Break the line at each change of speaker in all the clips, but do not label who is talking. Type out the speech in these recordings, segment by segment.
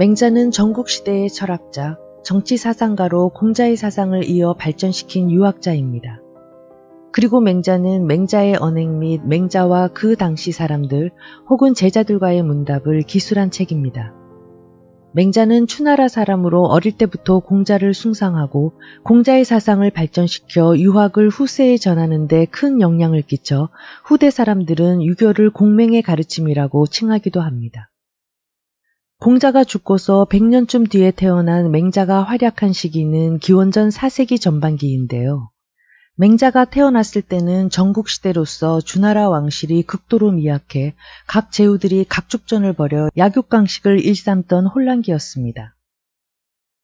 맹자는 전국시대의 철학자, 정치사상가로 공자의 사상을 이어 발전시킨 유학자입니다. 그리고 맹자는 맹자의 언행 및 맹자와 그 당시 사람들 혹은 제자들과의 문답을 기술한 책입니다. 맹자는 추나라 사람으로 어릴 때부터 공자를 숭상하고 공자의 사상을 발전시켜 유학을 후세에 전하는데 큰 영향을 끼쳐 후대 사람들은 유교를 공맹의 가르침이라고 칭하기도 합니다. 공자가 죽고서 100년쯤 뒤에 태어난 맹자가 활약한 시기는 기원전 4세기 전반기인데요. 맹자가 태어났을 때는 전국시대로서 주나라 왕실이 극도로 미약해 각 제후들이 각축전을 벌여 약육강식을 일삼던 혼란기였습니다.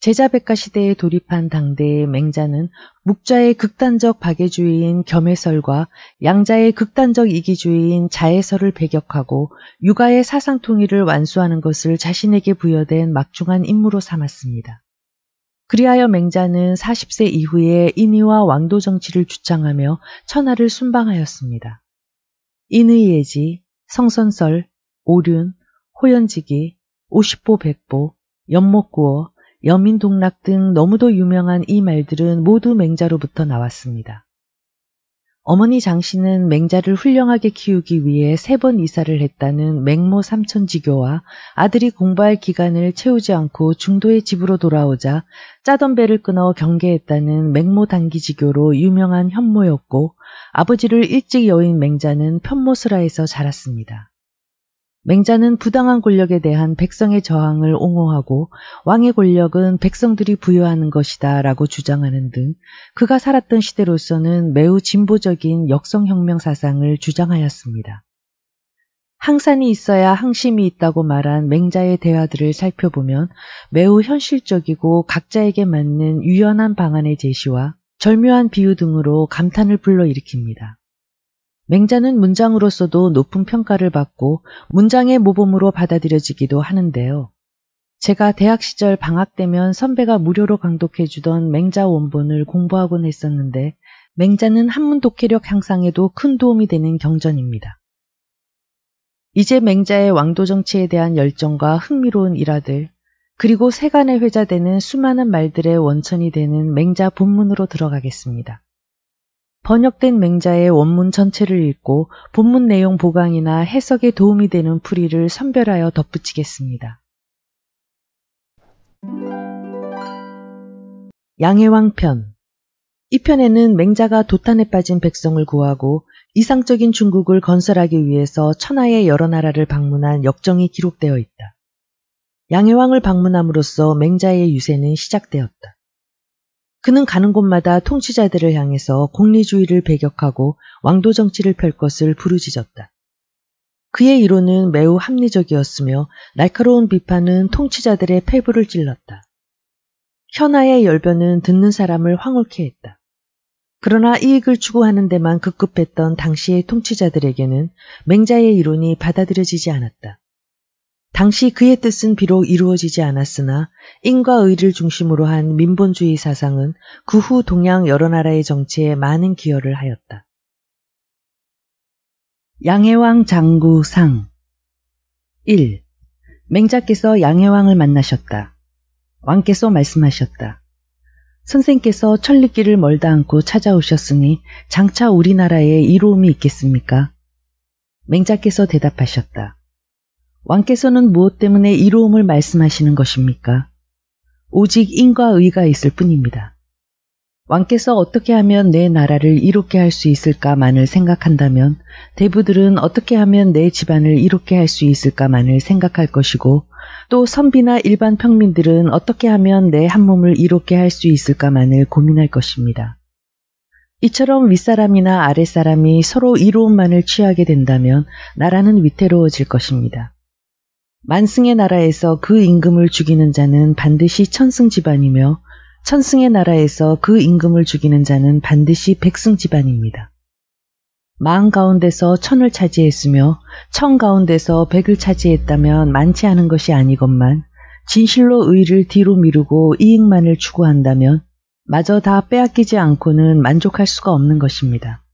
제자백가 시대에 돌입한 당대의 맹자는 묵자의 극단적 박애주의인 겸해설과 양자의 극단적 이기주의인 자해설을 배격하고 육아의 사상 통일을 완수하는 것을 자신에게 부여된 막중한 임무로 삼았습니다. 그리하여 맹자는 40세 이후에 인위와 왕도 정치를 주창하며 천하를 순방하였습니다. 인의 예지, 성선설, 오륜, 호연지기, 오십보 백보, 연목구어, 여민동락등 너무도 유명한 이 말들은 모두 맹자로부터 나왔습니다. 어머니 장씨는 맹자를 훌륭하게 키우기 위해 세 번 이사를 했다는 맹모 삼천지교와 아들이 공부할 기간을 채우지 않고 중도의 집으로 돌아오자 짜던 배를 끊어 경계했다는 맹모 단기지교로 유명한 현모였고 아버지를 일찍 여인 맹자는 편모스라에서 자랐습니다. 맹자는 부당한 권력에 대한 백성의 저항을 옹호하고 왕의 권력은 백성들이 부여하는 것이다 라고 주장하는 등 그가 살았던 시대로서는 매우 진보적인 역성혁명 사상을 주장하였습니다. 항산이 있어야 항심이 있다고 말한 맹자의 대화들을 살펴보면 매우 현실적이고 각자에게 맞는 유연한 방안의 제시와 절묘한 비유 등으로 감탄을 불러일으킵니다. 맹자는 문장으로서도 높은 평가를 받고 문장의 모범으로 받아들여지기도 하는데요. 제가 대학 시절 방학 때면 선배가 무료로 강독해주던 맹자 원본을 공부하곤 했었는데 맹자는 한문 독해력 향상에도 큰 도움이 되는 경전입니다. 이제 맹자의 왕도 정치에 대한 열정과 흥미로운 일화들, 그리고 세간에 회자되는 수많은 말들의 원천이 되는 맹자 본문으로 들어가겠습니다. 번역된 맹자의 원문 전체를 읽고 본문 내용 보강이나 해석에 도움이 되는 풀이를 선별하여 덧붙이겠습니다. 양해왕편 이 편에는 맹자가 도탄에 빠진 백성을 구하고 이상적인 중국을 건설하기 위해서 천하의 여러 나라를 방문한 역정이 기록되어 있다. 양해왕을 방문함으로써 맹자의 유세는 시작되었다. 그는 가는 곳마다 통치자들을 향해서 공리주의를 배격하고 왕도 정치를 펼 것을 부르짖었다. 그의 이론은 매우 합리적이었으며 날카로운 비판은 통치자들의 폐부를 찔렀다. 현아의 열변은 듣는 사람을 황홀케 했다. 그러나 이익을 추구하는 데만 급급했던 당시의 통치자들에게는 맹자의 이론이 받아들여지지 않았다. 당시 그의 뜻은 비록 이루어지지 않았으나 인과 의를 중심으로 한 민본주의 사상은 그 후 동양 여러 나라의 정치에 많은 기여를 하였다.
양해왕 장구상 1. 맹자께서 양해왕을 만나셨다. 왕께서 말씀하셨다.
선생께서 천리길을 멀다 않고 찾아오셨으니 장차 우리나라에 이로움이 있겠습니까? 맹자께서 대답하셨다. 왕께서는 무엇 때문에 이로움을 말씀하시는 것입니까? 오직 인과 의가 있을 뿐입니다. 왕께서 어떻게 하면 내 나라를 이롭게 할 수 있을까만을 생각한다면 대부들은 어떻게 하면 내 집안을 이롭게 할 수 있을까만을 생각할 것이고 또 선비나 일반 평민들은 어떻게 하면 내 한 몸을 이롭게 할 수 있을까만을 고민할 것입니다. 이처럼 윗사람이나 아랫사람이 서로 이로움만을 취하게 된다면 나라는 위태로워질 것입니다. 만승의 나라에서 그 임금을 죽이는 자는 반드시 천승 집안이며 천승의 나라에서 그 임금을 죽이는 자는 반드시 백승 집안입니다. 망 가운데서 천을 차지했으며 천 가운데서 백을 차지했다면 많지 않은 것이 아니건만 진실로 의를 뒤로 미루고 이익만을 추구한다면 마저 다 빼앗기지 않고는 만족할 수가 없는 것입니다.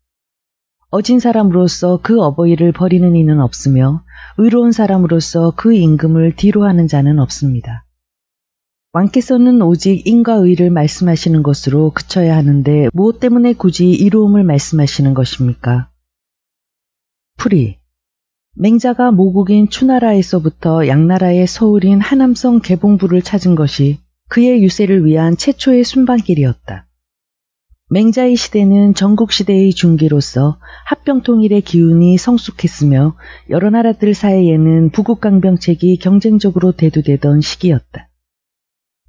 어진 사람으로서 그 어버이를 버리는 이는 없으며 의로운 사람으로서 그 임금을 뒤로하는 자는 없습니다. 왕께서는 오직 인과 의를 말씀하시는 것으로 그쳐야 하는데 무엇 때문에 굳이 이로움을 말씀하시는 것입니까? 프리 맹자가 모국인 추나라에서부터 양나라의 서울인 하남성 개봉부를 찾은 것이 그의 유세를 위한 최초의 순방길이었다. 맹자의 시대는 전국시대의 중기로서 합병통일의 기운이 성숙했으며 여러 나라들 사이에는 부국강병책이 경쟁적으로 대두되던 시기였다.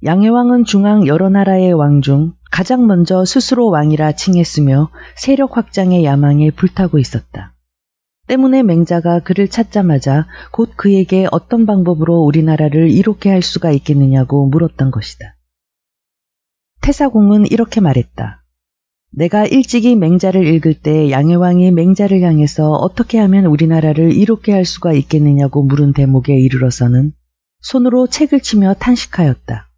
양해왕은 중앙 여러 나라의 왕 중 가장 먼저 스스로 왕이라 칭했으며 세력 확장의 야망에 불타고 있었다. 때문에 맹자가 그를 찾자마자 곧 그에게 어떤 방법으로 우리나라를 이렇게할 수가 있겠느냐고 물었던 것이다. 태사공은 이렇게 말했다. 내가 일찍이 맹자를 읽을 때 양해왕이 맹자를 향해서 어떻게 하면 우리나라를 이롭게 할 수가 있겠느냐고 물은 대목에 이르러서는 손으로 책을 치며 탄식하였다.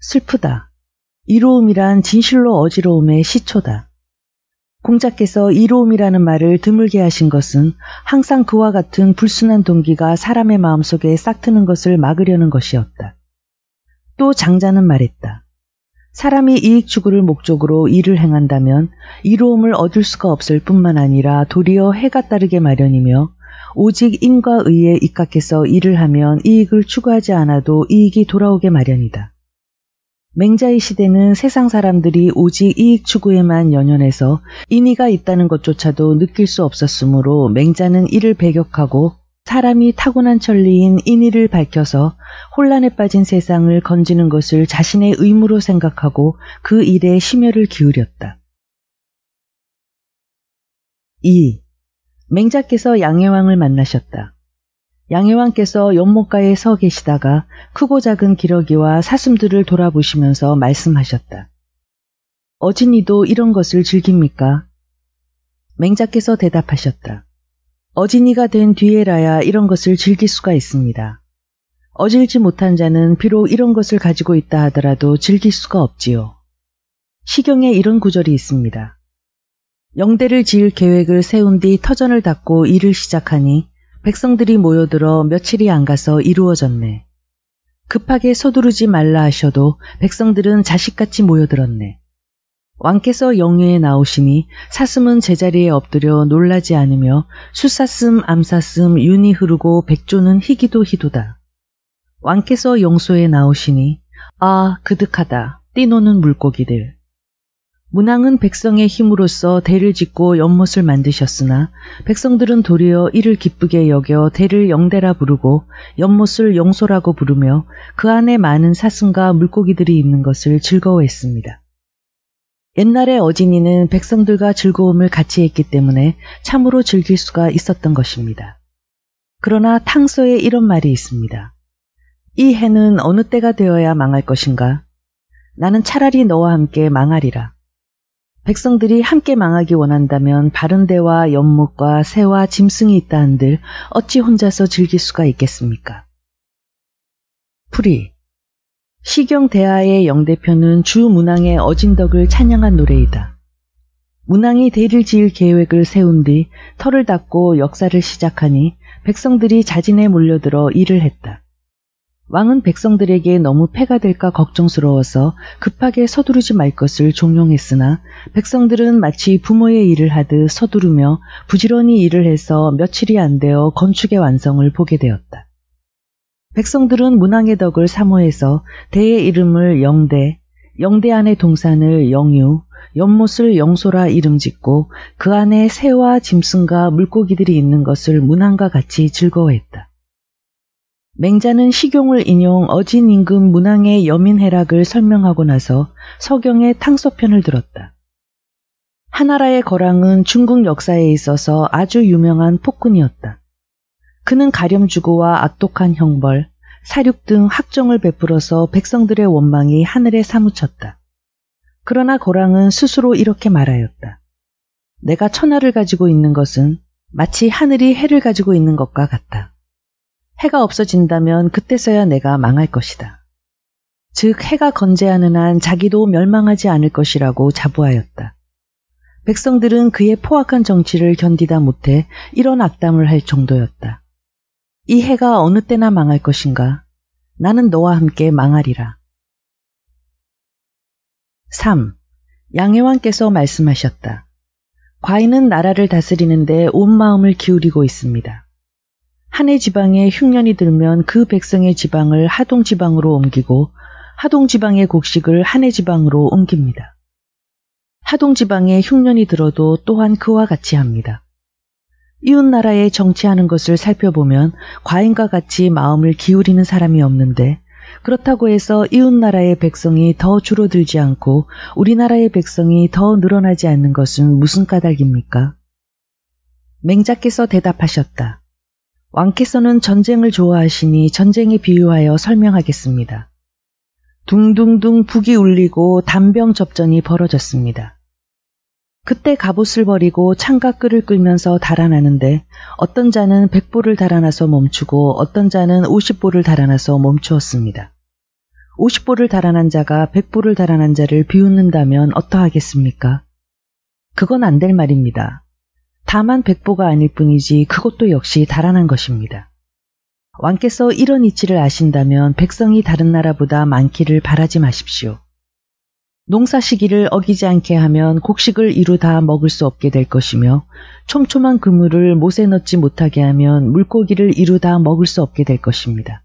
슬프다. 이로움이란 진실로 어지러움의 시초다. 공자께서 이로움이라는 말을 드물게 하신 것은 항상 그와 같은 불순한 동기가 사람의 마음속에 싹트는 것을 막으려는 것이었다. 또 장자는 말했다. 사람이 이익 추구를 목적으로 일을 행한다면 이로움을 얻을 수가 없을 뿐만 아니라 도리어 해가 따르게 마련이며 오직 인과 의에 입각해서 일을 하면 이익을 추구하지 않아도 이익이 돌아오게 마련이다. 맹자의 시대는 세상 사람들이 오직 이익 추구에만 연연해서 인의가 있다는 것조차도 느낄 수 없었으므로 맹자는 이를 배격하고 사람이 타고난 천리인 인의를 밝혀서 혼란에 빠진 세상을 건지는 것을 자신의 의무로 생각하고
그 일에 심혈을 기울였다. 2. 맹자께서 양해왕을 만나셨다. 양해왕께서
연못가에 서 계시다가 크고 작은 기러기와 사슴들을 돌아보시면서 말씀하셨다. 어진이도 이런 것을 즐깁니까? 맹자께서 대답하셨다. 어진이가 된 뒤에라야 이런 것을 즐길 수가 있습니다. 어질지 못한 자는 비록 이런 것을 가지고 있다 하더라도 즐길 수가 없지요. 시경에 이런 구절이 있습니다. 영대를 지을 계획을 세운 뒤 터전을 닫고 일을 시작하니 백성들이 모여들어 며칠이 안 가서 이루어졌네. 급하게 서두르지 말라 하셔도 백성들은 자식같이 모여들었네. 왕께서 영유에 나오시니 사슴은 제자리에 엎드려 놀라지 않으며 수사슴 암사슴 윤이 흐르고 백조는 희기도 희도다. 왕께서 영소에 나오시니 아 그득하다 띠노는 물고기들. 문왕은 백성의 힘으로써 대를 짓고 연못을 만드셨으나 백성들은 도리어 이를 기쁘게 여겨 대를 영대라 부르고 연못을 영소라고 부르며 그 안에 많은 사슴과 물고기들이 있는 것을 즐거워했습니다. 옛날에 어진이는 백성들과 즐거움을 같이 했기 때문에 참으로 즐길 수가 있었던 것입니다. 그러나 탕소에 이런 말이 있습니다. 이 해는 어느 때가 되어야 망할 것인가? 나는 차라리 너와 함께 망하리라. 백성들이 함께 망하기 원한다면 바른 대와 연못과 새와 짐승이 있다 한들 어찌 혼자서 즐길 수가 있겠습니까? 풀이 시경대하의 영대편은 주 문왕의 어진덕을 찬양한 노래이다. 문왕이 대를 지을 계획을 세운 뒤 털을 닦고 역사를 시작하니 백성들이 자진에 몰려들어 일을 했다. 왕은 백성들에게 너무 패가 될까 걱정스러워서 급하게 서두르지 말 것을 종용했으나 백성들은 마치 부모의 일을 하듯 서두르며 부지런히 일을 해서 며칠이 안 되어 건축의 완성을 보게 되었다. 백성들은 문왕의 덕을 사모해서 대의 이름을 영대, 영대 안의 동산을 영유, 연못을 영소라 이름 짓고 그 안에 새와 짐승과 물고기들이 있는 것을 문왕과 같이 즐거워했다. 맹자는 시경을 인용 어진 임금 문왕의 여민해락을 설명하고 나서 서경의 탕서편을 들었다. 하나라의 거랑은 중국 역사에 있어서 아주 유명한 폭군이었다. 그는 가렴주고와 악독한 형벌, 사륙 등 학정을 베풀어서 백성들의 원망이 하늘에 사무쳤다. 그러나 고랑은 스스로 이렇게 말하였다. 내가 천하를 가지고 있는 것은 마치 하늘이 해를 가지고 있는 것과 같다. 해가 없어진다면 그때서야 내가 망할 것이다. 즉 해가 건재하는 한 자기도 멸망하지 않을 것이라고 자부하였다. 백성들은 그의 포악한 정치를 견디다 못해 이런 악담을 할 정도였다. 이 해가 어느 때나 망할
것인가? 나는 너와 함께 망하리라. 3. 양해왕께서 말씀하셨다. 과인은 나라를
다스리는데 온 마음을 기울이고 있습니다. 한해 지방에 흉년이 들면 그 백성의 지방을 하동 지방으로 옮기고 하동 지방의 곡식을 한해 지방으로 옮깁니다. 하동 지방에 흉년이 들어도 또한 그와 같이 합니다. 이웃나라에 정치하는 것을 살펴보면 과인과 같이 마음을 기울이는 사람이 없는데 그렇다고 해서 이웃나라의 백성이 더 줄어들지 않고 우리나라의 백성이 더 늘어나지 않는 것은 무슨 까닭입니까? 맹자께서 대답하셨다. 왕께서는 전쟁을 좋아하시니 전쟁에 비유하여 설명하겠습니다. 둥둥둥 북이 울리고 단병 접전이 벌어졌습니다. 그때 갑옷을 버리고 창가끌을 끌면서 달아나는데 어떤 자는 백보를 달아나서 멈추고 어떤 자는 오십보를 달아나서 멈추었습니다. 오십보를 달아난 자가 백보를 달아난 자를 비웃는다면 어떠하겠습니까? 그건 안 될 말입니다. 다만 백보가 아닐 뿐이지 그것도 역시 달아난 것입니다. 왕께서 이런 이치를 아신다면 백성이 다른 나라보다 많기를 바라지 마십시오. 농사 시기를 어기지 않게 하면 곡식을 이루 다 먹을 수 없게 될 것이며 촘촘한 그물을 못에 넣지 못하게 하면 물고기를 이루 다 먹을 수 없게 될 것입니다.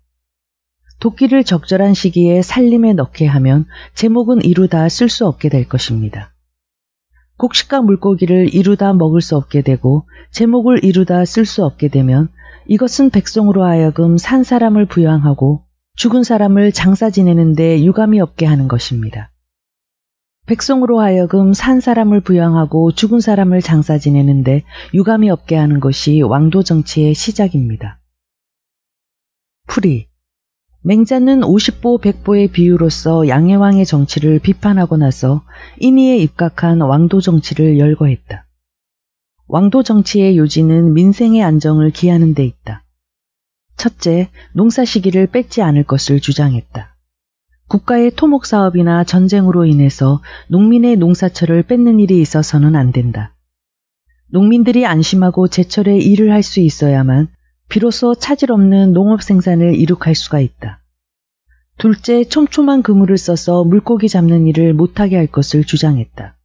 도끼를 적절한 시기에 살림에 넣게 하면 제목은 이루다 쓸 수 없게 될 것입니다. 곡식과 물고기를 이루다 먹을 수 없게 되고 제목을 이루다 쓸 수 없게 되면 이것은 백성으로 하여금 산 사람을 부양하고 죽은 사람을 장사 지내는데 유감이 없게 하는 것입니다. 백성으로 하여금 산 사람을 부양하고 죽은 사람을 장사 지내는데 유감이 없게 하는 것이 왕도 정치의 시작입니다. 풀이 맹자는 50보 100보의 비유로서 양해왕의 정치를 비판하고 나서 인의에 입각한 왕도 정치를 열거했다. 왕도 정치의 요지는 민생의 안정을 기하는 데 있다. 첫째, 농사 시기를 뺏지 않을 것을 주장했다. 국가의 토목 사업이나 전쟁으로 인해서 농민의 농사철을 뺏는 일이 있어서는 안 된다. 농민들이 안심하고 제철에 일을 할 수 있어야만 비로소 차질 없는 농업 생산을 이룩할 수가 있다. 둘째, 촘촘한 그물을 써서 물고기 잡는 일을 못하게 할 것을 주장했다.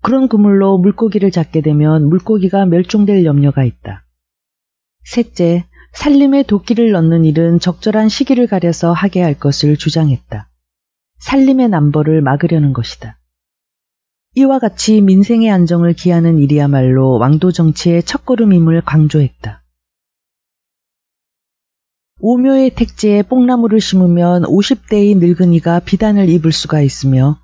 그런 그물로 물고기를 잡게 되면 물고기가 멸종될 염려가 있다. 셋째, 살림에 도끼를 넣는 일은 적절한 시기를 가려서 하게 할 것을 주장했다. 살림의 남벌을 막으려는
것이다. 이와 같이 민생의 안정을 기하는 일이야말로 왕도 정치의 첫걸음임을 강조했다. 오묘의
택지에 뽕나무를 심으면 50대의 늙은이가 비단을 입을 수가 있으며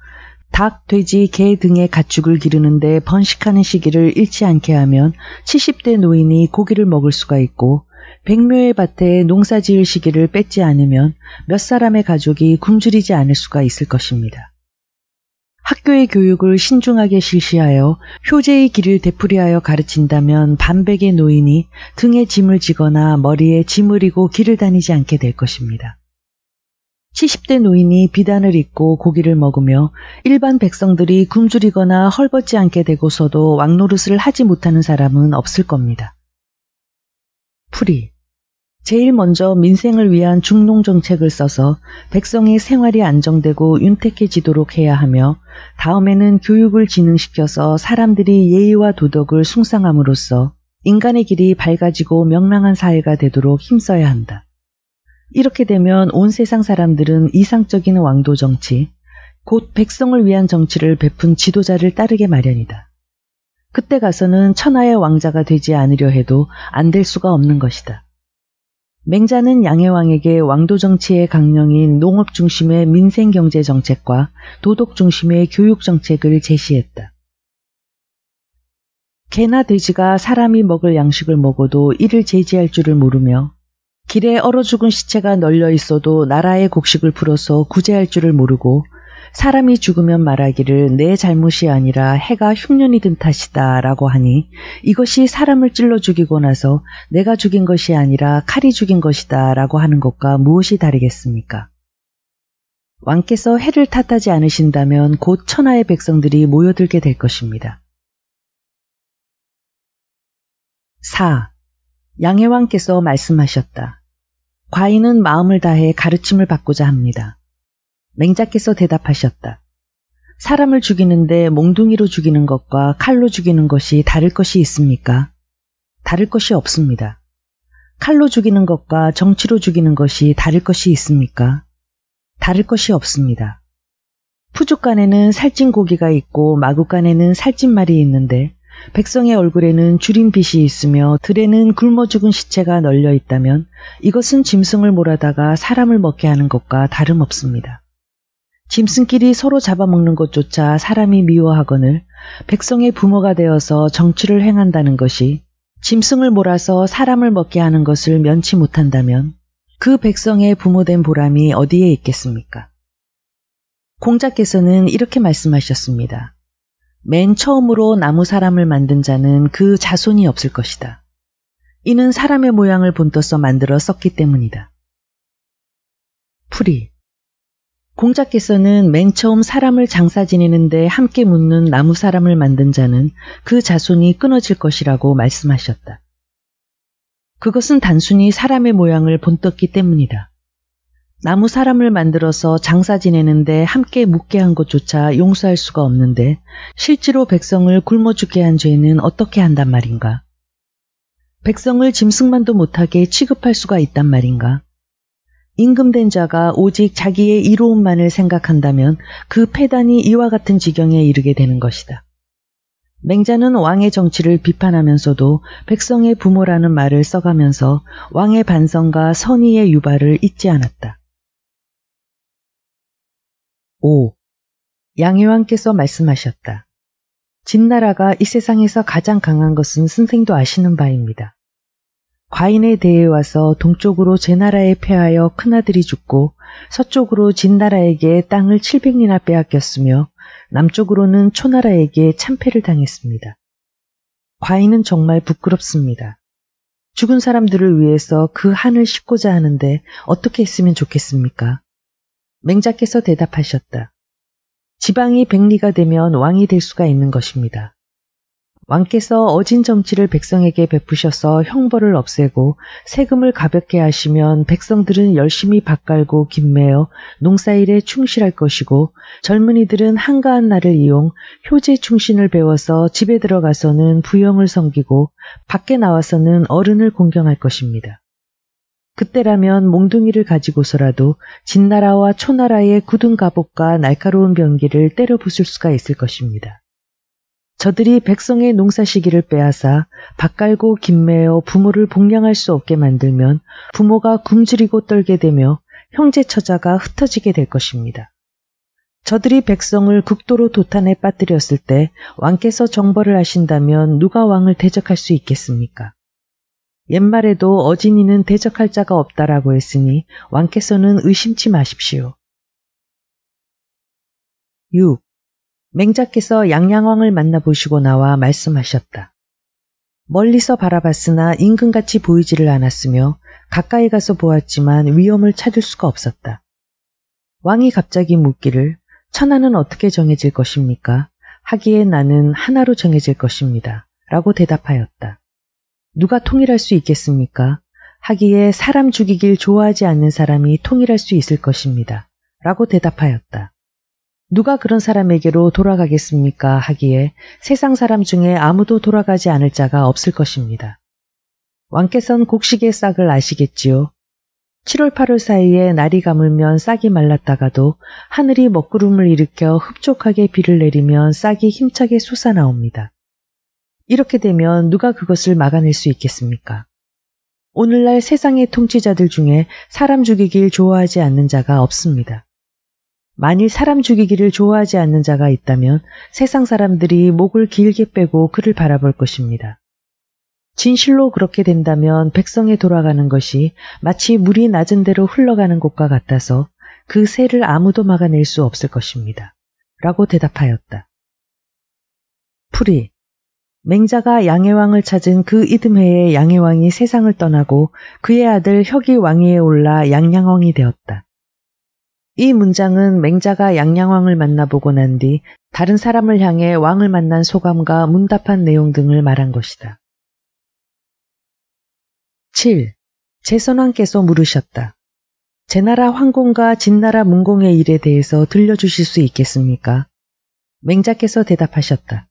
닭, 돼지, 개 등의 가축을 기르는데 번식하는 시기를 잃지 않게 하면 70대 노인이 고기를 먹을 수가 있고 백묘의 밭에 농사 지을 시기를 뺏지 않으면 몇 사람의 가족이 굶주리지 않을 수가 있을 것입니다. 학교의 교육을 신중하게 실시하여 효제의 길을 되풀이하여 가르친다면 반백의 노인이 등에 짐을 지거나 머리에 짐을 이고 길을 다니지 않게 될 것입니다. 70대 노인이 비단을 입고 고기를 먹으며 일반 백성들이 굶주리거나 헐벗지 않게 되고서도 왕노릇을 하지 못하는 사람은 없을 겁니다. 풀이 제일 먼저 민생을 위한 중농 정책을 써서 백성의 생활이 안정되고 윤택해지도록 해야 하며 다음에는 교육을 진흥시켜서 사람들이 예의와 도덕을 숭상함으로써 인간의 길이 밝아지고 명랑한 사회가 되도록 힘써야 한다. 이렇게 되면 온 세상 사람들은 이상적인 왕도 정치, 곧 백성을 위한 정치를 베푼 지도자를 따르게 마련이다. 그때 가서는 천하의 왕자가 되지 않으려 해도 안 될 수가 없는 것이다. 맹자는 양해왕에게 왕도 정치의 강령인 농업 중심의 민생 경제 정책과 도덕 중심의 교육 정책을 제시했다. 개나 돼지가 사람이 먹을 양식을 먹어도 이를 제지할 줄을 모르며 길에 얼어 죽은 시체가 널려 있어도 나라의 곡식을 풀어서 구제할 줄을 모르고 사람이 죽으면 말하기를 내 잘못이 아니라 해가 흉년이 든 탓이다 라고 하니 이것이 사람을 찔러 죽이고 나서 내가 죽인 것이 아니라 칼이 죽인 것이다 라고 하는 것과
무엇이 다르겠습니까? 왕께서 해를 탓하지 않으신다면 곧 천하의 백성들이 모여들게 될 것입니다. 4. 양해왕께서 말씀하셨다. 과인은
마음을 다해 가르침을 받고자 합니다. 맹자께서 대답하셨다. 사람을 죽이는데 몽둥이로 죽이는 것과 칼로 죽이는 것이 다를 것이 있습니까? 다를 것이 없습니다. 칼로 죽이는 것과 정치로 죽이는 것이 다를 것이 있습니까? 다를 것이 없습니다. 푸줏간에는 살찐 고기가 있고 마구간에는 살찐 말이 있는데 백성의 얼굴에는 줄인 빛이 있으며 들에는 굶어 죽은 시체가 널려 있다면 이것은 짐승을 몰아다가 사람을 먹게 하는 것과 다름없습니다. 짐승끼리 서로 잡아먹는 것조차 사람이 미워하거늘 백성의 부모가 되어서 정치를 행한다는 것이 짐승을 몰아서 사람을 먹게 하는 것을 면치 못한다면 그 백성의 부모된 보람이 어디에 있겠습니까? 공자께서는 이렇게 말씀하셨습니다. 맨 처음으로 나무 사람을 만든 자는 그 자손이 없을 것이다. 이는 사람의 모양을 본떠서 만들어 썼기 때문이다. 풀이 공자께서는 맨 처음 사람을 장사 지내는데 함께 묻는 나무 사람을 만든 자는 그 자손이 끊어질 것이라고 말씀하셨다. 그것은 단순히 사람의 모양을 본떴기 때문이다. 나무 사람을 만들어서 장사 지내는데 함께 묻게 한 것조차 용서할 수가 없는데 실제로 백성을 굶어 죽게 한 죄는 어떻게 한단 말인가? 백성을 짐승만도 못하게 취급할 수가 있단 말인가? 임금된 자가 오직 자기의 이로움만을 생각한다면 그 패단이 이와 같은 지경에 이르게 되는 것이다. 맹자는 왕의 정치를 비판하면서도
백성의 부모라는 말을 써가면서 왕의 반성과 선의의 유발을 잊지 않았다. 5. 양의왕께서 말씀하셨다. 진나라가 이 세상에서 가장 강한 것은 선생도
아시는 바입니다. 과인에 대해 와서 동쪽으로 제 나라에 패하여 큰아들이 죽고 서쪽으로 진나라에게 땅을 700리나 빼앗겼으며 남쪽으로는 초나라에게 참패를 당했습니다. 과인은 정말 부끄럽습니다. 죽은 사람들을 위해서 그 한을 씻고자 하는데 어떻게 했으면 좋겠습니까? 맹자께서 대답하셨다. 지방이 백리가 되면 왕이 될 수가 있는 것입니다. 왕께서 어진 정치를 백성에게 베푸셔서 형벌을 없애고 세금을 가볍게 하시면 백성들은 열심히 밭갈고 김매어 농사일에 충실할 것이고 젊은이들은 한가한 날을 이용 효제 충신을 배워서 집에 들어가서는 부영을 섬기고 밖에 나와서는 어른을 공경할 것입니다. 그때라면 몽둥이를 가지고서라도 진나라와 초나라의 굳은 갑옷과 날카로운 병기를 때려 부술 수가 있을 것입니다. 저들이 백성의 농사 시기를 빼앗아 밭갈고 김매어 부모를 복양할 수 없게 만들면 부모가 굶주리고 떨게 되며 형제 처자가 흩어지게 될 것입니다. 저들이 백성을 국도로 도탄에 빠뜨렸을 때 왕께서 정벌을 하신다면 누가 왕을 대적할 수
있겠습니까? 옛말에도 어진이는 대적할 자가 없다라고 했으니 왕께서는 의심치 마십시오. 6. 맹자께서 양양왕을 만나보시고 나와 말씀하셨다.
멀리서 바라봤으나 인근같이 보이지를 않았으며 가까이 가서 보았지만 위험을 찾을 수가 없었다. 왕이 갑자기 묻기를 천하는 어떻게 정해질 것입니까? 하기에 나는 하나로 정해질 것입니다. 라고 대답하였다. 누가 통일할 수 있겠습니까? 하기에 사람 죽이길 좋아하지 않는 사람이 통일할 수 있을 것입니다. 라고 대답하였다. 누가 그런 사람에게로 돌아가겠습니까 하기에 세상 사람 중에 아무도 돌아가지 않을 자가 없을 것입니다. 왕께선 곡식의 싹을 아시겠지요. 7월 8월 사이에 날이 가물면 싹이 말랐다가도 하늘이 먹구름을 일으켜 흡족하게 비를 내리면 싹이 힘차게 솟아나옵니다. 이렇게 되면 누가 그것을 막아낼 수 있겠습니까? 오늘날 세상의 통치자들 중에 사람 죽이길 좋아하지 않는 자가 없습니다. 만일 사람 죽이기를 좋아하지 않는 자가 있다면 세상 사람들이 목을 길게 빼고 그를 바라볼 것입니다. 진실로 그렇게 된다면 백성에 돌아가는 것이 마치 물이 낮은 대로 흘러가는 곳과 같아서 그 새를 아무도 막아낼 수 없을 것입니다. 라고 대답하였다. 풀이 맹자가 양해왕을 찾은 그 이듬해에 양해왕이 세상을 떠나고 그의 아들 혁이 왕위에 올라 양양왕이 되었다. 이 문장은 맹자가 양양왕을 만나보고 난 뒤
다른 사람을 향해 왕을 만난 소감과 문답한 내용 등을 말한 것이다. 7. 제선왕께서 물으셨다. 제 나라 황공과 진나라 문공의 일에 대해서 들려주실 수 있겠습니까?
맹자께서 대답하셨다.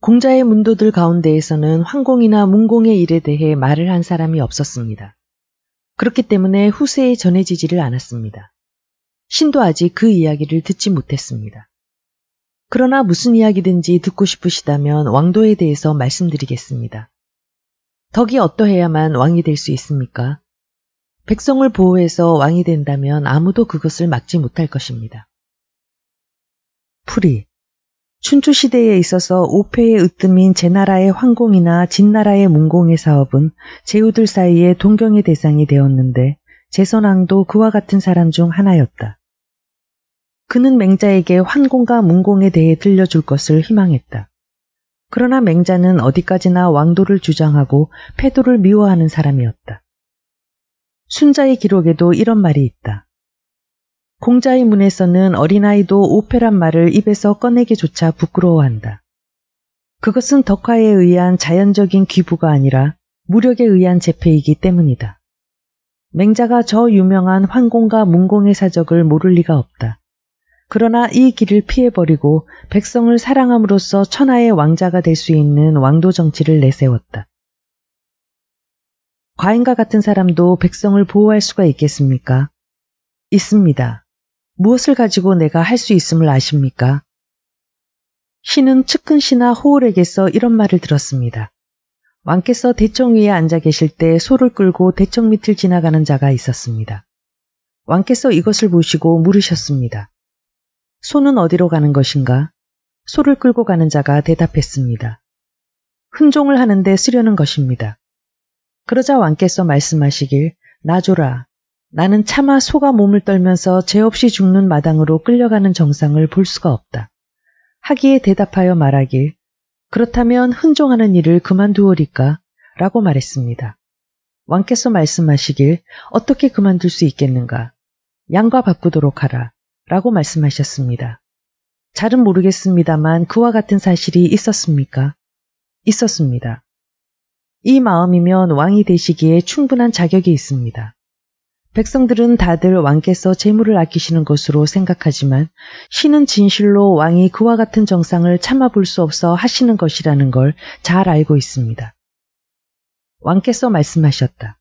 공자의 문도들 가운데에서는 황공이나 문공의 일에 대해 말을 한 사람이 없었습니다. 그렇기 때문에 후세에 전해지지를 않았습니다. 신도 아직 그 이야기를 듣지 못했습니다. 그러나 무슨 이야기든지 듣고 싶으시다면 왕도에 대해서 말씀드리겠습니다.
덕이 어떠해야만 왕이 될 수 있습니까? 백성을 보호해서 왕이 된다면 아무도 그것을 막지 못할 것입니다.
풀이 춘추 시대에 있어서 오페의 으뜸인 제나라의 황공이나 진나라의 문공의 사업은 제후들 사이에 동경의 대상이 되었는데 제선왕도 그와 같은 사람 중 하나였다. 그는 맹자에게 환공과 문공에 대해 들려줄 것을 희망했다. 그러나 맹자는 어디까지나 왕도를 주장하고 패도를 미워하는 사람이었다. 순자의 기록에도 이런 말이 있다. 공자의 문에서는 어린아이도 오페란 말을 입에서 꺼내기조차 부끄러워한다. 그것은 덕화에 의한 자연적인 기부가 아니라 무력에 의한 재패이기 때문이다. 맹자가 저 유명한 환공과 문공의 사적을 모를 리가 없다. 그러나 이 길을 피해버리고 백성을 사랑함으로써 천하의 왕자가 될 수 있는 왕도 정치를 내세웠다.
과인과 같은 사람도 백성을 보호할 수가 있겠습니까? 있습니다. 무엇을 가지고 내가 할 수 있음을 아십니까?
신은 측근씨나 호울에게서 이런 말을 들었습니다. 왕께서 대청 위에 앉아 계실 때 소를 끌고 대청 밑을 지나가는 자가 있었습니다. 왕께서 이것을 보시고 물으셨습니다. 소는 어디로 가는 것인가? 소를 끌고 가는 자가 대답했습니다. 흥종을 하는데 쓰려는 것입니다. 그러자 왕께서 말씀하시길 나줘라. 나는 차마 소가 몸을 떨면서 죄없이 죽는 마당으로 끌려가는 정상을 볼 수가 없다. 하기에 대답하여 말하길 그렇다면 흥종하는 일을 그만두어리까 라고 말했습니다. 왕께서 말씀하시길 어떻게 그만둘 수 있겠는가? 양과 바꾸도록 하라. 라고 말씀하셨습니다. 잘은 모르겠습니다만 그와 같은 사실이 있었습니까? 있었습니다. 이 마음이면 왕이 되시기에 충분한 자격이 있습니다. 백성들은 다들 왕께서 재물을 아끼시는 것으로 생각하지만 신은 진실로 왕이 그와 같은 정상을 참아볼 수 없어 하시는 것이라는 걸 잘 알고 있습니다. 왕께서 말씀하셨다.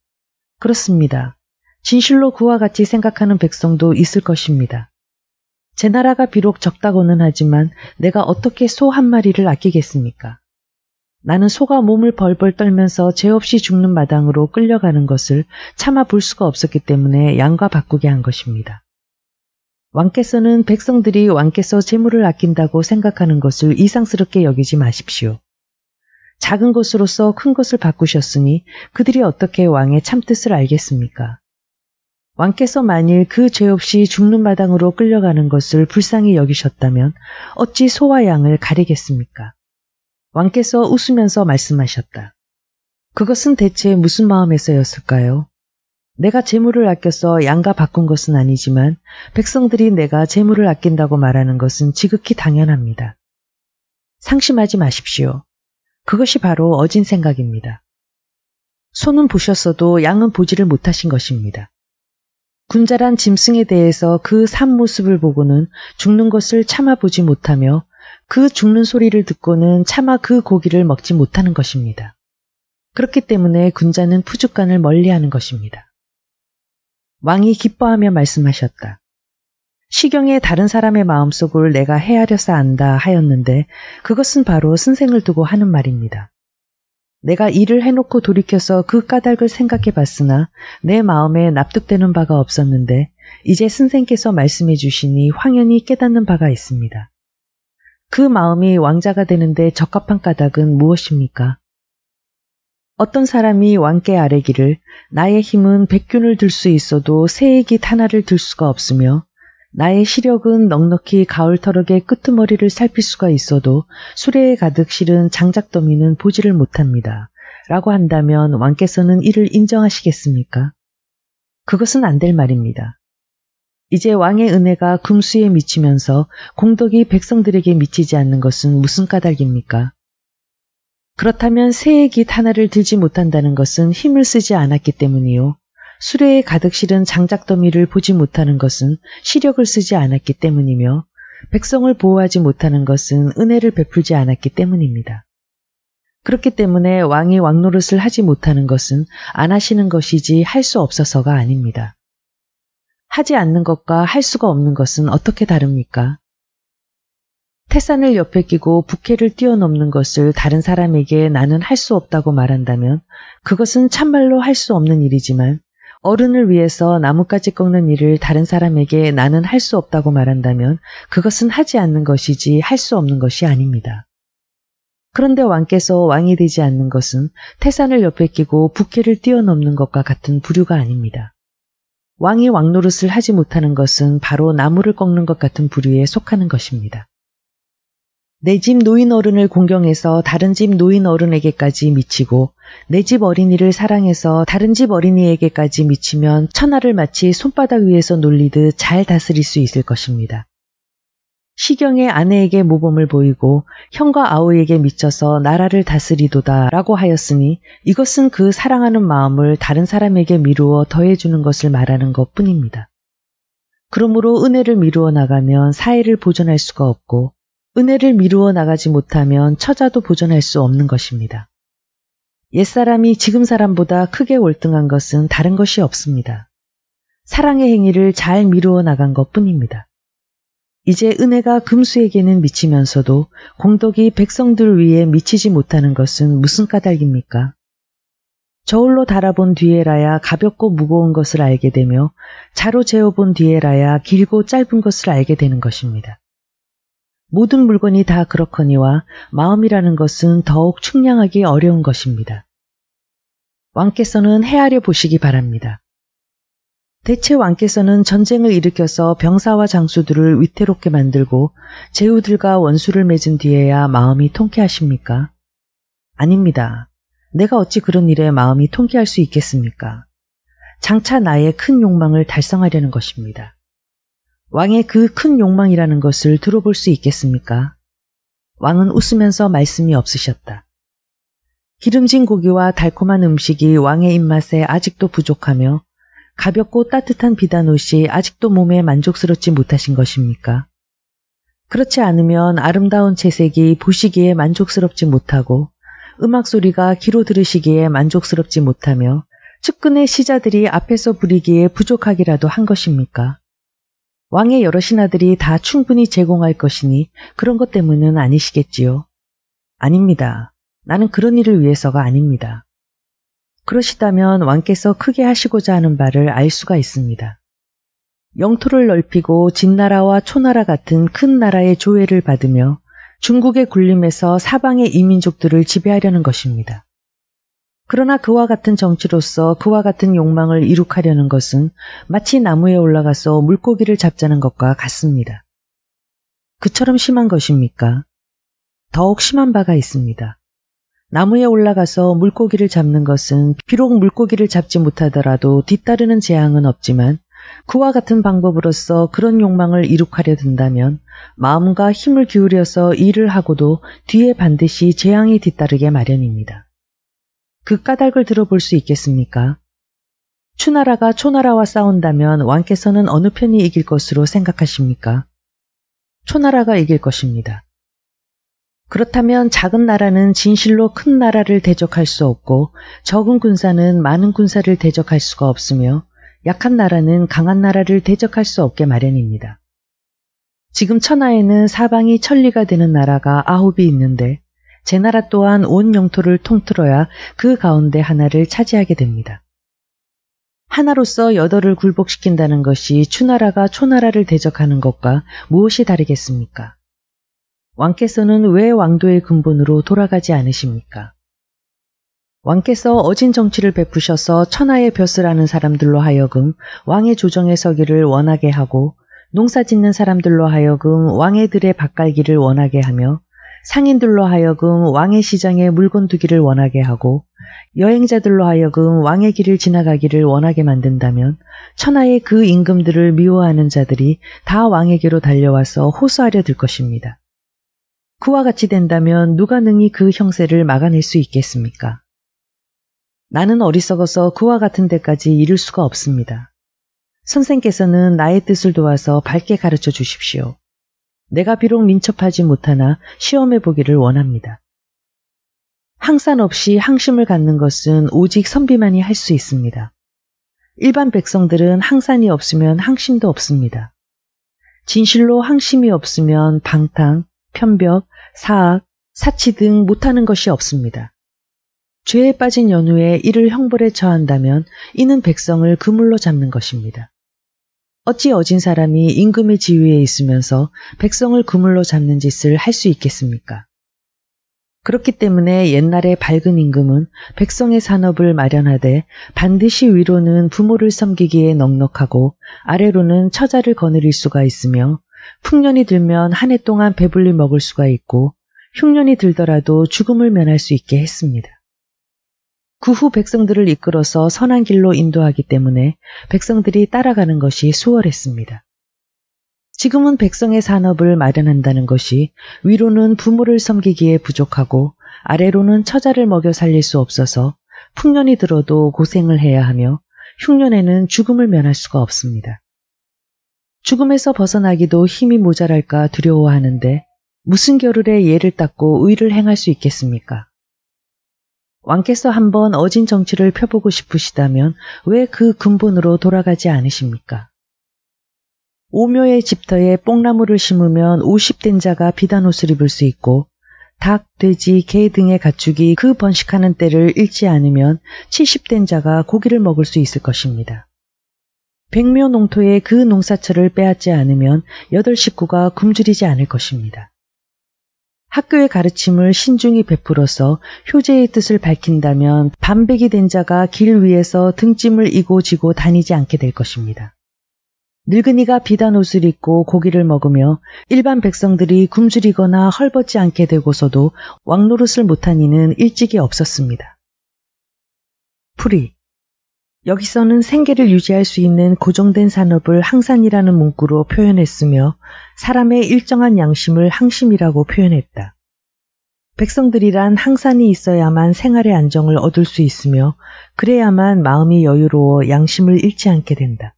그렇습니다. 진실로 그와 같이 생각하는 백성도 있을 것입니다. 제 나라가 비록 적다고는 하지만 내가 어떻게 소 한 마리를 아끼겠습니까? 나는 소가 몸을 벌벌 떨면서 죄 없이 죽는 마당으로 끌려가는 것을 참아 볼 수가 없었기 때문에 양과 바꾸게 한 것입니다. 왕께서는 백성들이 왕께서 재물을 아낀다고 생각하는 것을 이상스럽게 여기지 마십시오. 작은 것으로서 큰 것을 바꾸셨으니 그들이 어떻게 왕의 참뜻을 알겠습니까? 왕께서 만일 그 죄 없이 죽는 마당으로 끌려가는 것을 불쌍히 여기셨다면 어찌 소와 양을 가리겠습니까? 왕께서 웃으면서 말씀하셨다. 그것은 대체 무슨 마음에서였을까요? 내가 재물을 아껴서 양과 바꾼 것은 아니지만 백성들이 내가 재물을 아낀다고 말하는 것은 지극히
당연합니다. 상심하지 마십시오. 그것이 바로 어진 생각입니다. 손은 보셨어도 양은 보지를 못하신 것입니다.
군자란 짐승에 대해서 그 산 모습을 보고는 죽는 것을 참아보지 못하며 그 죽는 소리를 듣고는 차마 그 고기를 먹지 못하는 것입니다. 그렇기 때문에 군자는 푸주간을 멀리하는 것입니다. 왕이 기뻐하며 말씀하셨다. 시경의 다른 사람의 마음속을 내가 헤아려서 안다 하였는데 그것은 바로 선생을 두고 하는 말입니다. 내가 일을 해놓고 돌이켜서 그 까닭을 생각해 봤으나 내 마음에 납득되는 바가 없었는데 이제 선생께서 말씀해 주시니 황연히 깨닫는 바가 있습니다. 그 마음이 왕자가 되는데 적합한 까닭은 무엇입니까? 어떤 사람이 왕께 아뢰기를 나의 힘은 백균을 들 수 있어도 새의 깃 하나를 들 수가 없으며 나의 시력은 넉넉히 가을터럭의 끄트머리를 살필 수가 있어도 수레에 가득 실은 장작더미는 보지를 못합니다. 라고 한다면 왕께서는 이를 인정하시겠습니까? 그것은 안 될 말입니다. 이제 왕의 은혜가 금수에 미치면서 공덕이 백성들에게 미치지 않는 것은 무슨 까닭입니까? 그렇다면 새의 깃 하나를 들지 못한다는 것은 힘을 쓰지 않았기 때문이요. 수레에 가득 실은 장작더미를 보지 못하는 것은 시력을 쓰지 않았기 때문이며 백성을 보호하지 못하는 것은 은혜를 베풀지 않았기 때문입니다. 그렇기 때문에 왕이 왕노릇을 하지 못하는 것은 안 하시는 것이지 할 수 없어서가 아닙니다. 하지 않는 것과 할 수가 없는 것은 어떻게 다릅니까? 태산을 옆에 끼고 부캐를 뛰어넘는 것을 다른 사람에게 나는 할 수 없다고 말한다면 그것은 참말로 할 수 없는 일이지만 어른을 위해서 나뭇가지 꺾는 일을 다른 사람에게 나는 할 수 없다고 말한다면 그것은 하지 않는 것이지 할 수 없는 것이 아닙니다. 그런데 왕께서 왕이 되지 않는 것은 태산을 옆에 끼고 부캐를 뛰어넘는 것과 같은 부류가 아닙니다. 왕이 왕노릇을 하지 못하는 것은 바로 나무를 꺾는 것 같은 부류에 속하는 것입니다. 내집 노인 어른을 공경해서 다른 집 노인 어른에게까지 미치고 내 집 어린이를 사랑해서 다른 집 어린이에게까지 미치면 천하를 마치 손바닥 위에서 놀리듯 잘 다스릴 수 있을 것입니다. 시경의 아내에게 모범을 보이고 형과 아우에게 미쳐서 나라를 다스리도다 라고 하였으니 이것은 그 사랑하는 마음을 다른 사람에게 미루어 더해주는 것을 말하는 것 뿐입니다. 그러므로 은혜를 미루어 나가면 사회를 보존할 수가 없고 은혜를 미루어 나가지 못하면 처자도 보존할 수 없는 것입니다. 옛사람이 지금 사람보다 크게 월등한 것은 다른 것이 없습니다. 사랑의 행위를 잘 미루어 나간 것 뿐입니다. 이제 은혜가 금수에게는 미치면서도 공덕이 백성들 위에 미치지 못하는 것은 무슨 까닭입니까? 저울로 달아본 뒤에라야 가볍고 무거운 것을 알게 되며 자로 재어본 뒤에라야 길고 짧은 것을 알게 되는 것입니다. 모든 물건이 다 그렇거니와 마음이라는 것은 더욱 측량하기 어려운 것입니다. 왕께서는 헤아려 보시기 바랍니다. 대체 왕께서는 전쟁을 일으켜서 병사와 장수들을 위태롭게 만들고 제후들과 원수를 맺은 뒤에야 마음이 통쾌하십니까? 아닙니다. 내가 어찌 그런 일에 마음이 통쾌할 수 있겠습니까? 장차 나의 큰 욕망을 달성하려는 것입니다. 왕의 그 큰 욕망이라는 것을 들어볼 수 있겠습니까? 왕은 웃으면서 말씀이 없으셨다. 기름진 고기와 달콤한 음식이 왕의 입맛에 아직도 부족하며 가볍고 따뜻한 비단 옷이 아직도 몸에 만족스럽지 못하신 것입니까? 그렇지 않으면 아름다운 채색이 보시기에 만족스럽지 못하고 음악 소리가 귀로 들으시기에 만족스럽지 못하며 측근의 시자들이 앞에서 부리기에 부족하기라도 한 것입니까? 왕의 여러 신하들이 다 충분히 제공할 것이니 그런 것 때문은 아니시겠지요. 아닙니다. 나는 그런 일을 위해서가 아닙니다. 그러시다면 왕께서 크게 하시고자 하는 바를 알 수가 있습니다. 영토를 넓히고 진나라와 초나라 같은 큰 나라의 조회를 받으며 중국의 군림에서 사방의 이민족들을 지배하려는 것입니다. 그러나 그와 같은 정치로서 그와 같은 욕망을 이룩하려는 것은 마치 나무에 올라가서 물고기를 잡자는 것과 같습니다. 그처럼 심한 것입니까? 더욱 심한 바가 있습니다. 나무에 올라가서 물고기를 잡는 것은 비록 물고기를 잡지 못하더라도 뒤따르는 재앙은 없지만 그와 같은 방법으로서 그런 욕망을 이룩하려 든다면 마음과 힘을 기울여서 일을 하고도 뒤에 반드시 재앙이 뒤따르게 마련입니다. 그 까닭을 들어볼 수 있겠습니까? 추나라가 초나라와 싸운다면 왕께서는 어느 편이 이길 것으로 생각하십니까? 초나라가 이길 것입니다. 그렇다면 작은 나라는 진실로 큰 나라를 대적할 수 없고 적은 군사는 많은 군사를 대적할 수가 없으며 약한 나라는 강한 나라를 대적할 수 없게 마련입니다. 지금 천하에는 사방이 천리가 되는 나라가 아홉이 있는데 제 나라 또한 온 영토를 통틀어야 그 가운데 하나를 차지하게 됩니다. 하나로서 여덟을 굴복시킨다는 것이 추나라가 초나라를 대적하는 것과 무엇이 다르겠습니까? 왕께서는 왜 왕도의 근본으로 돌아가지 않으십니까? 왕께서 어진 정치를 베푸셔서 천하의 벼슬하는 사람들로 하여금 왕의 조정에 서기를 원하게 하고 농사 짓는 사람들로 하여금 왕의 들의 밭갈기를 원하게 하며 상인들로 하여금 왕의 시장에 물건 두기를 원하게 하고 여행자들로 하여금 왕의 길을 지나가기를 원하게 만든다면 천하의 그 임금들을 미워하는 자들이 다 왕에게로 달려와서 호소하려 들 것입니다. 그와 같이 된다면 누가 능히 그 형세를 막아낼 수 있겠습니까? 나는 어리석어서 그와 같은 데까지 이를 수가 없습니다. 선생께서는 나의 뜻을 도와서 밝게 가르쳐 주십시오. 내가 비록 민첩하지 못하나 시험해 보기를 원합니다. 항산 없이 항심을 갖는 것은 오직 선비만이 할 수 있습니다. 일반 백성들은 항산이 없으면 항심도 없습니다. 진실로 항심이 없으면 방탕, 편벽, 사악, 사치 등 못하는 것이 없습니다. 죄에 빠진 연후에 이를 형벌에 처한다면 이는 백성을 그물로 잡는 것입니다. 어찌 어진 사람이 임금의 지위에 있으면서 백성을 그물로 잡는 짓을 할 수 있겠습니까? 그렇기 때문에 옛날의 밝은 임금은 백성의 산업을 마련하되 반드시 위로는 부모를 섬기기에 넉넉하고 아래로는 처자를 거느릴 수가 있으며 풍년이 들면 한 해 동안 배불리 먹을 수가 있고 흉년이 들더라도 죽음을 면할 수 있게 했습니다. 그후 백성들을 이끌어서 선한 길로 인도하기 때문에 백성들이 따라가는 것이 수월했습니다. 지금은 백성의 산업을 마련한다는 것이 위로는 부모를 섬기기에 부족하고 아래로는 처자를 먹여 살릴 수 없어서 풍년이 들어도 고생을 해야 하며 흉년에는 죽음을 면할 수가 없습니다. 죽음에서 벗어나기도 힘이 모자랄까 두려워하는데 무슨 겨를에 예를 닦고 의를 행할 수 있겠습니까? 왕께서 한번 어진 정치를 펴보고 싶으시다면 왜 그 근본으로 돌아가지 않으십니까? 오묘의 집터에 뽕나무를 심으면 50된 자가 비단 옷을 입을 수 있고 닭, 돼지, 개 등의 가축이 그 번식하는 때를 잃지 않으면 70된 자가 고기를 먹을 수 있을 것입니다. 백묘 농토에그 농사철을 빼앗지 않으면 여덟 식구가 굶주리지 않을 것입니다. 학교의 가르침을 신중히 베풀어서 효제의 뜻을 밝힌다면 반백이 된 자가 길 위에서 등짐을 이고 지고 다니지 않게 될 것입니다. 늙은이가 비단 옷을 입고 고기를 먹으며 일반 백성들이 굶주리거나 헐벗지 않게 되고서도 왕노릇을 못한 이는 일찍이 없었습니다. 풀이 여기서는 생계를 유지할 수 있는 고정된 산업을 항산이라는 문구로 표현했으며 사람의 일정한 양심을 항심이라고 표현했다. 백성들이란 항산이 있어야만 생활의 안정을 얻을 수 있으며 그래야만 마음이 여유로워 양심을 잃지 않게 된다.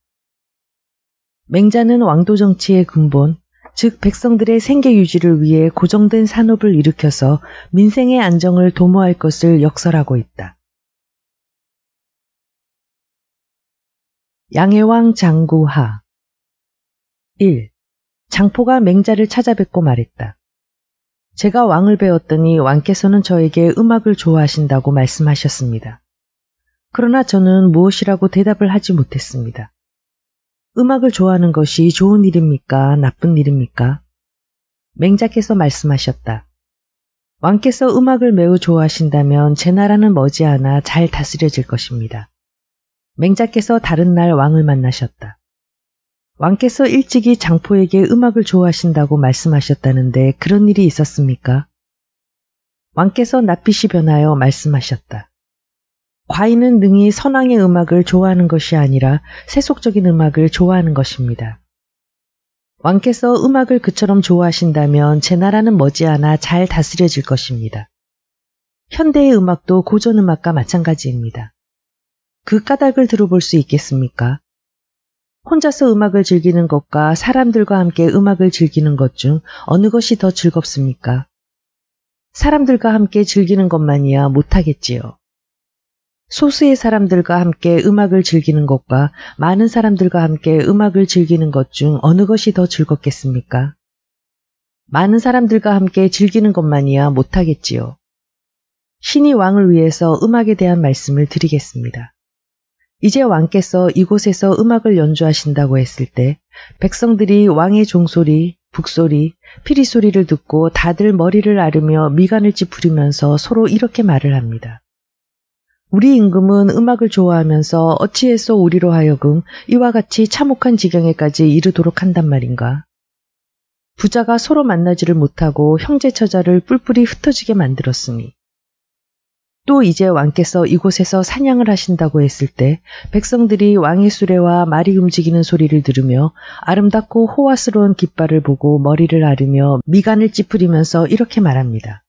맹자는 왕도 정치의 근본, 즉 백성들의 생계 유지를 위해
고정된 산업을 일으켜서 민생의 안정을 도모할 것을 역설하고 있다. 양해왕 장구하 1. 장포가 맹자를 찾아뵙고 말했다.
제가 왕을 배웠더니 왕께서는 저에게 음악을 좋아하신다고 말씀하셨습니다. 그러나 저는 무엇이라고 대답을 하지 못했습니다. 음악을 좋아하는 것이 좋은 일입니까? 나쁜 일입니까? 맹자께서 말씀하셨다. 왕께서 음악을 매우 좋아하신다면 제 나라는 머지않아 잘 다스려질 것입니다. 맹자께서 다른 날 왕을 만나셨다. 왕께서 일찍이 장포에게 음악을 좋아하신다고 말씀하셨다는데 그런 일이 있었습니까? 왕께서 낯빛이 변하여 말씀하셨다. 과인은 능히 선왕의 음악을 좋아하는 것이 아니라 세속적인 음악을 좋아하는 것입니다. 왕께서 음악을 그처럼 좋아하신다면 제 나라는 머지않아 잘 다스려질 것입니다. 현대의 음악도 고전 음악과 마찬가지입니다. 그 까닭을 들어볼 수 있겠습니까? 혼자서 음악을 즐기는 것과 사람들과 함께 음악을 즐기는 것 중 어느 것이 더 즐겁습니까? 사람들과 함께 즐기는 것만이야 못하겠지요. 소수의 사람들과 함께 음악을 즐기는 것과 많은 사람들과 함께 음악을 즐기는 것 중 어느 것이 더 즐겁겠습니까? 많은 사람들과 함께 즐기는 것만이야 못하겠지요. 신이 왕을 위해서 음악에 대한 말씀을 드리겠습니다. 이제 왕께서 이곳에서 음악을 연주하신다고 했을 때 백성들이 왕의 종소리, 북소리, 피리 소리를 듣고 다들 머리를 아르며 미간을 찌푸리면서 서로 이렇게 말을 합니다. 우리 임금은 음악을 좋아하면서 어찌해서 우리로 하여금 이와 같이 참혹한 지경에까지 이르도록 한단 말인가. 부자가 서로 만나지를 못하고 형제 처자를 뿔뿔이 흩어지게 만들었으니 또 이제 왕께서 이곳에서 사냥을 하신다고 했을 때 백성들이 왕의 수레와 말이 움직이는 소리를 들으며 아름답고 호화스러운 깃발을 보고 머리를 아르며 미간을 찌푸리면서 이렇게 말합니다.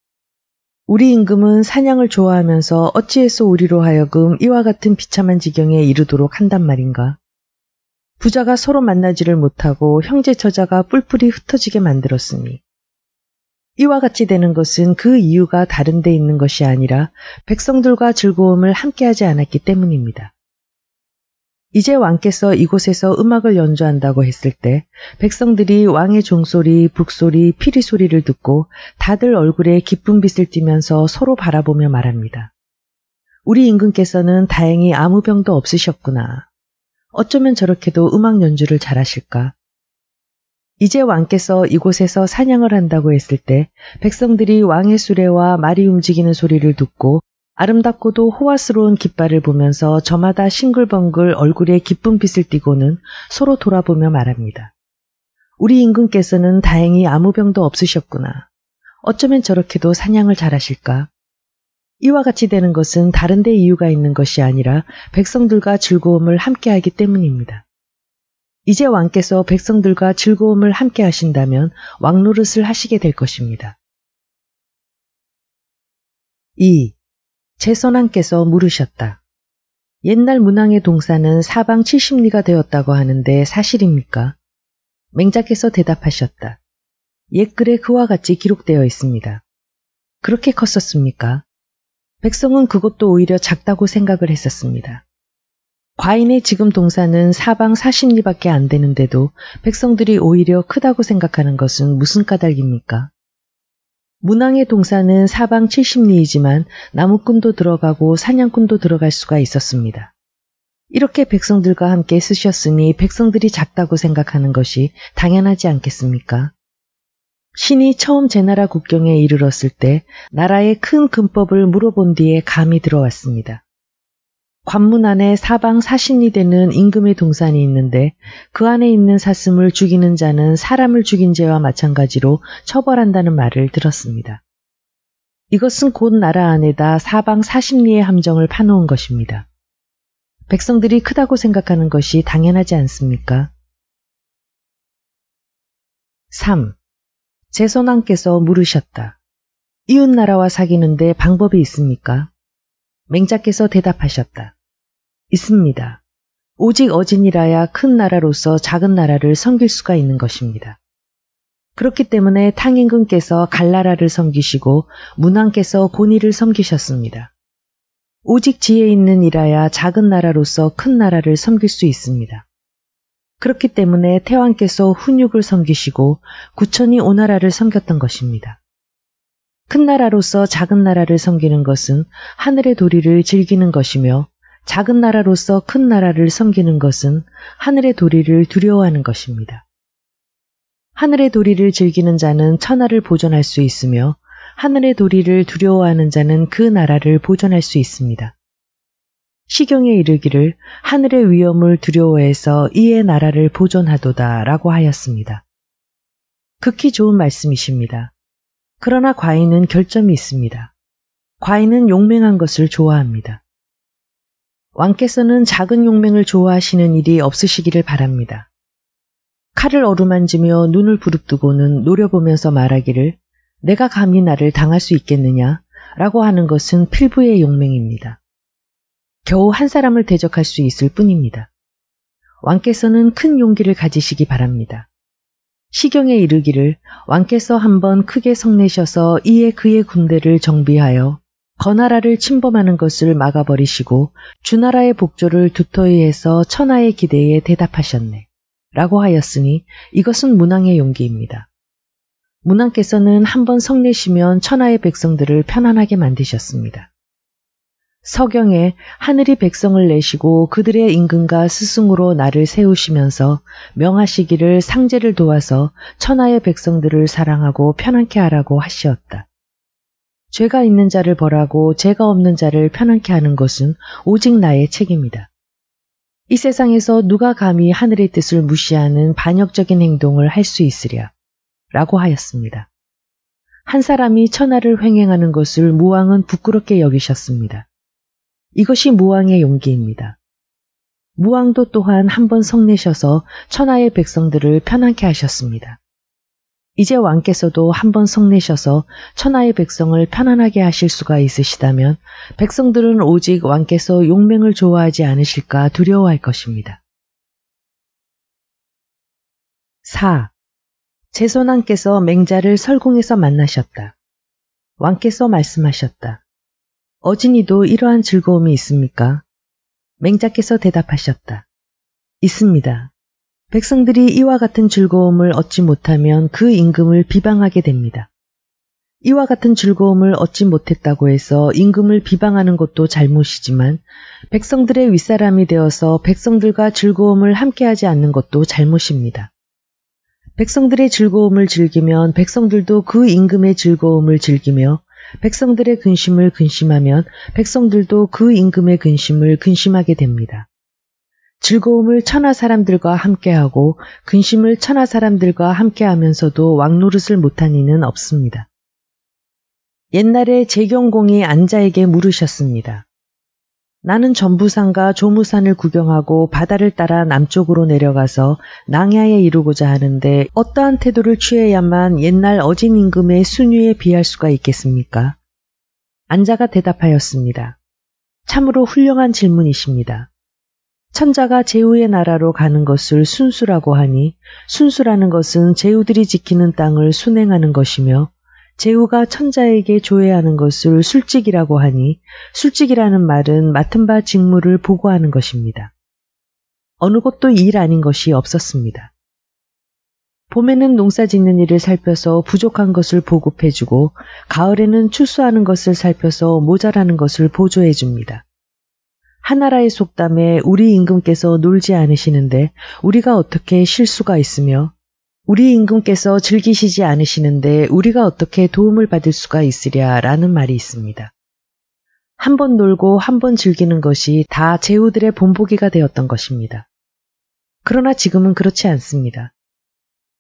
우리 임금은 사냥을 좋아하면서 어찌해서 우리로 하여금 이와 같은 비참한 지경에 이르도록 한단 말인가. 부자가 서로 만나지를 못하고 형제 처자가 뿔뿔이 흩어지게 만들었으니 이와 같이 되는 것은 그 이유가 다른 데 있는 것이 아니라 백성들과 즐거움을 함께하지 않았기 때문입니다. 이제 왕께서 이곳에서 음악을 연주한다고 했을 때 백성들이 왕의 종소리, 북소리, 피리 소리를 듣고 다들 얼굴에 기쁜 빛을 띠면서 서로 바라보며 말합니다. 우리 임금께서는 다행히 아무 병도 없으셨구나. 어쩌면 저렇게도 음악 연주를 잘하실까? 이제 왕께서 이곳에서 사냥을 한다고 했을 때 백성들이 왕의 수레와 말이 움직이는 소리를 듣고 아름답고도 호화스러운 깃발을 보면서 저마다 싱글벙글 얼굴에 기쁜 빛을 띠고는 서로 돌아보며 말합니다. 우리 임금께서는 다행히 아무 병도 없으셨구나. 어쩌면 저렇게도 사냥을 잘하실까? 이와 같이 되는 것은 다른데 이유가 있는 것이 아니라 백성들과 즐거움을 함께하기 때문입니다. 이제
왕께서 백성들과 즐거움을 함께 하신다면 왕노릇을 하시게 될 것입니다. 2. 제선왕께서 물으셨다. 옛날 문왕의 동사는 사방 70리가 되었다고 하는데 사실입니까? 맹자께서 대답하셨다. 옛글에 그와 같이 기록되어 있습니다. 그렇게 컸었습니까? 백성은 그것도 오히려 작다고
생각을 했었습니다. 과인의 지금 동사는 사방 40리밖에 안 되는데도 백성들이 오히려 크다고 생각하는 것은 무슨 까닭입니까? 문항의 동사는 사방 70리이지만 나무꾼도 들어가고 사냥꾼도 들어갈 수가 있었습니다. 이렇게 백성들과 함께 쓰셨으니 백성들이 작다고 생각하는 것이 당연하지 않겠습니까? 신이 처음 제나라 국경에 이르렀을 때 나라의 큰 금법을 물어본 뒤에 감이 들어왔습니다. 관문 안에 사방 사신이 되는 임금의 동산이 있는데 그 안에 있는 사슴을 죽이는 자는 사람을 죽인 죄와 마찬가지로 처벌한다는 말을 들었습니다. 이것은 곧 나라 안에다 사방 사신리의 함정을 파놓은
것입니다. 백성들이 크다고 생각하는 것이 당연하지 않습니까? 3. 제선왕께서 물으셨다. 이웃나라와 사귀는데 방법이 있습니까? 맹자께서
대답하셨다. 있습니다. 오직 어진이라야 큰 나라로서 작은 나라를 섬길 수가 있는 것입니다. 그렇기 때문에 탕인군께서 갈나라를 섬기시고 문왕께서 고니를 섬기셨습니다. 오직 지혜 있는 이라야 작은 나라로서 큰 나라를 섬길 수 있습니다. 그렇기 때문에 태왕께서 훈육을 섬기시고 구천이 오나라를 섬겼던 것입니다. 큰 나라로서 작은 나라를 섬기는 것은 하늘의 도리를 즐기는 것이며 작은 나라로서 큰 나라를 섬기는 것은 하늘의 도리를 두려워하는 것입니다. 하늘의 도리를 즐기는 자는 천하를 보존할 수 있으며 하늘의 도리를 두려워하는 자는 그 나라를 보존할 수 있습니다. 시경에 이르기를 하늘의 위험을 두려워해서 이의 나라를 보존하도다 라고 하였습니다. 극히 좋은 말씀이십니다. 그러나 과인은 결점이 있습니다. 과인은 용맹한 것을 좋아합니다. 왕께서는 작은 용맹을 좋아하시는 일이 없으시기를 바랍니다. 칼을 어루만지며 눈을 부릅뜨고는 노려보면서 말하기를 내가 감히 나를 당할 수 있겠느냐 라고 하는 것은 필부의 용맹입니다. 겨우 한 사람을 대적할 수 있을 뿐입니다. 왕께서는 큰 용기를 가지시기 바랍니다. 시경에 이르기를 왕께서 한번 크게 성내셔서 이에 그의 군대를 정비하여 거나라를 침범하는 것을 막아버리시고 주나라의 복조를 두터이 해서 천하의 기대에 대답하셨네. 라고 하였으니 이것은 문왕의 용기입니다. 문왕께서는 한번 성내시면 천하의 백성들을 편안하게 만드셨습니다. 서경에 하늘이 백성을 내시고 그들의 임금과 스승으로 나를 세우시면서 명하시기를 상제를 도와서 천하의 백성들을 사랑하고 편안케 하라고 하시었다. 죄가 있는 자를 벌하고 죄가 없는 자를 편안케 하는 것은 오직 나의 책임이다. 이 세상에서 누가 감히 하늘의 뜻을 무시하는 반역적인 행동을 할 수 있으랴. 라고 하였습니다. 한 사람이 천하를 횡행하는 것을 무왕은 부끄럽게 여기셨습니다. 이것이 무왕의 용기입니다. 무왕도 또한 한번 성내셔서 천하의 백성들을 편안케 하셨습니다. 이제 왕께서도 한번 성내셔서 천하의 백성을 편안하게 하실 수가 있으시다면 백성들은 오직 왕께서
용맹을 좋아하지 않으실까 두려워할 것입니다. 4. 제선왕께서 맹자를 설궁에서 만나셨다. 왕께서 말씀하셨다. 어진이도 이러한 즐거움이 있습니까? 맹자께서 대답하셨다. 있습니다.
백성들이 이와 같은 즐거움을 얻지 못하면 그 임금을 비방하게 됩니다. 이와 같은 즐거움을 얻지 못했다고 해서 임금을 비방하는 것도 잘못이지만 백성들의 윗사람이 되어서 백성들과 즐거움을 함께하지 않는 것도 잘못입니다. 백성들의 즐거움을 즐기면 백성들도 그 임금의 즐거움을 즐기며 백성들의 근심을 근심하면 백성들도 그 임금의 근심을 근심하게 됩니다. 즐거움을 천하 사람들과 함께하고 근심을 천하 사람들과 함께하면서도 왕노릇을 못한 이는 없습니다. 옛날에 재경공이 안자에게 물으셨습니다. 나는 전부산과 조무산을 구경하고 바다를 따라 남쪽으로 내려가서 낭야에 이르고자 하는데 어떠한 태도를 취해야만 옛날 어진 임금의 순위에 비할 수가 있겠습니까? 안자가 대답하였습니다. 참으로 훌륭한 질문이십니다. 천자가 제후의 나라로 가는 것을 순수라고 하니 순수라는 것은 제후들이 지키는 땅을 순행하는 것이며 제후가 천자에게 조회하는 것을 술직이라고 하니 술직이라는 말은 맡은 바 직무를 보고하는 것입니다. 어느 것도 일 아닌 것이 없었습니다. 봄에는 농사 짓는 일을 살펴서 부족한 것을 보급해주고 가을에는 추수하는 것을 살펴서 모자라는 것을 보조해줍니다. 하나라의 속담에 우리 임금께서 놀지 않으시는데 우리가 어떻게 실수가 있으며 우리 임금께서 즐기시지 않으시는데 우리가 어떻게 도움을 받을 수가 있으랴 라는 말이 있습니다. 한 번 놀고 한 번 즐기는 것이 다 제후들의 본보기가 되었던 것입니다. 그러나 지금은 그렇지 않습니다.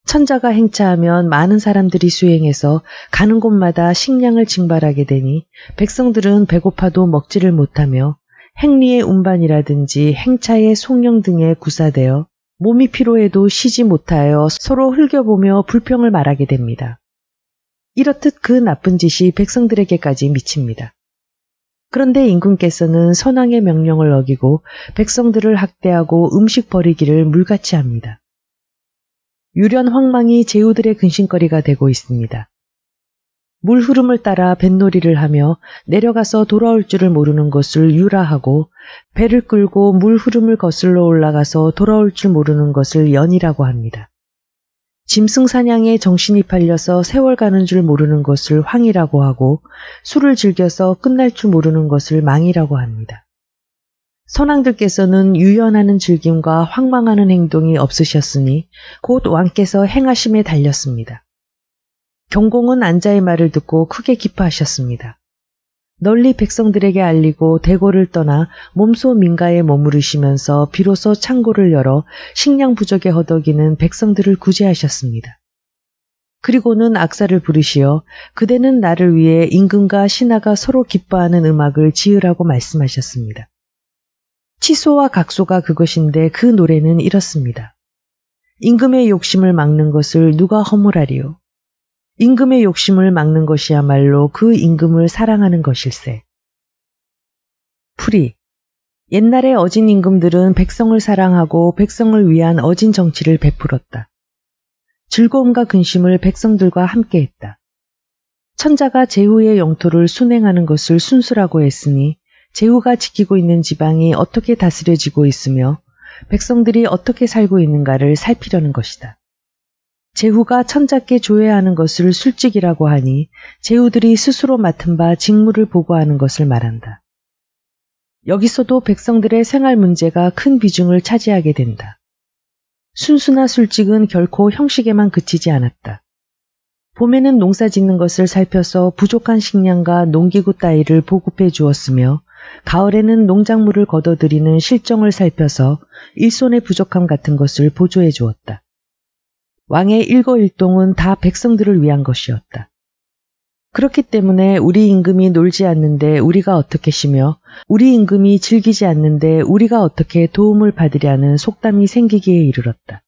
천자가 행차하면 많은 사람들이 수행해서 가는 곳마다 식량을 징발하게 되니 백성들은 배고파도 먹지를 못하며 행리의 운반이라든지 행차의 송영 등에 구사되어 몸이 피로해도 쉬지 못하여 서로 흘겨보며 불평을 말하게 됩니다. 이렇듯 그 나쁜 짓이 백성들에게까지 미칩니다. 그런데 임금께서는 선왕의 명령을 어기고 백성들을 학대하고 음식 버리기를 물같이 합니다. 유련 황망이 제후들의 근심거리가 되고 있습니다. 물 흐름을 따라 뱃놀이를 하며 내려가서 돌아올 줄을 모르는 것을 유라하고 배를 끌고 물 흐름을 거슬러 올라가서 돌아올 줄 모르는 것을 연이라고 합니다. 짐승 사냥에 정신이 팔려서 세월 가는 줄 모르는 것을 황이라고 하고 술을 즐겨서 끝날 줄 모르는 것을 망이라고 합니다. 선왕들께서는 유연하는 즐김과 황망하는 행동이 없으셨으니 곧 왕께서 행하심에 달렸습니다. 경공은 안자의 말을 듣고 크게 기뻐하셨습니다. 널리 백성들에게 알리고 대고를 떠나 몸소 민가에 머무르시면서 비로소 창고를 열어 식량 부족에 허덕이는 백성들을 구제하셨습니다. 그리고는 악사를 부르시어 그대는 나를 위해 임금과 신하가 서로 기뻐하는 음악을 지으라고 말씀하셨습니다. 치소와 각소가 그것인데 그 노래는 이렇습니다. 임금의 욕심을 막는 것을 누가 허물하리요. 임금의 욕심을 막는 것이야말로 그 임금을 사랑하는 것일세. 풀이 옛날에 어진 임금들은 백성을 사랑하고 백성을 위한 어진 정치를 베풀었다. 즐거움과 근심을 백성들과 함께 했다. 천자가 제후의 영토를 순행하는 것을 순수라고 했으니 제후가 지키고 있는 지방이 어떻게 다스려지고 있으며 백성들이 어떻게 살고 있는가를 살피려는 것이다. 제후가 천작께 조회하는 것을 술직이라고 하니 제후들이 스스로 맡은 바 직무를 보고하는 것을 말한다. 여기서도 백성들의 생활 문제가 큰 비중을 차지하게 된다. 순수나 술직은 결코 형식에만 그치지 않았다. 봄에는 농사 짓는 것을 살펴서 부족한 식량과 농기구 따위를 보급해 주었으며 가을에는 농작물을 걷어들이는 실정을 살펴서 일손의 부족함 같은 것을 보조해 주었다. 왕의 일거일동은 다 백성들을 위한 것이었다. 그렇기 때문에 우리 임금이 놀지 않는데 우리가 어떻게 쉬며 우리 임금이 즐기지 않는데 우리가 어떻게 도움을 받으려는 속담이 생기기에 이르렀다.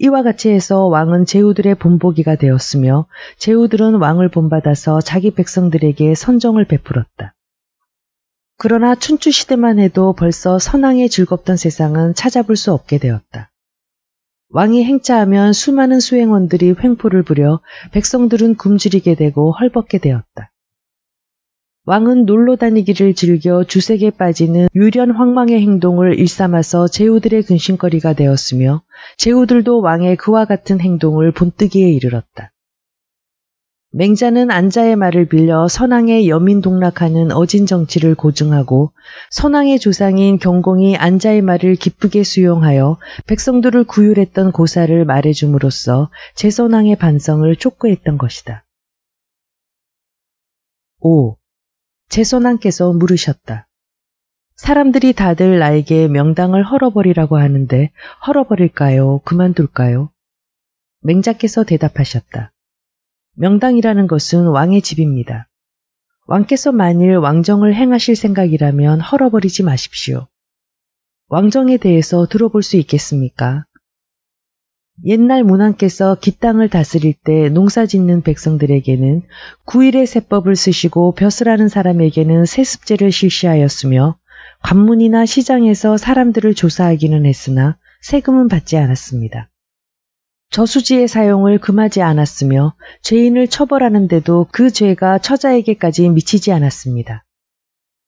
이와 같이 해서 왕은 제후들의 본보기가 되었으며 제후들은 왕을 본받아서 자기 백성들에게 선정을 베풀었다. 그러나 춘추 시대만 해도 벌써 선왕의 즐겁던 세상은 찾아볼 수 없게 되었다. 왕이 행차하면 수많은 수행원들이 횡포를 부려 백성들은 굶주리게 되고 헐벗게 되었다. 왕은 놀러 다니기를 즐겨 주색에 빠지는 유련 황망의 행동을 일삼아서 제후들의 근심거리가 되었으며 제후들도 왕의 그와 같은 행동을 본뜨기에 이르렀다. 맹자는 안자의 말을 빌려 선왕의 여민동락하는 어진 정치를 고증하고 선왕의 조상인 경공이 안자의 말을 기쁘게 수용하여 백성들을 구휼했던
고사를 말해줌으로써 제선왕의 반성을 촉구했던 것이다. 5. 제선왕께서 물으셨다.
사람들이 다들 나에게 명당을 헐어버리라고 하는데 헐어버릴까요? 그만둘까요? 맹자께서 대답하셨다. 명당이라는 것은 왕의 집입니다. 왕께서 만일 왕정을 행하실 생각이라면 헐어버리지 마십시오. 왕정에 대해서 들어볼 수 있겠습니까? 옛날 문왕께서 기땅을 다스릴 때 농사 짓는 백성들에게는 9일의 세법을 쓰시고 벼슬 하는 사람에게는 세습제를 실시하였으며 관문이나 시장에서 사람들을 조사하기는 했으나 세금은 받지 않았습니다. 저수지의 사용을 금하지 않았으며 죄인을 처벌하는데도 그 죄가 처자에게까지 미치지 않았습니다.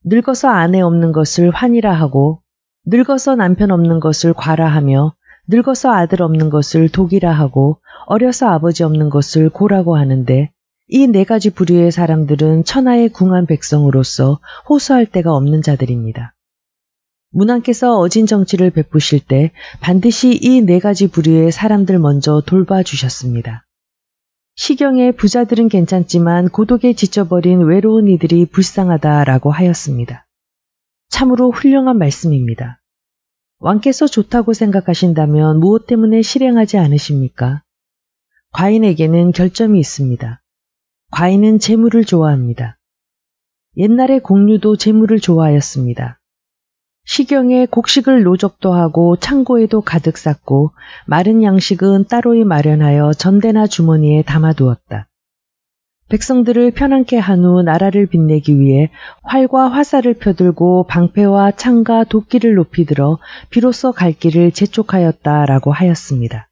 늙어서 아내 없는 것을 환이라 하고 늙어서 남편 없는 것을 과라하며 늙어서 아들 없는 것을 독이라 하고 어려서 아버지 없는 것을 고라고 하는데 이 네 가지 부류의 사람들은 천하의 궁한 백성으로서 호소할 데가 없는 자들입니다. 문왕께서 어진 정치를 베푸실 때 반드시 이 네 가지 부류의 사람들 먼저 돌봐주셨습니다. 시경의 부자들은 괜찮지만 고독에 지쳐버린 외로운 이들이 불쌍하다라고 하였습니다. 참으로 훌륭한 말씀입니다. 왕께서 좋다고 생각하신다면 무엇 때문에 실행하지 않으십니까? 과인에게는 결점이 있습니다. 과인은 재물을 좋아합니다. 옛날의 공유도 재물을 좋아하였습니다. 식용에 곡식을 노적도 하고 창고에도 가득 쌌고 마른 양식은 따로이 마련하여 전대나 주머니에 담아두었다. 백성들을 편안케 한 후 나라를 빛내기 위해 활과 화살을 펴들고 방패와 창과 도끼를 높이 들어 비로소 갈 길을 재촉하였다라고 하였습니다.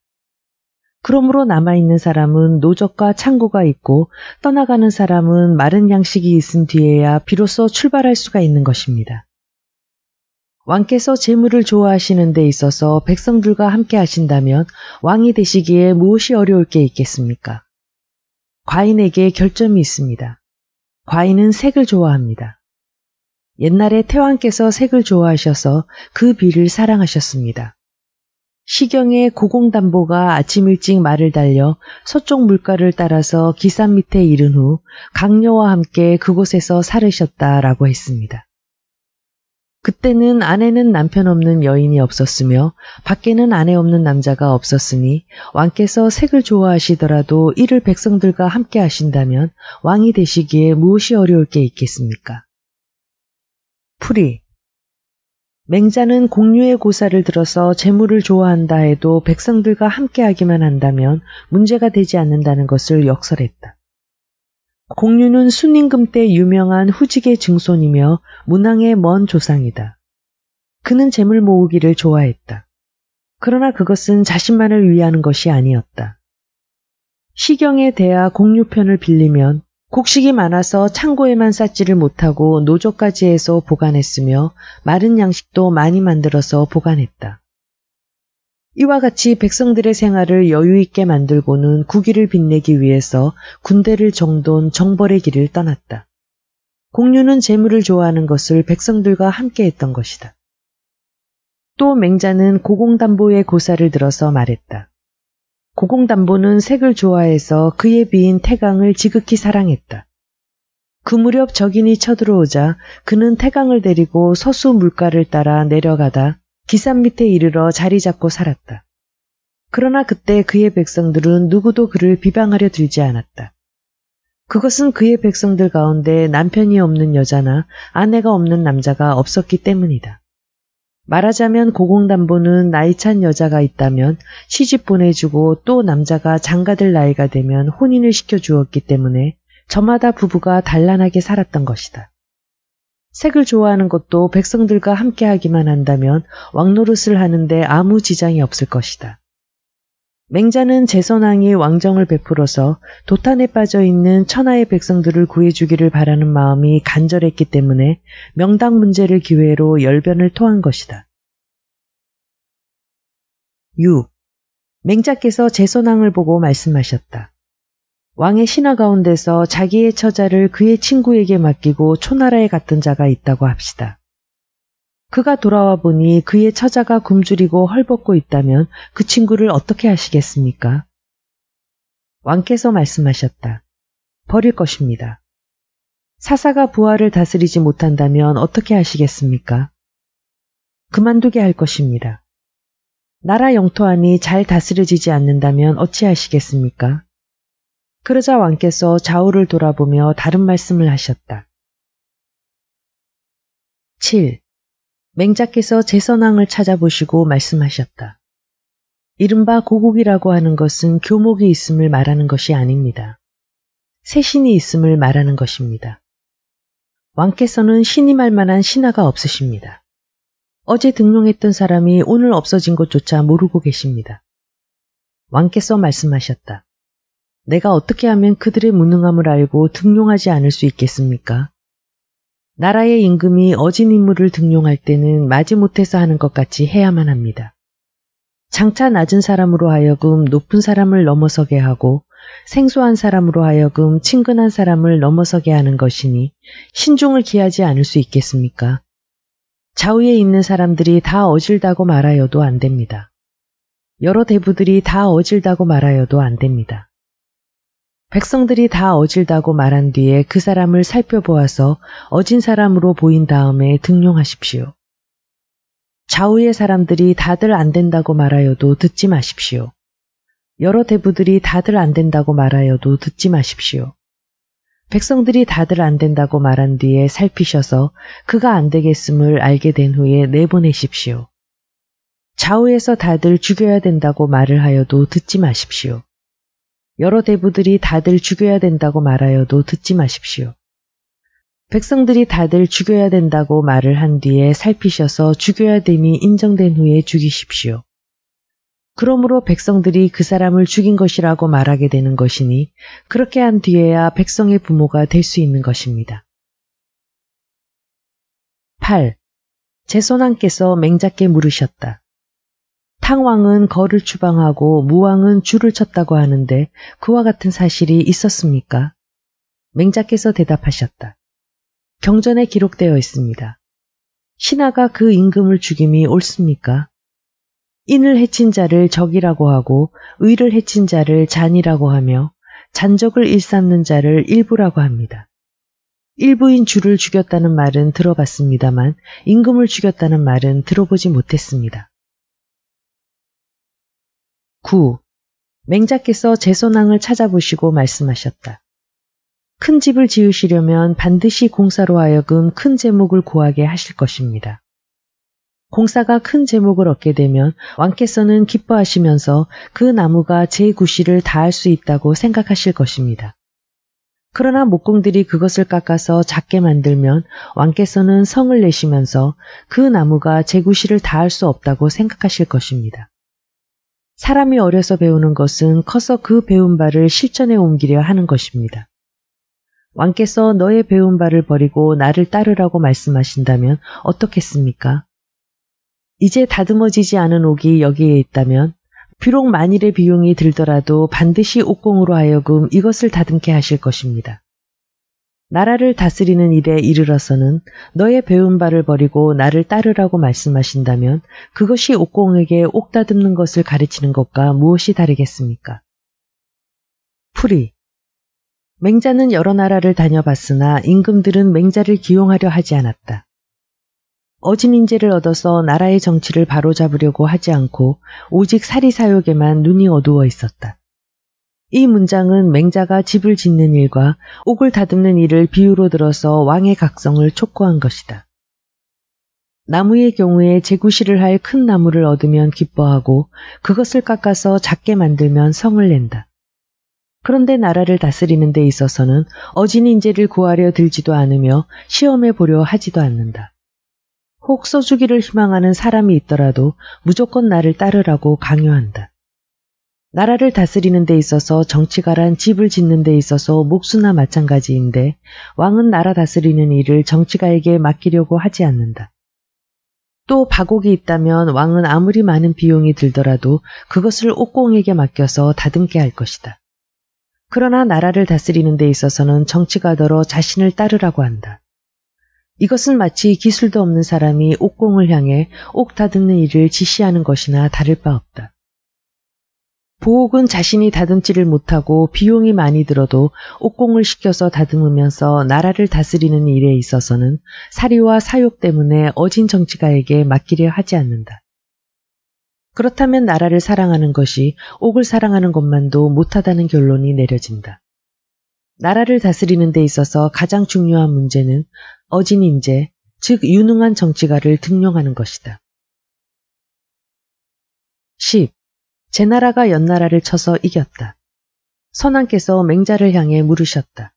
그러므로 남아있는 사람은 노적과 창고가 있고 떠나가는 사람은 마른 양식이 있은 뒤에야 비로소 출발할 수가 있는 것입니다. 왕께서 재물을 좋아하시는 데 있어서 백성들과 함께 하신다면 왕이 되시기에 무엇이 어려울 게 있겠습니까? 과인에게 결점이 있습니다. 과인은 색을 좋아합니다. 옛날에 태왕께서 색을 좋아하셔서 그 비를 사랑하셨습니다. 시경의 고공담보가 아침 일찍 말을 달려 서쪽 물가를 따라서 기산 밑에 이른 후 강녀와 함께 그곳에서 살으셨다라고 했습니다. 그때는 아내는 남편 없는 여인이 없었으며 밖에는 아내 없는 남자가 없었으니 왕께서 색을 좋아하시더라도 이를 백성들과 함께 하신다면 왕이 되시기에 무엇이 어려울 게 있겠습니까? 풀이 맹자는 공유의 고사를 들어서 재물을 좋아한다 해도 백성들과 함께하기만 한다면 문제가 되지 않는다는 것을 역설했다. 공유는 순임금 때 유명한 후직의 증손이며 문왕의 먼 조상이다. 그는 재물 모으기를 좋아했다. 그러나 그것은 자신만을 위하는 것이 아니었다. 시경에 대하 공유편을 빌리면 곡식이 많아서 창고에만 쌓지를 못하고 노조까지 해서 보관했으며 마른 양식도 많이 만들어서 보관했다. 이와 같이 백성들의 생활을 여유 있게 만들고는 국위를 빛내기 위해서 군대를 정돈 정벌의 길을 떠났다. 공유는 재물을 좋아하는 것을 백성들과 함께 했던 것이다. 또 맹자는 고공담보의 고사를 들어서 말했다. 고공담보는 색을 좋아해서 그의 비인 태강을 지극히 사랑했다. 그 무렵 적인이 쳐들어오자 그는 태강을 데리고 서수 물가를 따라 내려가다 기산 밑에 이르러 자리 잡고 살았다. 그러나 그때 그의 백성들은 누구도 그를 비방하려 들지 않았다. 그것은 그의 백성들 가운데 남편이 없는 여자나 아내가 없는 남자가 없었기 때문이다. 말하자면 고공담보는 나이찬 여자가 있다면 시집 보내주고 또 남자가 장가들 나이가 되면 혼인을 시켜 주었기 때문에 저마다 부부가 단란하게 살았던 것이다. 색을 좋아하는 것도 백성들과 함께 하기만 한다면 왕노릇을 하는데 아무 지장이 없을 것이다. 맹자는 제선왕이 왕정을 베풀어서 도탄에 빠져 있는 천하의
백성들을 구해주기를 바라는 마음이 간절했기 때문에 명당 문제를 기회로 열변을 토한 것이다. 6. 맹자께서 제선왕을 보고 말씀하셨다. 왕의 신하 가운데서 자기의
처자를 그의 친구에게 맡기고 초나라에 갔던 자가 있다고 합시다. 그가 돌아와 보니 그의 처자가 굶주리고 헐벗고 있다면 그 친구를 어떻게 하시겠습니까? 왕께서 말씀하셨다. 버릴
것입니다. 사사가 부하를 다스리지 못한다면 어떻게 하시겠습니까? 그만두게 할 것입니다. 나라 영토 안이 잘 다스려지지 않는다면 어찌하시겠습니까? 그러자 왕께서 좌우를 돌아보며 다른 말씀을 하셨다. 7. 맹자께서 제선왕을 찾아보시고 말씀하셨다. 이른바
고국이라고 하는 것은 교목이 있음을 말하는 것이 아닙니다. 새신이 있음을 말하는 것입니다. 왕께서는 신임할 만한 신하가 없으십니다. 어제 등용했던 사람이 오늘 없어진 것조차 모르고 계십니다. 왕께서 말씀하셨다. 내가 어떻게 하면 그들의 무능함을 알고 등용하지 않을 수 있겠습니까? 나라의 임금이 어진 임무를 등용할 때는 마지못해서 하는 것 같이 해야만 합니다. 장차 낮은 사람으로 하여금 높은 사람을 넘어서게 하고 생소한 사람으로 하여금 친근한 사람을 넘어서게 하는 것이니 신중을 기하지 않을 수 있겠습니까? 좌우에 있는 사람들이 다 어질다고 말하여도 안 됩니다. 여러 대부들이 다 어질다고 말하여도 안 됩니다. 백성들이 다 어질다고 말한 뒤에 그 사람을 살펴보아서 어진 사람으로 보인 다음에 등용하십시오. 좌우의 사람들이 다들 안 된다고 말하여도 듣지 마십시오. 여러 대부들이 다들 안 된다고 말하여도 듣지 마십시오. 백성들이 다들 안 된다고 말한 뒤에 살피셔서 그가 안 되겠음을 알게 된 후에 내보내십시오. 좌우에서 다들 죽여야 된다고 말을 하여도 듣지 마십시오. 여러 대부들이 다들 죽여야 된다고 말하여도 듣지 마십시오. 백성들이 다들 죽여야 된다고 말을 한 뒤에 살피셔서 죽여야 됨이 인정된 후에 죽이십시오. 그러므로 백성들이
그 사람을 죽인 것이라고 말하게 되는 것이니 그렇게 한 뒤에야 백성의 부모가 될 수 있는 것입니다. 8. 제손왕께서 맹자께 물으셨다. 탕왕은 거를 추방하고
무왕은 줄을 쳤다고 하는데 그와 같은 사실이 있었습니까? 맹자께서 대답하셨다. 경전에 기록되어 있습니다. 신하가 그 임금을 죽임이 옳습니까? 인을 해친 자를 적이라고 하고 의를 해친 자를 잔이라고 하며 잔적을 일삼는 자를 일부라고
합니다. 일부인 줄을 죽였다는 말은 들어봤습니다만 임금을 죽였다는 말은 들어보지 못했습니다. 9. 맹자께서 제손왕을 찾아보시고 말씀하셨다. 큰
집을 지으시려면 반드시 공사로 하여금 큰 제목을 구하게 하실 것입니다. 공사가 큰 제목을 얻게 되면 왕께서는 기뻐하시면서 그 나무가 제 구실을 다할 수 있다고 생각하실 것입니다. 그러나 목공들이 그것을 깎아서 작게 만들면 왕께서는 성을 내시면서 그 나무가 제 구실을 다할 수 없다고 생각하실 것입니다. 사람이 어려서 배우는 것은 커서 그 배운 바를 실천에 옮기려 하는 것입니다. 왕께서 너의 배운 바를 버리고 나를 따르라고 말씀하신다면 어떻겠습니까? 이제 다듬어지지 않은 옥이 여기에 있다면 비록 만일의 비용이 들더라도 반드시 옥공으로 하여금 이것을 다듬게 하실 것입니다. 나라를 다스리는 일에 이르러서는 너의 배운 바를 버리고 나를 따르라고 말씀하신다면 그것이 옥공에게 옥 다듬는 것을 가르치는 것과 무엇이
다르겠습니까? 풀이 맹자는 여러 나라를 다녀봤으나 임금들은 맹자를 기용하려 하지 않았다. 어진
인재를 얻어서 나라의 정치를 바로잡으려고 하지 않고 오직 사리사욕에만 눈이 어두워 있었다. 이 문장은 맹자가 집을 짓는 일과 옥을 다듬는 일을 비유로 들어서 왕의 각성을 촉구한 것이다. 나무의 경우에 재구실을 할 큰 나무를 얻으면 기뻐하고 그것을 깎아서 작게 만들면 성을 낸다. 그런데 나라를 다스리는 데 있어서는 어진 인재를 구하려 들지도 않으며 시험해 보려 하지도 않는다. 혹 써주기를 희망하는 사람이 있더라도 무조건 나를 따르라고 강요한다. 나라를 다스리는 데 있어서 정치가란 집을 짓는 데 있어서 목수나 마찬가지인데 왕은 나라 다스리는 일을 정치가에게 맡기려고 하지 않는다. 또 바곡이 있다면 왕은 아무리 많은 비용이 들더라도 그것을 옥공에게 맡겨서 다듬게 할 것이다. 그러나 나라를 다스리는 데 있어서는 정치가더러 자신을 따르라고 한다. 이것은 마치 기술도 없는 사람이 옥공을 향해 옥 다듬는 일을 지시하는 것이나 다를 바 없다. 보옥은 자신이 다듬지를 못하고 비용이 많이 들어도 옥공을 시켜서 다듬으면서 나라를 다스리는 일에 있어서는 사리와 사욕 때문에 어진 정치가에게 맡기려 하지 않는다. 그렇다면 나라를 사랑하는 것이 옥을 사랑하는 것만도 못하다는 결론이 내려진다. 나라를 다스리는 데
있어서 가장 중요한 문제는 어진 인재, 즉 유능한 정치가를 등용하는 것이다. 10. 제나라가 연나라를 쳐서 이겼다. 선왕께서 맹자를 향해 물으셨다.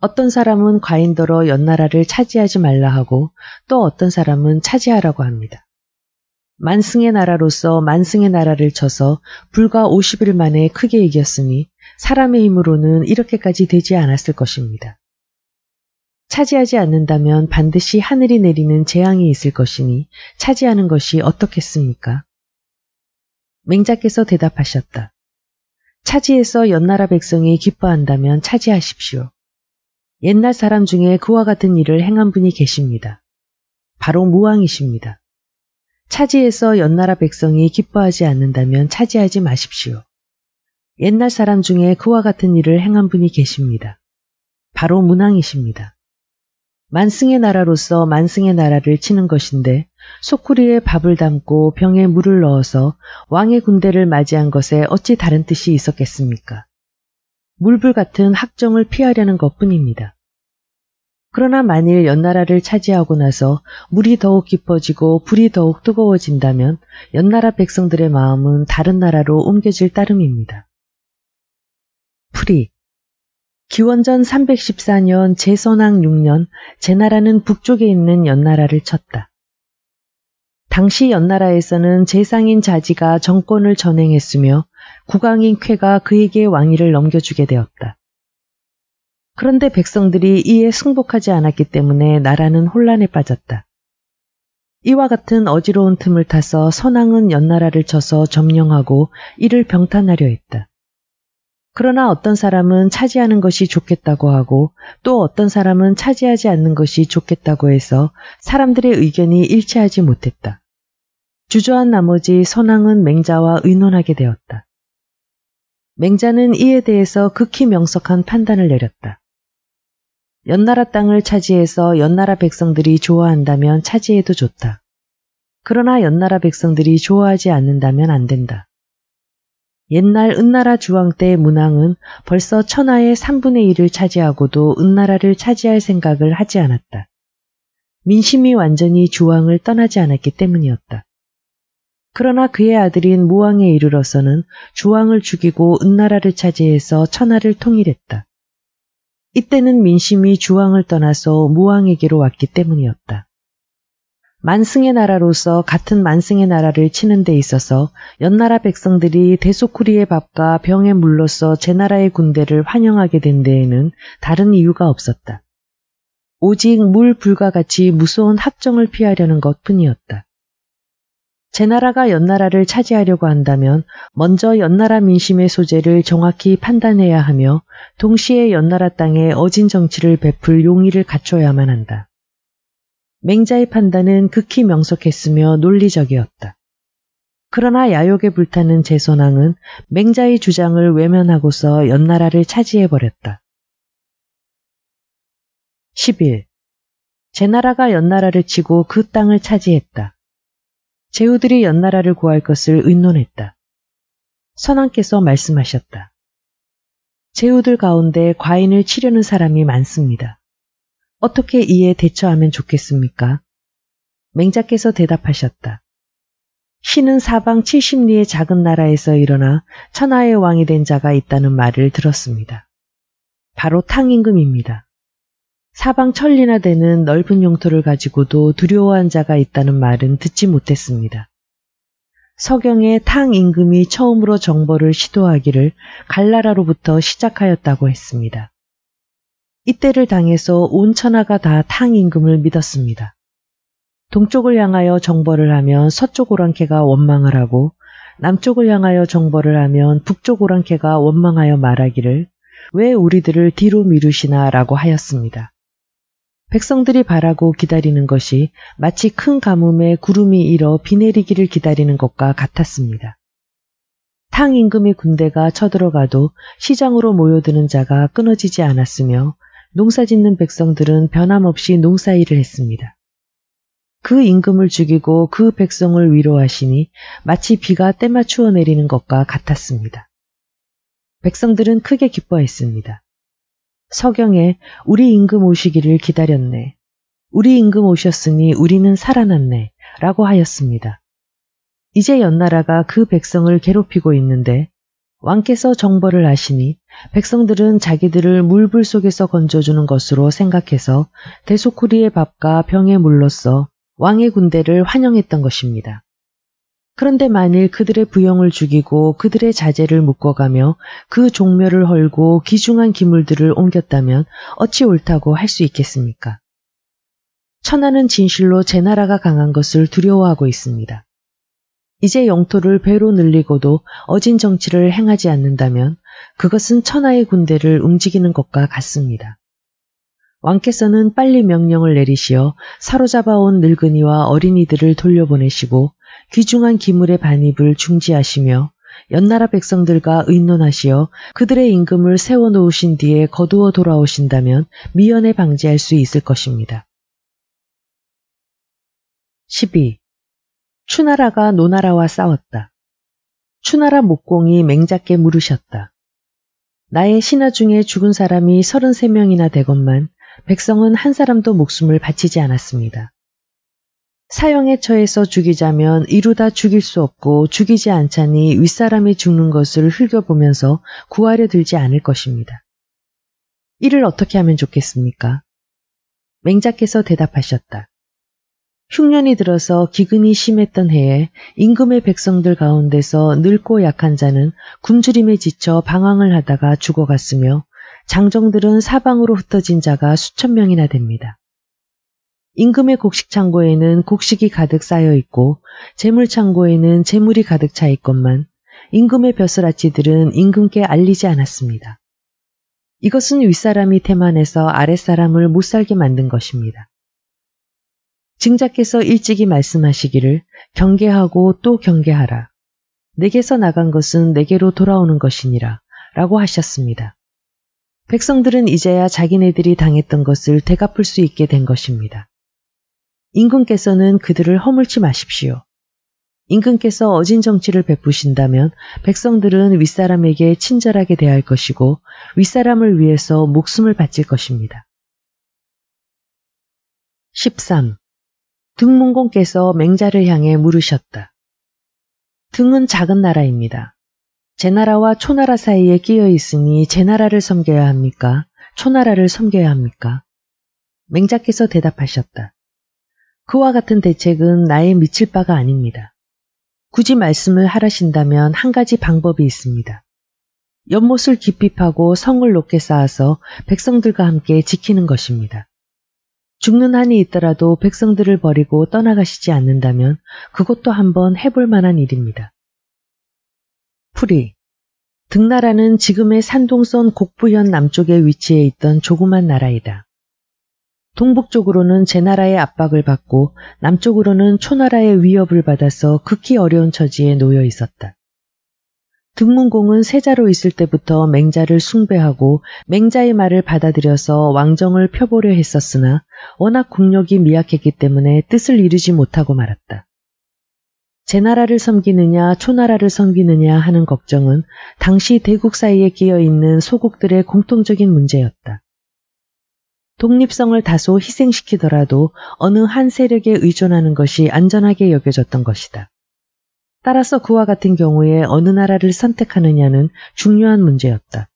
어떤 사람은 과인더러 연나라를 차지하지 말라 하고 또 어떤 사람은 차지하라고 합니다. 만승의 나라로서 만승의 나라를 쳐서 불과 50일 만에 크게 이겼으니 사람의 힘으로는 이렇게까지 되지 않았을 것입니다. 차지하지 않는다면 반드시 하늘이 내리는 재앙이 있을 것이니 차지하는 것이 어떻겠습니까? 맹자께서 대답하셨다. 차지에서 연나라 백성이 기뻐한다면 차지하십시오. 옛날 사람 중에 그와 같은 일을 행한 분이 계십니다. 바로 무왕이십니다. 차지에서 연나라 백성이 기뻐하지 않는다면 차지하지 마십시오. 옛날 사람 중에 그와 같은 일을 행한 분이 계십니다. 바로 문왕이십니다. 만승의 나라로서 만승의 나라를 치는 것인데 소쿠리에 밥을 담고 병에 물을 넣어서 왕의 군대를 맞이한 것에 어찌 다른 뜻이 있었겠습니까? 물불 같은 학정을 피하려는 것 뿐입니다. 그러나 만일 연나라를 차지하고 나서 물이 더욱 깊어지고 불이 더욱 뜨거워진다면 연나라 백성들의 마음은 다른 나라로 옮겨질 따름입니다. 프리 기원전 314년 제선왕 6년 제나라는 북쪽에 있는 연나라를 쳤다. 당시 연나라에서는 재상인 자지가 정권을 전행했으며 국왕인 쾌가 그에게 왕위를 넘겨주게 되었다. 그런데 백성들이 이에 승복하지 않았기 때문에 나라는 혼란에 빠졌다. 이와 같은 어지러운 틈을 타서 선왕은 연나라를 쳐서 점령하고 이를 병탄하려 했다. 그러나 어떤 사람은 차지하는 것이 좋겠다고 하고 또 어떤 사람은 차지하지 않는 것이 좋겠다고 해서 사람들의 의견이 일치하지 못했다. 주저한 나머지 선왕은 맹자와 의논하게 되었다. 맹자는 이에 대해서 극히 명석한 판단을 내렸다. 연나라 땅을 차지해서 연나라 백성들이 좋아한다면 차지해도 좋다. 그러나 연나라 백성들이 좋아하지 않는다면 안 된다. 옛날 은나라 주왕 때 문왕은 벌써 천하의 3분의 1을 차지하고도 은나라를 차지할 생각을 하지 않았다. 민심이 완전히 주왕을 떠나지 않았기 때문이었다. 그러나 그의 아들인 무왕에 이르러서는 주왕을 죽이고 은나라를 차지해서 천하를 통일했다. 이때는 민심이 주왕을 떠나서 무왕에게로 왔기 때문이었다. 만승의 나라로서 같은 만승의 나라를 치는 데 있어서 연나라 백성들이 대소쿠리의 밥과 병의 물로서 제 나라의 군대를 환영하게 된 데에는 다른 이유가 없었다. 오직 물 불과 같이 무서운 합정을 피하려는 것 뿐이었다. 제 나라가 연나라를 차지하려고 한다면 먼저 연나라 민심의 소재를 정확히 판단해야 하며 동시에 연나라 땅에 어진 정치를 베풀 용의를 갖춰야만 한다. 맹자의 판단은 극히 명석했으며 논리적이었다. 그러나 야욕에 불타는 제선왕은
맹자의 주장을 외면하고서 연나라를 차지해버렸다. 11. 제나라가 연나라를 치고 그 땅을 차지했다. 제후들이 연나라를 구할 것을 의논했다. 선왕께서 말씀하셨다. 제후들 가운데 과인을 치려는 사람이
많습니다. 어떻게 이에 대처하면 좋겠습니까? 맹자께서 대답하셨다. 신은 사방 70리의 작은 나라에서 일어나 천하의 왕이 된 자가 있다는 말을 들었습니다. 바로 탕임금입니다. 사방 천리나 되는 넓은 용토를 가지고도 두려워한 자가 있다는 말은 듣지 못했습니다. 서경의 탕임금이 처음으로 정벌을 시도하기를 갈라라로부터 시작하였다고 했습니다. 이때를 당해서 온 천하가 다 탕임금을 믿었습니다. 동쪽을 향하여 정벌을 하면 서쪽 오랑캐가 원망을 하고 남쪽을 향하여 정벌을 하면 북쪽 오랑캐가 원망하여 말하기를 왜 우리들을 뒤로 미루시나 라고 하였습니다. 백성들이 바라고 기다리는 것이 마치 큰 가뭄에 구름이 일어 비 내리기를 기다리는 것과 같았습니다. 탕 임금의 군대가 쳐들어가도 시장으로 모여드는 자가 끊어지지 않았으며 농사 짓는 백성들은 변함없이 농사일을 했습니다. 그 임금을 죽이고 그 백성을 위로하시니 마치 비가 때맞추어 내리는 것과 같았습니다. 백성들은 크게 기뻐했습니다. 서경에 우리 임금 오시기를 기다렸네. 우리 임금 오셨으니 우리는 살아났네. 라고 하였습니다. 이제 연나라가 그 백성을 괴롭히고 있는데 왕께서 정벌을 아시니 백성들은 자기들을 물불 속에서 건져주는 것으로 생각해서 대소쿠리의 밥과 병의 물로써 왕의 군대를 환영했던 것입니다. 그런데 만일 그들의 부영을 죽이고 그들의 자재를 묶어가며 그 종묘를 헐고 귀중한 기물들을 옮겼다면 어찌 옳다고 할 수 있겠습니까? 천하는 진실로 제 나라가 강한 것을 두려워하고 있습니다. 이제 영토를 배로 늘리고도 어진 정치를 행하지 않는다면 그것은 천하의 군대를 움직이는 것과 같습니다. 왕께서는 빨리 명령을 내리시어 사로잡아온 늙은이와 어린이들을 돌려보내시고 귀중한 기물의 반입을 중지하시며 연나라 백성들과 의논하시어 그들의 임금을 세워놓으신 뒤에 거두어 돌아오신다면
미연에 방지할 수 있을 것입니다. 12. 추나라가 노나라와 싸웠다. 추나라 목공이
맹작게 물으셨다. 나의 신하 중에 죽은 사람이 33명이나 되건만 백성은 한 사람도 목숨을 바치지 않았습니다. 사형에 처해서 죽이자면 이루다 죽일 수 없고 죽이지 않자니 윗사람이 죽는
것을 흘겨보면서 구하려 들지 않을 것입니다. 이를 어떻게 하면 좋겠습니까? 맹작께서 대답하셨다. 흉년이
들어서 기근이 심했던 해에 임금의 백성들 가운데서 늙고 약한 자는 굶주림에 지쳐 방황을 하다가 죽어갔으며 장정들은 사방으로 흩어진 자가 수천 명이나 됩니다. 임금의 곡식 창고에는 곡식이 가득 쌓여 있고 재물 창고에는 재물이 가득 차 있건만 임금의 벼슬아치들은 임금께 알리지 않았습니다. 이것은 윗사람이 태만해서 아랫사람을 못살게 만든 것입니다. 증자께서 일찍이 말씀하시기를 경계하고 또 경계하라. 내게서 나간 것은 내게로 돌아오는 것이니라. 라고 하셨습니다. 백성들은 이제야 자기네들이 당했던 것을 되갚을 수 있게 된 것입니다. 임금께서는 그들을 허물지 마십시오. 임금께서 어진 정치를 베푸신다면 백성들은
윗사람에게 친절하게 대할 것이고 윗사람을 위해서 목숨을 바칠 것입니다. 13. 등문공께서 맹자를 향해 물으셨다. 등은 작은 나라입니다.
제 나라와 초나라 사이에 끼어 있으니 제 나라를 섬겨야 합니까? 초나라를 섬겨야 합니까? 맹자께서 대답하셨다. 그와 같은 대책은 나의 미칠 바가 아닙니다. 굳이 말씀을 하라신다면 한 가지 방법이 있습니다. 연못을 깊이 파고 성을 높게 쌓아서 백성들과 함께 지키는 것입니다. 죽는 한이 있더라도 백성들을 버리고 떠나가시지 않는다면 그것도 한번 해볼 만한 일입니다. 풀이 등나라는 지금의 산동선 곡부현 남쪽에 위치해 있던 조그만 나라이다. 동북쪽으로는 제나라의 압박을 받고 남쪽으로는 초나라의 위협을 받아서 극히 어려운 처지에 놓여 있었다. 등문공은 세자로 있을 때부터 맹자를 숭배하고 맹자의 말을 받아들여서 왕정을 펴보려 했었으나 워낙 국력이 미약했기 때문에 뜻을 이루지 못하고 말았다. 제 나라를 섬기느냐 초나라를 섬기느냐 하는 걱정은 당시 대국 사이에 끼어 있는 소국들의 공통적인 문제였다. 독립성을 다소 희생시키더라도 어느 한 세력에 의존하는 것이 안전하게 여겨졌던 것이다. 따라서 그와 같은 경우에 어느 나라를 선택하느냐는 중요한 문제였다.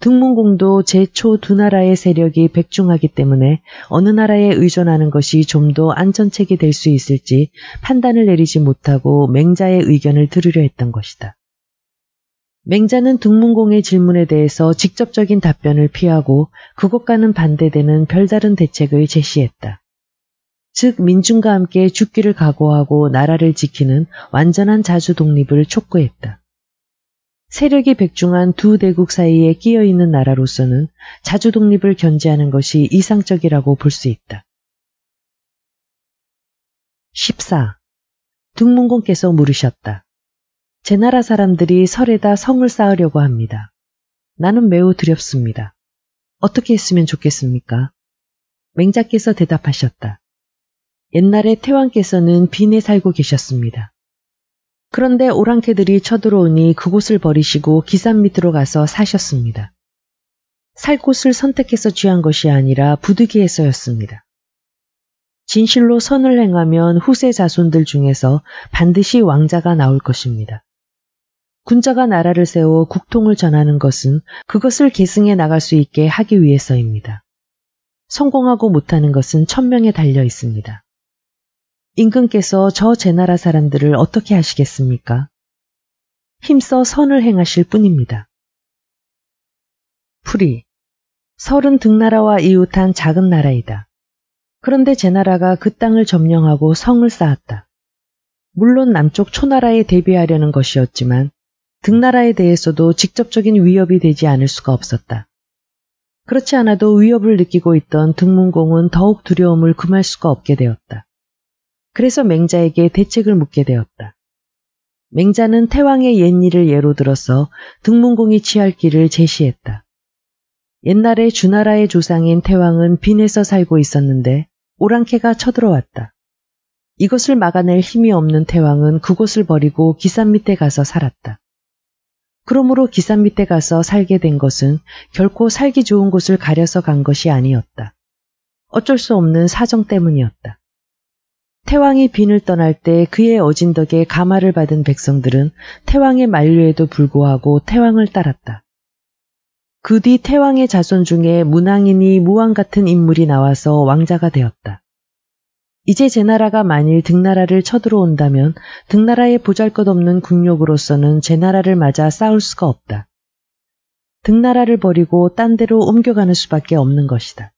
등문공도 제초 두 나라의 세력이 백중하기 때문에 어느 나라에 의존하는 것이 좀 더 안전책이 될 수 있을지 판단을 내리지 못하고 맹자의 의견을 들으려 했던 것이다. 맹자는 등문공의 질문에 대해서 직접적인 답변을 피하고 그것과는 반대되는 별다른 대책을 제시했다. 즉 민중과 함께 죽기를 각오하고 나라를 지키는 완전한 자주 독립을 촉구했다.
세력이 백중한 두 대국 사이에 끼어 있는 나라로서는 자주 독립을 견제하는 것이 이상적이라고 볼 수 있다. 14. 등문공께서 물으셨다. 제 나라 사람들이 설에다 성을 쌓으려고 합니다. 나는 매우 두렵습니다. 어떻게 했으면 좋겠습니까? 맹자께서 대답하셨다. 옛날에 태왕께서는
빈에 살고 계셨습니다. 그런데 오랑캐들이 쳐들어오니 그곳을 버리시고 기산 밑으로 가서 사셨습니다. 살 곳을 선택해서 취한 것이 아니라 부득이해서였습니다. 진실로 선을 행하면 후세 자손들 중에서 반드시 왕자가 나올 것입니다. 군자가 나라를 세워 국통을 전하는 것은 그것을 계승해 나갈 수 있게 하기 위해서입니다. 성공하고 못하는 것은 천명에 달려 있습니다.
임금께서 저제 나라 사람들을 어떻게 하시겠습니까? 힘써 선을 행하실 뿐입니다. 풀이 서른 등나라와 이웃한 작은 나라이다. 그런데 제 나라가 그 땅을 점령하고 성을
쌓았다. 물론 남쪽 초나라에 대비하려는 것이었지만 등나라에 대해서도 직접적인 위협이 되지 않을 수가 없었다. 그렇지 않아도 위협을 느끼고 있던 등문공은 더욱 두려움을 금할 수가 없게 되었다. 그래서 맹자에게 대책을 묻게 되었다. 맹자는 태왕의 옛일을 예로 들어서 등문공이 취할 길을 제시했다. 옛날에 주나라의 조상인 태왕은 빈에서 살고 있었는데 오랑캐가 쳐들어왔다. 이것을 막아낼 힘이 없는 태왕은 그곳을 버리고 기산 밑에 가서 살았다. 그러므로 기산 밑에 가서 살게 된 것은 결코 살기 좋은 곳을 가려서 간 것이 아니었다. 어쩔 수 없는 사정 때문이었다. 태왕이 빈을 떠날 때 그의 어진덕에 가마를 받은 백성들은 태왕의 만류에도 불구하고 태왕을 따랐다. 그 뒤 태왕의 자손 중에 문왕인이 무왕 같은 인물이 나와서 왕자가 되었다. 이제 제 나라가 만일 등나라를 쳐들어온다면 등나라의 보잘것없는 국력으로서는 제 나라를 맞아 싸울 수가 없다. 등나라를 버리고 딴 데로 옮겨가는 수밖에 없는 것이다.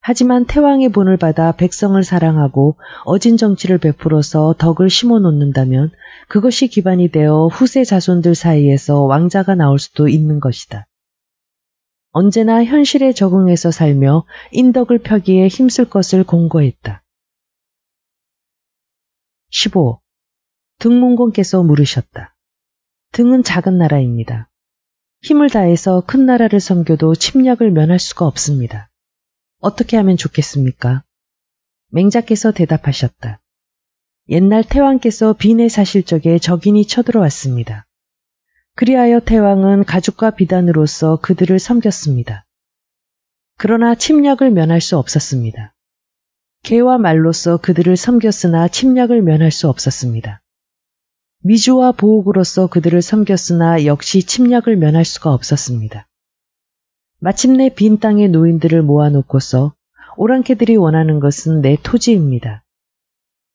하지만 태왕의 본을 받아 백성을 사랑하고 어진 정치를 베풀어서 덕을 심어 놓는다면 그것이 기반이 되어 후세 자손들 사이에서 왕자가 나올 수도 있는 것이다. 언제나 현실에 적응해서
살며 인덕을 펴기에 힘쓸 것을 공고했다. 15. 등문공께서 물으셨다. 등은 작은 나라입니다. 힘을 다해서 큰 나라를 섬겨도 침략을 면할 수가 없습니다.
어떻게 하면 좋겠습니까? 맹자께서 대답하셨다. 옛날 태왕께서 빈의 사실적에 적인이 쳐들어왔습니다. 그리하여 태왕은 가죽과 비단으로서 그들을 섬겼습니다. 그러나 침략을 면할 수 없었습니다. 개와 말로서 그들을 섬겼으나 침략을 면할 수 없었습니다. 미주와 보옥으로서 그들을 섬겼으나 역시 침략을 면할 수가 없었습니다. 마침내 빈 땅의 노인들을 모아놓고서 오랑캐들이 원하는 것은 내 토지입니다.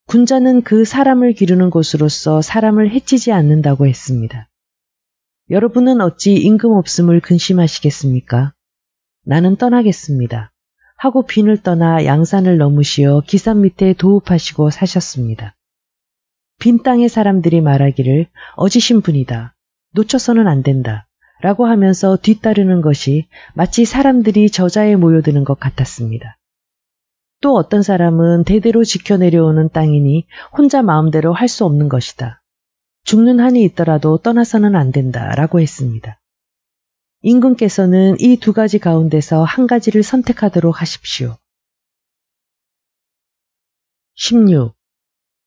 군자는 그 사람을 기르는 곳으로서 사람을 해치지 않는다고 했습니다. 여러분은 어찌 임금 없음을 근심하시겠습니까? 나는 떠나겠습니다. 하고 빈을 떠나 양산을 넘으시어 기산 밑에 도읍하시고 사셨습니다. 빈 땅의 사람들이 말하기를 어지신 분이다. 놓쳐서는 안 된다. 라고 하면서 뒤따르는 것이 마치 사람들이 저자에 모여드는 것 같았습니다. 또 어떤 사람은 대대로 지켜내려오는 땅이니 혼자 마음대로 할 수 없는 것이다. 죽는 한이 있더라도 떠나서는 안 된다.
라고 했습니다. 인근께서는 이 두 가지 가운데서 한 가지를 선택하도록 하십시오. 16.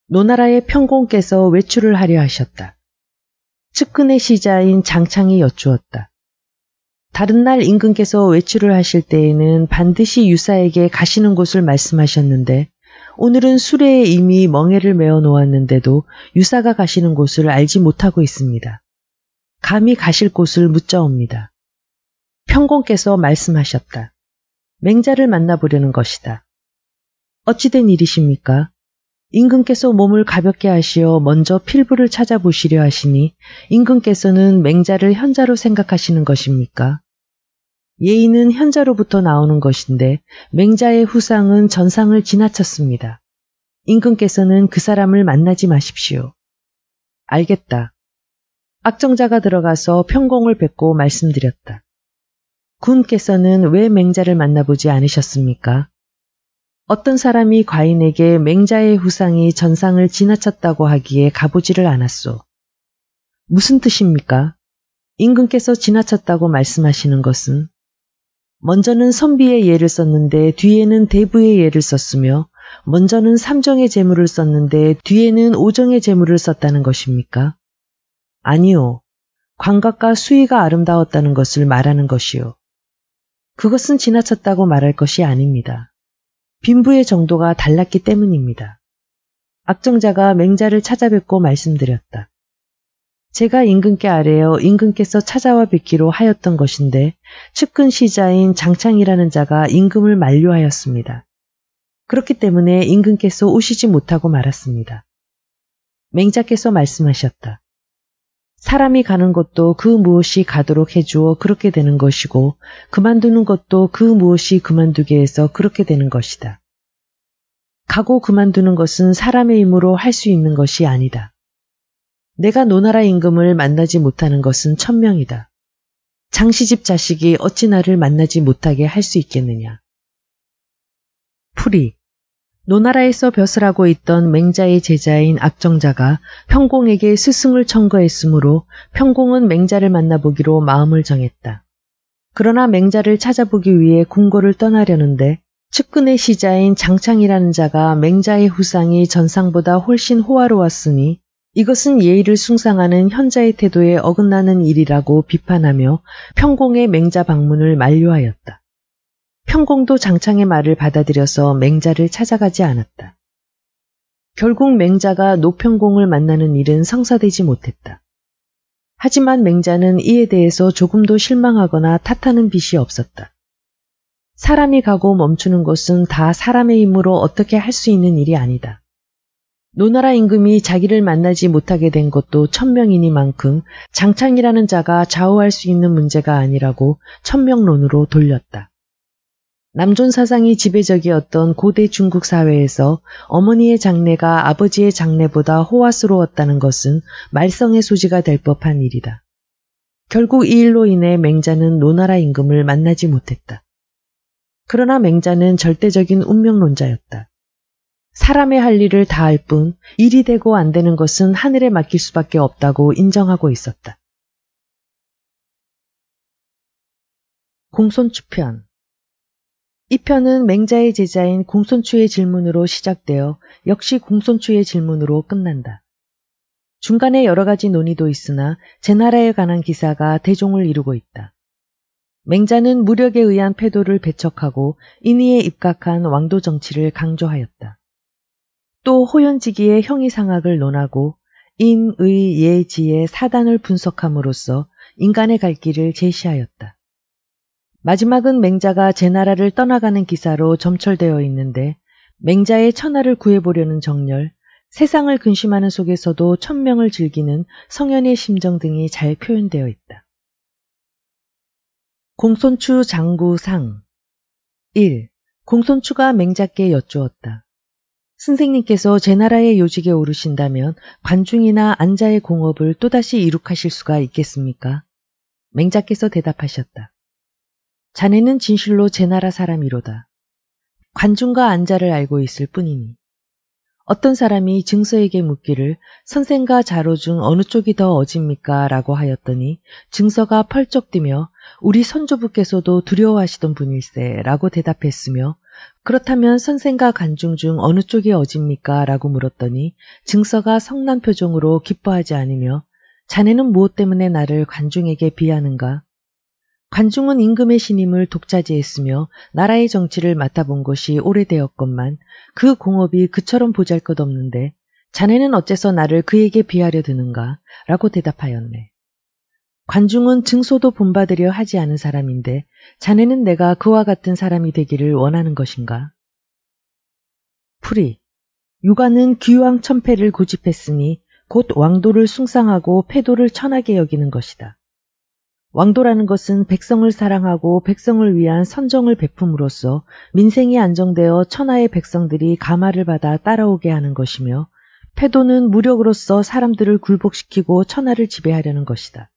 노나라의 평공께서 외출을 하려 하셨다. 측근의 시자인
장창이 여쭈었다. 다른 날 임금께서 외출을 하실 때에는 반드시 유사에게 가시는 곳을 말씀하셨는데 오늘은 수레에 이미 멍해를 메어 놓았는데도 유사가 가시는 곳을 알지 못하고 있습니다.
감히 가실 곳을 묻자옵니다. 평공께서 말씀하셨다. 맹자를 만나보려는 것이다. 어찌된 일이십니까? 임금께서
몸을 가볍게 하시어 먼저 필부를 찾아보시려 하시니 임금께서는 맹자를 현자로 생각하시는 것입니까? 예의는 현자로부터 나오는 것인데 맹자의 후상은 전상을 지나쳤습니다. 임금께서는 그 사람을 만나지 마십시오. 알겠다. 악정자가 들어가서 평공을 뵙고 말씀드렸다. 군께서는 왜 맹자를 만나보지 않으셨습니까? 어떤 사람이 과인에게 맹자의 후상이 전상을 지나쳤다고 하기에 가보지를 않았소. 무슨 뜻입니까? 임금께서 지나쳤다고 말씀하시는 것은 먼저는 선비의 예를 썼는데 뒤에는 대부의 예를 썼으며 먼저는 삼정의 재물을 썼는데 뒤에는 오정의 재물을 썼다는 것입니까? 아니요. 광각과 수위가 아름다웠다는 것을 말하는 것이요. 그것은 지나쳤다고 말할 것이 아닙니다. 빈부의 정도가 달랐기 때문입니다. 악정자가 맹자를 찾아뵙고 말씀드렸다. 제가 임금께 아래어 임금께서 찾아와 뵙기로 하였던 것인데 측근 시자인 장창이라는 자가 임금을 만류하였습니다. 그렇기 때문에 임금께서 오시지 못하고 말았습니다. 맹자께서 말씀하셨다. 사람이 가는 것도 그 무엇이 가도록 해주어 그렇게 되는 것이고 그만두는 것도 그 무엇이 그만두게 해서 그렇게 되는 것이다. 가고 그만두는 것은 사람의 힘으로 할 수 있는 것이 아니다. 내가 노나라 임금을 만나지 못하는 것은 천명이다. 장시집 자식이 어찌 나를 만나지 못하게 할 수 있겠느냐. 풀이 노나라에서 벼슬하고 있던 맹자의 제자인 악정자가 평공에게 스승을 청거했으므로 평공은 맹자를 만나보기로 마음을 정했다. 그러나 맹자를 찾아보기 위해 궁궐을 떠나려는데 측근의 시자인 장창이라는 자가 맹자의 후상이 전상보다 훨씬 호화로웠으니 이것은 예의를 숭상하는 현자의 태도에 어긋나는 일이라고 비판하며 평공의 맹자 방문을 만료하였다. 평공도 장창의 말을 받아들여서 맹자를 찾아가지 않았다. 결국 맹자가 노평공을 만나는 일은 성사되지 못했다. 하지만 맹자는 이에 대해서 조금도 실망하거나 탓하는 빛이 없었다. 사람이 가고 멈추는 것은 다 사람의 힘으로 어떻게 할 수 있는 일이 아니다. 노나라 임금이 자기를 만나지 못하게 된 것도 천명이니만큼 장창이라는 자가 좌우할 수 있는 문제가 아니라고 천명론으로 돌렸다. 남존 사상이 지배적이었던 고대 중국 사회에서 어머니의 장래가 아버지의 장래보다 호화스러웠다는 것은 말썽의 소지가 될 법한 일이다. 결국 이 일로 인해 맹자는 노나라 임금을 만나지 못했다. 그러나 맹자는 절대적인 운명론자였다. 사람의 할 일을 다할뿐
일이 되고 안 되는 것은 하늘에 맡길 수밖에 없다고 인정하고 있었다. 공손추편 이 편은 맹자의 제자인 공손추의 질문으로 시작되어 역시 공손추의
질문으로 끝난다. 중간에 여러 가지 논의도 있으나 제 나라에 관한 기사가 대종을 이루고 있다. 맹자는 무력에 의한 패도를 배척하고 인위에 입각한 왕도 정치를 강조하였다. 또 호연지기의 형이상학을 논하고 인의예지의 사단을 분석함으로써 인간의 갈 길을 제시하였다. 마지막은 맹자가 제 나라를 떠나가는 기사로 점철되어 있는데 맹자의 천하를 구해보려는 정열, 세상을 근심하는 속에서도 천명을 즐기는 성현의 심정 등이 잘 표현되어
있다. 공손추 장구상 1. 공손추가 맹자께 여쭈었다. 선생님께서 제 나라의
요직에 오르신다면 관중이나 안자의 공업을 또다시 이룩하실 수가 있겠습니까? 맹자께서 대답하셨다. 자네는 진실로 제 나라 사람이로다. 관중과 안자를 알고 있을 뿐이니. 어떤 사람이 증서에게 묻기를 선생과 자로 중 어느 쪽이 더 어집니까? 라고 하였더니 증서가 펄쩍 뛰며 우리 선조부께서도 두려워하시던 분일세 라고 대답했으며 그렇다면 선생과 관중중 어느 쪽이 어집니까? 라고 물었더니 증서가 성난 표정으로 기뻐하지 않으며 자네는 무엇 때문에 나를 관중에게 비하는가? 관중은 임금의 신임을 독차지했으며 나라의 정치를 맡아본 것이 오래되었건만 그 공업이 그처럼 보잘것없는데 자네는 어째서 나를 그에게 비하려 드는가? 라고 대답하였네. 관중은 증소도 본받으려 하지 않은 사람인데 자네는 내가 그와 같은 사람이 되기를 원하는 것인가? 풀이 유가는 귀왕 천패를 고집했으니 곧 왕도를 숭상하고 패도를 천하게 여기는 것이다. 왕도라는 것은 백성을 사랑하고 백성을 위한 선정을 베품으로써 민생이 안정되어 천하의 백성들이 가마를 받아 따라오게 하는 것이며 패도는 무력으로서 사람들을 굴복시키고 천하를 지배하려는 것이다.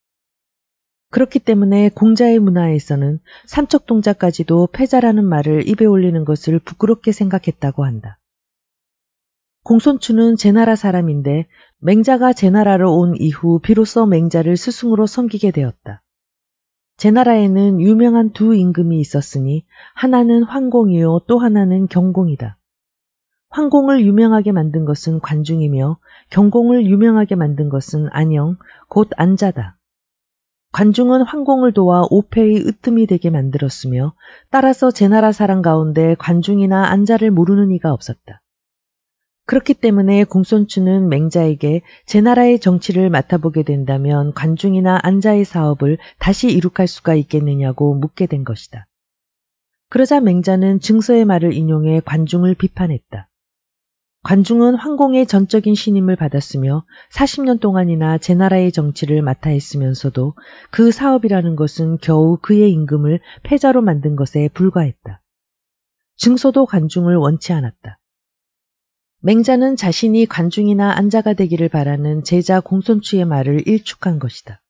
그렇기 때문에 공자의 문화에서는 삼척동자까지도 패자라는 말을 입에 올리는 것을 부끄럽게 생각했다고 한다. 공손추는 제나라 사람인데 맹자가 제나라로 온 이후 비로소 맹자를 스승으로 섬기게 되었다. 제 나라에는 유명한 두 임금이 있었으니 하나는 황공이요또 하나는 경공이다. 황공을 유명하게 만든 것은 관중이며 경공을 유명하게 만든 것은 안영, 곧 안자다. 관중은 황공을 도와 오페의 으뜸이 되게 만들었으며 따라서 제 나라 사람 가운데 관중이나 안자를 모르는 이가 없었다. 그렇기 때문에 공손추는 맹자에게 제 나라의 정치를 맡아보게 된다면 관중이나 안자의 사업을 다시 이룩할 수가 있겠느냐고 묻게 된 것이다. 그러자 맹자는 증서의 말을 인용해 관중을 비판했다. 관중은 황공의 전적인 신임을 받았으며 40년 동안이나 제 나라의 정치를 맡아 했으면서도 그 사업이라는 것은 겨우 그의 임금을 패자로 만든 것에 불과했다. 증서도 관중을 원치 않았다. 맹자는 자신이 관중이나 안자가 되기를 바라는 제자 공손추의 말을 일축한 것이다.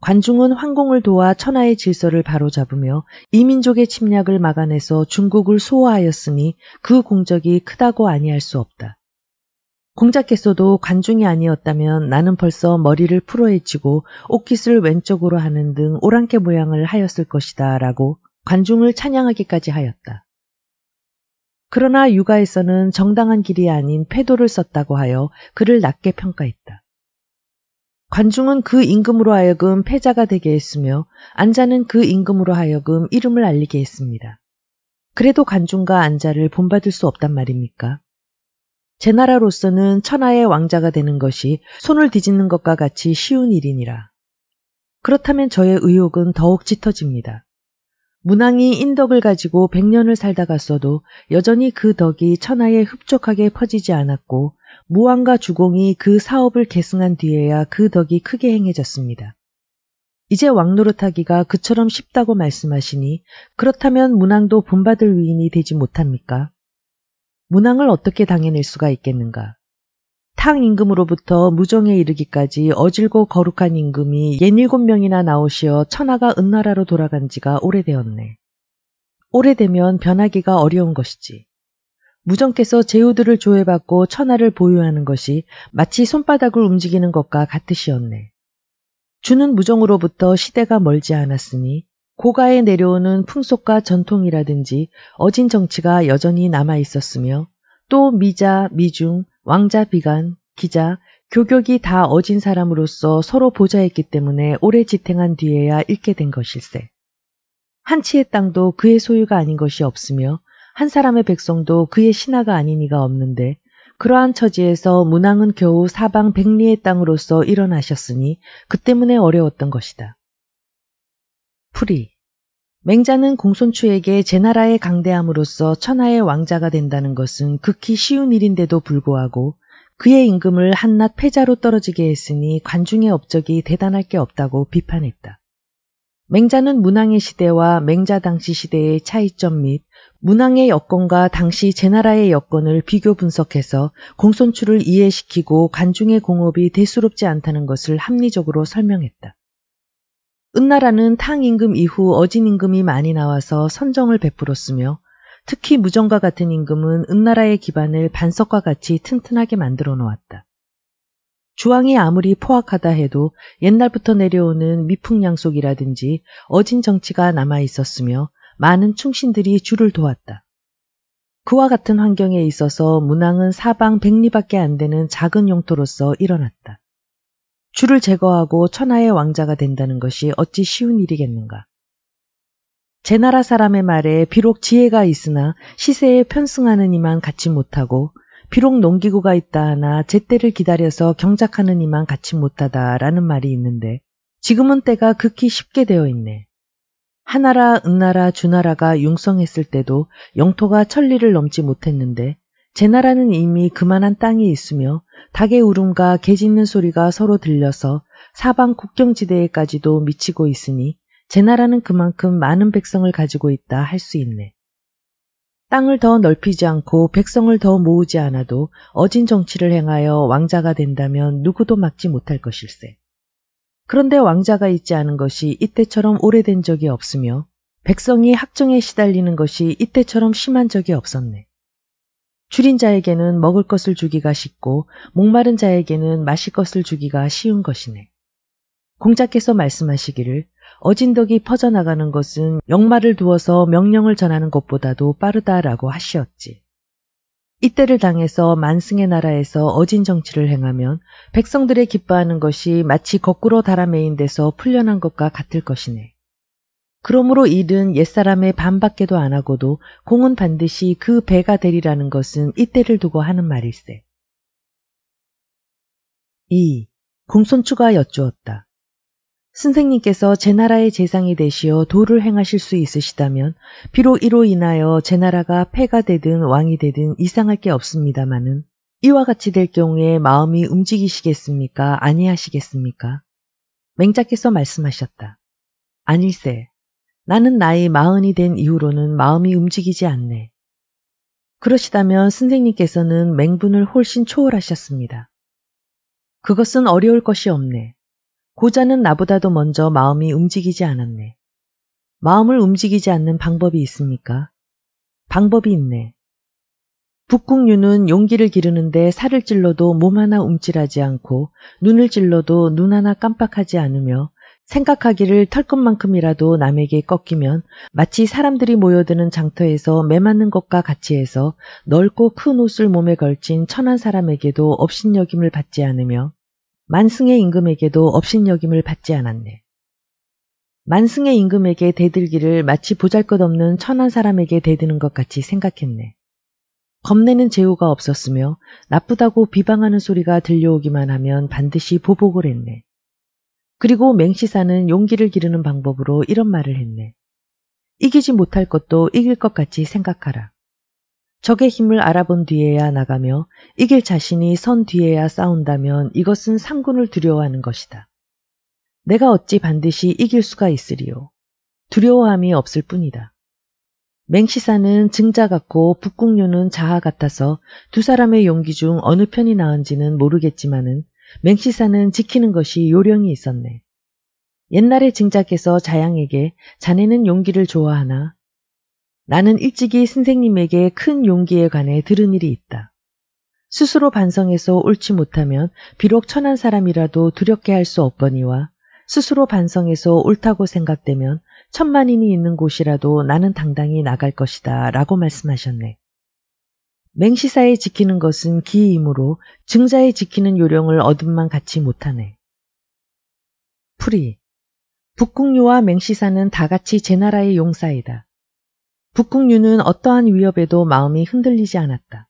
관중은 황공을 도와 천하의 질서를 바로잡으며 이민족의 침략을 막아내서 중국을 소화하였으니 그 공적이 크다고 아니할 수 없다. 공자께서도 관중이 아니었다면 나는 벌써 머리를 풀어헤치고 옷깃을 왼쪽으로 하는 등 오랑캐 모양을 하였을 것이다 라고 관중을 찬양하기까지 하였다. 그러나 육아에서는 정당한 길이 아닌 패도를 썼다고 하여 그를 낮게 평가했다. 관중은 그 임금으로 하여금 패자가 되게 했으며 안자는 그 임금으로 하여금 이름을 알리게 했습니다. 그래도 관중과 안자를 본받을 수 없단 말입니까? 제 나라로서는 천하의 왕자가 되는 것이 손을 뒤집는 것과 같이 쉬운 일이니라. 그렇다면 저의 의혹은 더욱 짙어집니다. 문왕이 인덕을 가지고 백년을 살다 갔어도 여전히 그 덕이 천하에 흡족하게 퍼지지 않았고 무왕과 주공이 그 사업을 계승한 뒤에야 그 덕이 크게 행해졌습니다. 이제 왕노릇하기가 그처럼 쉽다고 말씀하시니 그렇다면 문왕도 본받을 위인이 되지 못합니까? 문왕을 어떻게 당해낼 수가 있겠는가? 탕 임금으로부터 무정에 이르기까지 어질고 거룩한 임금이 옛 일곱 명이나 나오시어 천하가 은나라로 돌아간 지가 오래되었네. 오래되면 변하기가 어려운 것이지. 무정께서 제후들을 조회받고 천하를 보유하는 것이 마치 손바닥을 움직이는 것과 같으시었네. 주는 무정으로부터 시대가 멀지 않았으니 고가에 내려오는 풍속과 전통이라든지 어진 정치가 여전히 남아 있었으며 또 미자, 미중, 왕자 비관, 기자, 교격이 다 어진 사람으로서 서로 보자했기 때문에 오래 지탱한 뒤에야 읽게 된 것일세. 한치의 땅도 그의 소유가 아닌 것이 없으며 한 사람의 백성도 그의 신하가 아닌 이가 없는데 그러한 처지에서 문왕은 겨우 사방 백리의 땅으로서 일어나셨으니 그 때문에 어려웠던 것이다. 프리 맹자는 공손추에게 제 나라의 강대함으로써 천하의 왕자가 된다는 것은 극히 쉬운 일인데도 불구하고 그의 임금을 한낱 패자로 떨어지게 했으니 관중의 업적이 대단할 게 없다고 비판했다. 맹자는 문왕의 시대와 맹자 당시 시대의 차이점 및 문왕의 여건과 당시 제나라의 여건을 비교 분석해서 공손추를 이해시키고 관중의 공업이 대수롭지 않다는 것을 합리적으로 설명했다. 은나라는 탕임금 이후 어진임금이 많이 나와서 선정을 베풀었으며 특히 무정과 같은 임금은 은나라의 기반을 반석과 같이 튼튼하게 만들어 놓았다. 주왕이 아무리 포악하다 해도 옛날부터 내려오는 미풍양속이라든지 어진 정치가 남아 있었으며 많은 충신들이 주를 도왔다. 그와 같은 환경에 있어서 문왕은 사방 백리밖에 안 되는 작은 용토로서 일어났다. 주를 제거하고 천하의 왕자가 된다는 것이 어찌 쉬운 일이겠는가. 제 나라 사람의 말에 비록 지혜가 있으나 시세에 편승하는 이만 갖지 못하고 비록 농기구가 있다 하나 제때를 기다려서 경작하는 이만 갖지 못하다라는 말이 있는데 지금은 때가 극히 쉽게 되어 있네. 하나라, 은나라, 주나라가 융성했을 때도 영토가 천리를 넘지 못했는데 제 나라는 이미 그만한 땅이 있으며 닭의 울음과 개 짖는 소리가 서로 들려서 사방 국경지대에까지도 미치고 있으니 제 나라는 그만큼 많은 백성을 가지고 있다 할 수 있네. 땅을 더 넓히지 않고 백성을 더 모으지 않아도 어진 정치를 행하여 왕자가 된다면 누구도 막지 못할 것일세. 그런데 왕자가 있지 않은 것이 이때처럼 오래된 적이 없으며 백성이 학정에 시달리는 것이 이때처럼 심한 적이 없었네. 줄인 자에게는 먹을 것을 주기가 쉽고 목마른 자에게는 마실 것을 주기가 쉬운 것이네. 공자께서 말씀하시기를 어진덕이 퍼져나가는 것은 역마를 두어서 명령을 전하는 것보다도 빠르다라고 하시었지. 이때를 당해서 만승의 나라에서 어진 정치를 행하면 백성들의 기뻐하는 것이 마치 거꾸로 달아매인 데서 풀려난 것과 같을 것이네. 그러므로 일은 옛사람의 반밖에도 안 하고도
공은 반드시 그 배가 되리라는 것은 이때를 두고 하는 말일세. 2. 공손추가 여쭈었다.
선생님께서 제 나라의 재상이 되시어 도를 행하실 수 있으시다면 비록 이로 인하여 제 나라가 패가 되든 왕이 되든 이상할 게 없습니다마는 이와 같이 될 경우에 마음이 움직이시겠습니까? 아니하시겠습니까? 맹자께서 말씀하셨다. 아닐세. 나는 나이 마흔이 된 이후로는 마음이 움직이지 않네. 그러시다면 선생님께서는 맹분을 훨씬 초월하셨습니다. 그것은 어려울 것이 없네. 고자는 나보다도 먼저 마음이 움직이지 않았네. 마음을 움직이지 않는 방법이 있습니까? 방법이 있네. 북극류는 용기를 기르는데 살을 찔러도 몸 하나 움찔하지 않고 눈을 찔러도 눈 하나 깜빡하지 않으며 생각하기를 털끝만큼이라도 남에게 꺾이면 마치 사람들이 모여드는 장터에서 매맞는 것과 같이 해서 넓고 큰 옷을 몸에 걸친 천한 사람에게도 업신여김을 받지 않으며 만승의 임금에게도 업신여김을 받지 않았네. 만승의 임금에게 대들기를 마치 보잘것없는 천한 사람에게 대드는 것 같이 생각했네. 겁내는 재호가 없었으며 나쁘다고 비방하는 소리가 들려오기만 하면 반드시 보복을 했네. 그리고 맹시사는 용기를 기르는 방법으로 이런 말을 했네. 이기지 못할 것도 이길 것 같이 생각하라. 적의 힘을 알아본 뒤에야 나가며 이길 자신이 선 뒤에야 싸운다면 이것은 상군을 두려워하는 것이다. 내가 어찌 반드시 이길 수가 있으리요. 두려워함이 없을 뿐이다. 맹시사는 증자 같고 북궁류는 자하 같아서 두 사람의 용기 중 어느 편이 나은지는 모르겠지만은 맹치사는 지키는 것이 요령이 있었네. 옛날에 증자께서 자양에게 자네는 용기를 좋아하나 나는 일찍이 선생님에게 큰 용기에 관해 들은 일이 있다. 스스로 반성해서 옳지 못하면 비록 천한 사람이라도 두렵게 할 수 없거니와 스스로 반성해서 옳다고 생각되면 천만인이 있는 곳이라도 나는 당당히 나갈 것이다 라고 말씀하셨네. 맹시사에 지키는 것은 기이므로 증자에 지키는 요령을 얻음만 갖지 못하네. 풀이 북극류와 맹시사는 다 같이 제 나라의 용사이다. 북극류는 어떠한 위협에도 마음이 흔들리지 않았다.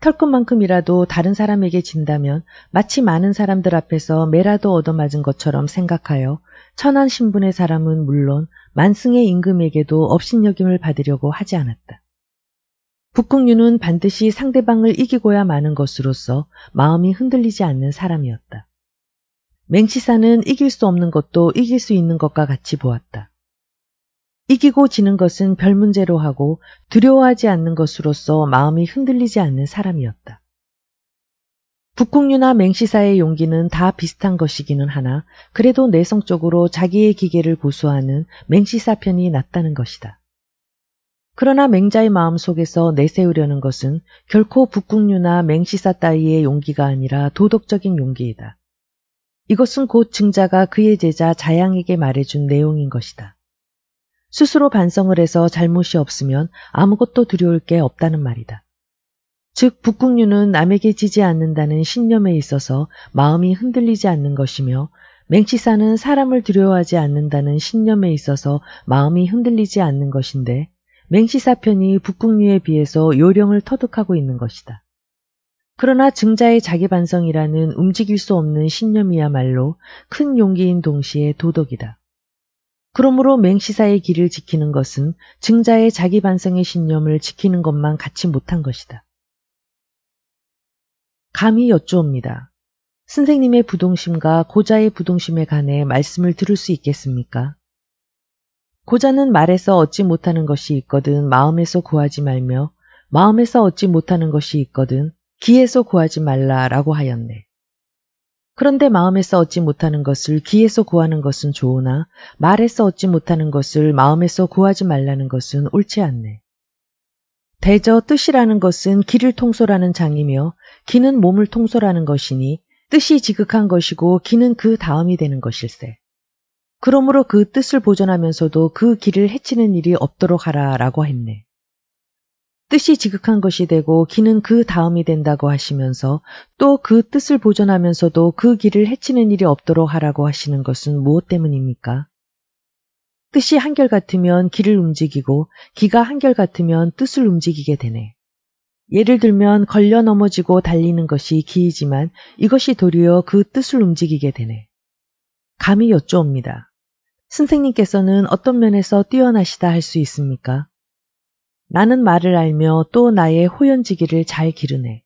털끝만큼이라도 다른 사람에게 진다면 마치 많은 사람들 앞에서 매라도 얻어맞은 것처럼 생각하여 천한 신분의 사람은 물론 만승의 임금에게도 업신여김을 받으려고 하지 않았다. 북극류는 반드시 상대방을 이기고야 마는 것으로서 마음이 흔들리지 않는 사람이었다. 맹치사는 이길 수 없는 것도 이길 수 있는 것과 같이 보았다. 이기고 지는 것은 별 문제로 하고 두려워하지 않는 것으로서 마음이 흔들리지 않는 사람이었다. 북극류나 맹시사의 용기는 다 비슷한 것이기는 하나 그래도 내성적으로 자기의 기계를 고수하는 맹시사 편이 낫다는 것이다. 그러나 맹자의 마음속에서 내세우려는 것은 결코 북극류나 맹시사 따위의 용기가 아니라 도덕적인 용기이다. 이것은 곧 증자가 그의 제자 자양에게 말해준 내용인 것이다. 스스로 반성을 해서 잘못이 없으면 아무것도 두려울 게 없다는 말이다. 즉, 북극류는 남에게 지지 않는다는 신념에 있어서 마음이 흔들리지 않는 것이며 맹치사는 사람을 두려워하지 않는다는 신념에 있어서 마음이 흔들리지 않는 것인데 맹시사편이 북극류에 비해서 요령을 터득하고 있는 것이다. 그러나 증자의 자기 반성이라는 움직일 수 없는 신념이야말로 큰 용기인 동시에
도덕이다. 그러므로 맹시사의 길을 지키는 것은 증자의 자기 반성의 신념을 지키는 것만 같이 못한 것이다.
감히 여쭈옵니다. 선생님의 부동심과 고자의 부동심에 관해 말씀을 들을 수 있겠습니까? 고자는 말에서 얻지 못하는 것이 있거든 마음에서 구하지 말며 마음에서 얻지 못하는 것이 있거든 기에서 구하지 말라라고 하였네. 그런데 마음에서 얻지 못하는 것을 기에서 구하는 것은 좋으나 말에서 얻지 못하는 것을 마음에서 구하지 말라는 것은 옳지 않네. 대저 뜻이라는 것은 기를 통솔하는 장이며 기는 몸을 통솔하는 것이니 뜻이 지극한 것이고 기는 그 다음이 되는 것일세. 그러므로 그 뜻을 보존하면서도 그 길을 해치는 일이 없도록 하라라고 했네. 뜻이 지극한 것이 되고 기는 그 다음이 된다고 하시면서 또 그 뜻을 보존하면서도 그 길을 해치는 일이 없도록 하라고 하시는 것은 무엇 때문입니까? 뜻이 한결같으면 길을 움직이고 기가 한결같으면 뜻을 움직이게 되네. 예를 들면 걸려 넘어지고 달리는 것이 기이지만 이것이 도리어 그 뜻을 움직이게 되네. 감이 여쭈옵니다. 선생님께서는 어떤 면에서 뛰어나시다 할 수 있습니까? 나는 말을 알며 또 나의 호연지기를 잘 기르네.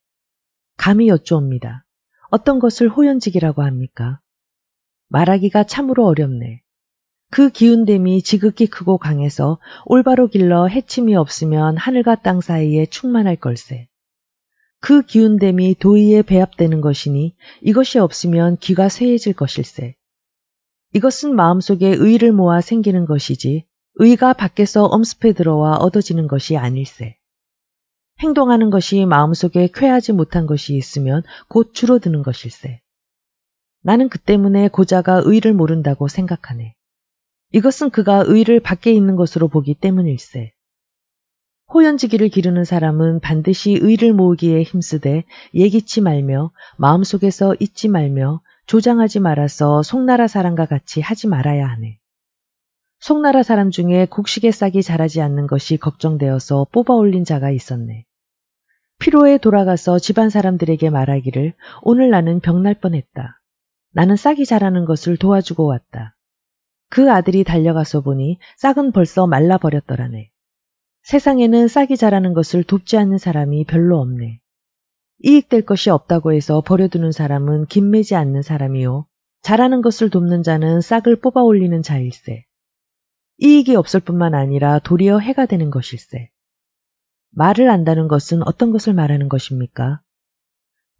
감히 여쭈옵니다. 어떤 것을 호연지기라고 합니까? 말하기가 참으로 어렵네. 그 기운됨이 지극히 크고 강해서 올바로 길러 해침이 없으면 하늘과 땅 사이에 충만할 걸세. 그 기운됨이 도의에 배합되는 것이니 이것이 없으면 귀가 쇠해질 것일세. 이것은 마음속에 의를 모아 생기는 것이지 의가 밖에서 엄습해 들어와 얻어지는 것이 아닐세. 행동하는 것이 마음속에 쾌하지 못한 것이 있으면 곧 줄어드는 것일세. 나는 그 때문에 고자가 의를 모른다고 생각하네. 이것은 그가 의를 밖에 있는 것으로 보기 때문일세. 호연지기를 기르는 사람은 반드시 의를 모으기에 힘쓰되 예기치 말며 마음속에서 잊지 말며 조장하지 말아서 송나라 사람과 같이 하지 말아야 하네. 송나라 사람 중에 곡식의 싹이 자라지 않는 것이 걱정되어서 뽑아 올린 자가 있었네. 피로에 돌아가서 집안 사람들에게 말하기를 오늘 나는 병날 뻔했다. 나는 싹이 자라는 것을 도와주고 왔다. 그 아들이 달려가서 보니 싹은 벌써 말라버렸더라네. 세상에는 싹이 자라는 것을 돕지 않는 사람이 별로 없네. 이익될 것이 없다고 해서 버려두는 사람은 긴매지 않는 사람이요. 잘하는 것을 돕는 자는 싹을 뽑아 올리는 자일세. 이익이 없을 뿐만 아니라 도리어 해가 되는 것일세. 말을 안다는 것은 어떤 것을 말하는 것입니까?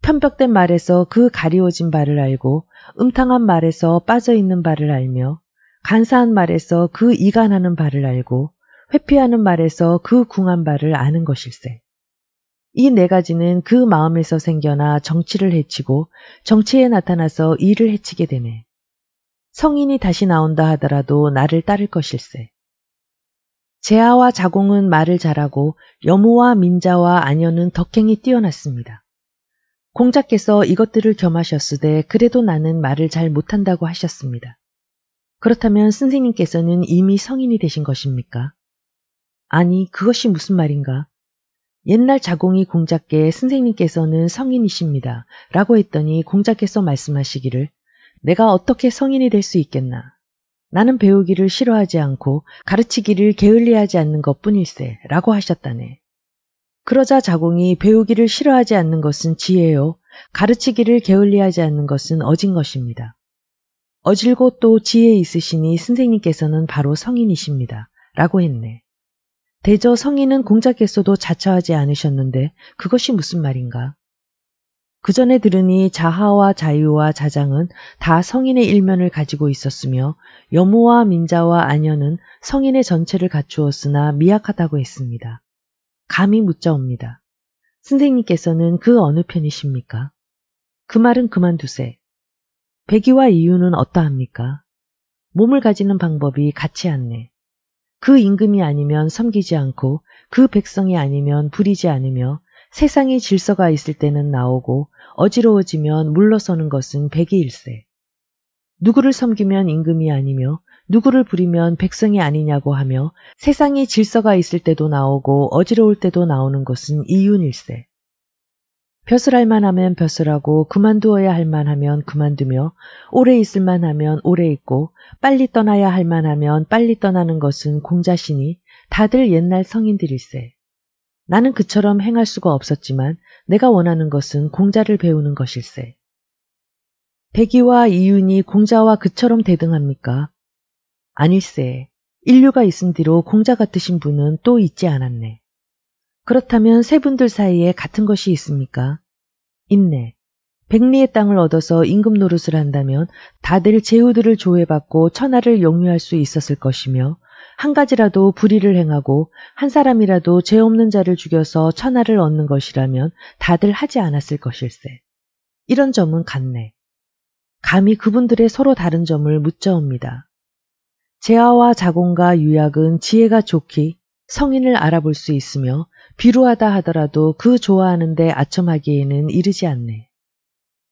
편벽된 말에서 그 가리워진 바를 알고 음탕한 말에서 빠져있는 바를 알며 간사한 말에서 그 이간하는 바를 알고 회피하는 말에서 그 궁한 바를 아는 것일세. 이네 가지는 그 마음에서 생겨나 정치를 해치고 정치에 나타나서 일을 해치게 되네. 성인이 다시 나온다 하더라도 나를 따를 것일세. 제아와 자공은 말을 잘하고 여무와 민자와 안녀는 덕행이 뛰어났습니다. 공자께서 이것들을 겸하셨으되 그래도 나는 말을 잘 못한다고 하셨습니다. 그렇다면 선생님께서는 이미 성인이 되신 것입니까? 아니, 그것이 무슨 말인가? 옛날 자공이 공자께 선생님께서는 성인이십니다. 라고 했더니 공작께서 말씀하시기를 내가 어떻게 성인이 될 수 있겠나. 나는 배우기를 싫어하지 않고 가르치기를 게을리하지 않는 것 뿐일세. 라고 하셨다네. 그러자 자공이 배우기를 싫어하지 않는 것은 지혜요. 가르치기를 게을리하지 않는 것은 어진 것입니다. 어질고 또 지혜 있으시니 선생님께서는 바로 성인이십니다. 라고 했네. 대저 성인은 공작했어도 자처하지 않으셨는데 그것이 무슨 말인가? 그 전에 들으니 자하와 자유와 자장은 다 성인의 일면을 가지고 있었으며 여모와 민자와 안연은 성인의 전체를 갖추었으나 미약하다고 했습니다.
감히 묻자옵니다. 선생님께서는 그 어느 편이십니까? 그 말은 그만두세. 배기와 이유는 어떠합니까?
몸을 가지는 방법이 같이 않네. 그 임금이 아니면 섬기지 않고 그 백성이 아니면 부리지 않으며 세상에 질서가 있을 때는 나오고 어지러워지면 물러서는 것은 백의일세 누구를 섬기면 임금이 아니며 누구를 부리면 백성이 아니냐고 하며 세상에 질서가 있을 때도 나오고 어지러울 때도 나오는 것은 이윤일세. 벼슬할 만하면 벼슬하고 그만두어야 할 만하면 그만두며 오래 있을 만하면 오래 있고 빨리 떠나야 할 만하면 빨리 떠나는 것은 공자시니 다들 옛날 성인들일세. 나는 그처럼 행할 수가 없었지만 내가 원하는 것은 공자를 배우는 것일세. 백이와 이윤이 공자와 그처럼 대등합니까? 아닐세. 인류가 있은 뒤로 공자 같으신 분은 또 있지 않았네. 그렇다면 세 분들 사이에 같은 것이 있습니까? 있네. 백리의 땅을 얻어서 임금 노릇을 한다면 다들 제후들을 조회받고 천하를 용유할수 있었을 것이며 한 가지라도 불의를 행하고 한 사람이라도 죄 없는 자를 죽여서 천하를 얻는 것이라면 다들 하지 않았을 것일세. 이런 점은 같네. 감히 그분들의 서로 다른 점을 묻자옵니다. 재하와 자공과 유약은 지혜가 좋기 성인을 알아볼 수 있으며 비루하다 하더라도 그 좋아하는데 아첨하기에는 이르지 않네.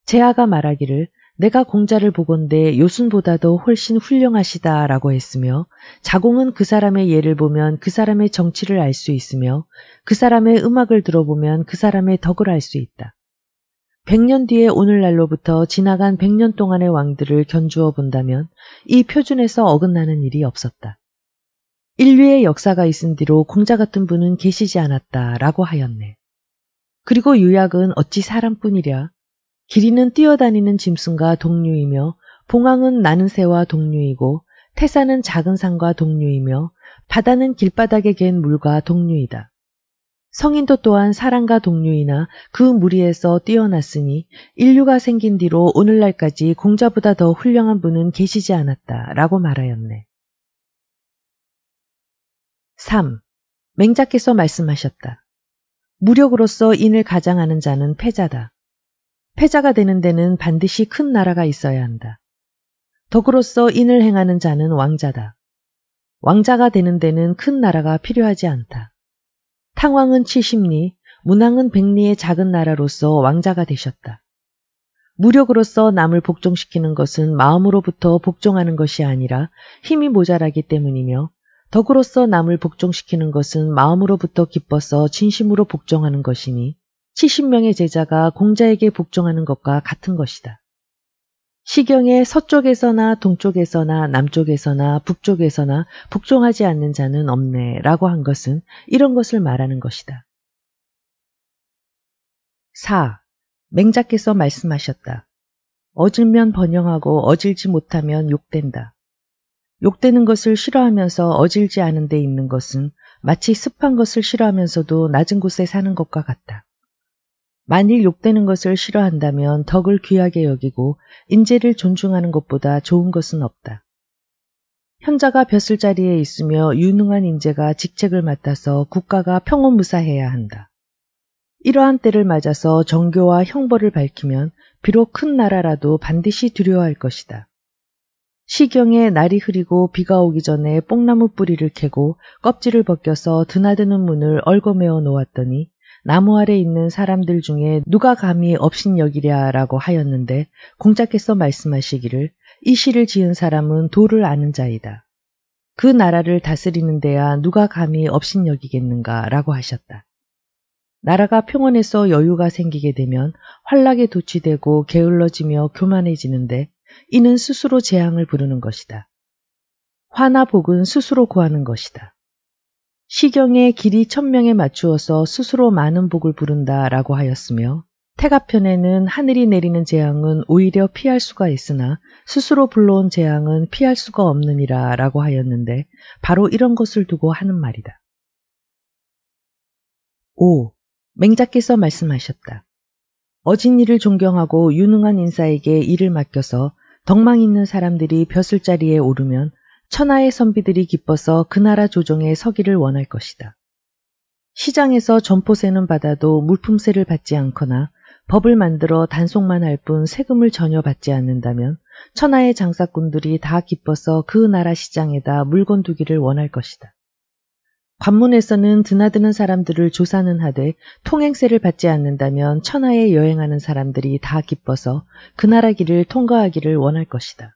제아가 말하기를 내가 공자를 보건대 요순보다도 훨씬 훌륭하시다라고 했으며 자공은 그 사람의 예를 보면 그 사람의 정치를 알 수 있으며 그 사람의 음악을 들어보면 그 사람의 덕을 알 수 있다. 100년 뒤에 오늘날로부터 지나간 100년 동안의 왕들을 견주어 본다면 이 표준에서 어긋나는 일이 없었다. 인류의 역사가 있은 뒤로 공자 같은 분은 계시지 않았다라고 하였네. 그리고 유약은 어찌 사람뿐이랴. 길이는 뛰어다니는 짐승과 동류이며 봉황은 나는 새와 동류이고 태산은 작은 산과 동류이며 바다는 길바닥에 갠 물과 동류이다. 성인도 또한 사람과 동류이나 그 무리에서 뛰어났으니
인류가 생긴 뒤로 오늘날까지 공자보다 더 훌륭한 분은 계시지 않았다라고 말하였네. 3. 맹자께서 말씀하셨다. 무력으로서 인을 가장하는 자는 패자다.
패자가 되는 데는 반드시 큰 나라가 있어야 한다. 덕으로서 인을 행하는 자는 왕자다. 왕자가 되는 데는 큰 나라가 필요하지 않다. 탕왕은 70리, 문왕은 100리의 작은 나라로서 왕자가 되셨다. 무력으로서 남을 복종시키는 것은 마음으로부터 복종하는 것이 아니라 힘이 모자라기 때문이며 덕으로서 남을 복종시키는 것은 마음으로부터 기뻐서 진심으로 복종하는 것이니 70명의 제자가 공자에게 복종하는 것과 같은 것이다. 시경에 서쪽에서나 동쪽에서나 남쪽에서나 북쪽에서나 복종하지 않는 자는 없네 라고 한 것은 이런 것을
말하는 것이다. 4. 맹자께서 말씀하셨다. 어질면 번영하고 어질지 못하면 욕된다.
욕되는 것을 싫어하면서 어질지 않은 데 있는 것은 마치 습한 것을 싫어하면서도 낮은 곳에 사는 것과 같다. 만일 욕되는 것을 싫어한다면 덕을 귀하게 여기고 인재를 존중하는 것보다 좋은 것은 없다. 현자가 벼슬 자리에 있으며 유능한 인재가 직책을 맡아서 국가가 평온무사해야 한다. 이러한 때를 맞아서 정교와 형벌을 밝히면 비록 큰 나라라도 반드시 두려워할 것이다. 시경에 날이 흐리고 비가 오기 전에 뽕나무 뿌리를 캐고 껍질을 벗겨서 드나드는 문을 얼거매어 놓았더니 나무 아래 있는 사람들 중에 누가 감히 업신여기랴라고 하였는데 공작께서 말씀하시기를 이 시를 지은 사람은 도를 아는 자이다. 그 나라를 다스리는 데야 누가 감히 업신여기겠는가라고 하셨다. 나라가 평온해서 여유가 생기게 되면 환락에 도취되고 게을러지며 교만해지는데 이는 스스로 재앙을 부르는 것이다. 화나 복은 스스로 구하는 것이다. 시경의 길이 천명에 맞추어서 스스로 많은 복을 부른다 라고 하였으며 태가편에는 하늘이 내리는 재앙은 오히려 피할 수가 있으나 스스로 불러온 재앙은 피할 수가
없느니라 라고 하였는데 바로 이런 것을 두고 하는 말이다. 5. 맹자께서 말씀하셨다. 어진 이를 존경하고
유능한 인사에게 일을 맡겨서 덕망 있는 사람들이 벼슬자리에 오르면 천하의 선비들이 기뻐서 그 나라 조정에 서기를 원할 것이다. 시장에서 점포세는 받아도 물품세를 받지 않거나 법을 만들어 단속만 할 뿐 세금을 전혀 받지 않는다면 천하의 장사꾼들이 다 기뻐서 그 나라 시장에다 물건 두기를 원할 것이다. 관문에서는 드나드는 사람들을 조사는 하되 통행세를 받지 않는다면 천하에 여행하는 사람들이 다 기뻐서 그 나라 길을 통과하기를 원할 것이다.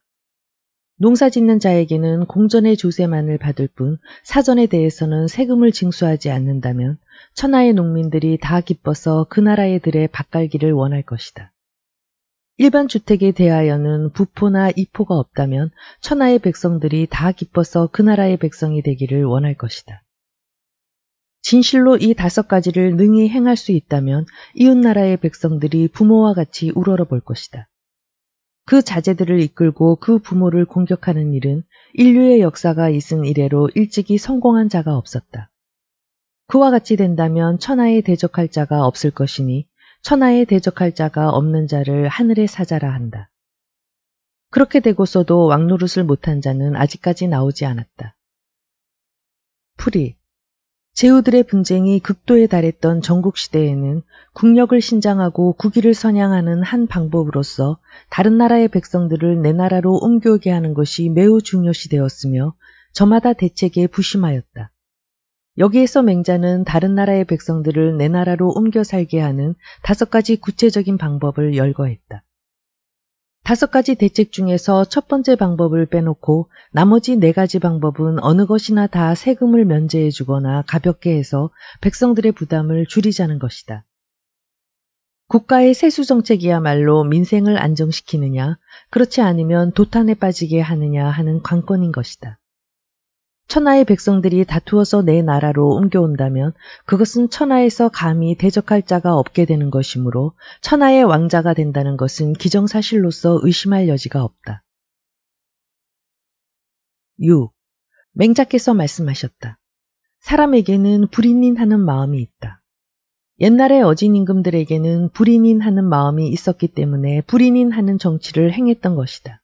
농사 짓는 자에게는 공전의 조세만을 받을 뿐 사전에 대해서는 세금을 징수하지 않는다면 천하의 농민들이 다 기뻐서 그 나라의 들에 밭갈기를 원할 것이다. 일반 주택에 대하여는 부포나 입포가 없다면 천하의 백성들이 다 기뻐서 그 나라의 백성이 되기를 원할 것이다. 진실로 이 다섯 가지를 능히 행할 수 있다면 이웃나라의 백성들이 부모와 같이 우러러볼 것이다. 그 자제들을 이끌고 그 부모를 공격하는 일은 인류의 역사가 있은 이래로 일찍이 성공한 자가 없었다. 그와 같이 된다면 천하에 대적할 자가 없을 것이니 천하에 대적할 자가 없는 자를 하늘의 사자라 한다. 그렇게 되고서도 왕노릇을 못한 자는 아직까지 나오지 않았다. 풀이 제후들의 분쟁이 극도에 달했던 전국 시대에는 국력을 신장하고 국위를 선양하는 한 방법으로서 다른 나라의 백성들을 내 나라로 옮겨오게 하는 것이 매우 중요시 되었으며 저마다 대책에 부심하였다. 여기에서 맹자는 다른 나라의 백성들을 내 나라로 옮겨 살게 하는 다섯 가지 구체적인 방법을 열거했다. 다섯 가지 대책 중에서 첫 번째 방법을 빼놓고 나머지 네 가지 방법은 어느 것이나 다 세금을 면제해 주거나 가볍게 해서 백성들의 부담을 줄이자는 것이다. 국가의 세수 정책이야말로 민생을 안정시키느냐, 그렇지 않으면 도탄에 빠지게 하느냐 하는 관건인 것이다. 천하의 백성들이 다투어서 내 나라로 옮겨온다면 그것은 천하에서 감히 대적할 자가 없게 되는 것이므로 천하의 왕자가 된다는
것은 기정사실로서 의심할 여지가 없다. 6. 맹자께서 말씀하셨다. 사람에게는 불인인하는
마음이 있다. 옛날에 어진 임금들에게는 불인인하는 마음이 있었기 때문에 불인인하는 정치를 행했던 것이다.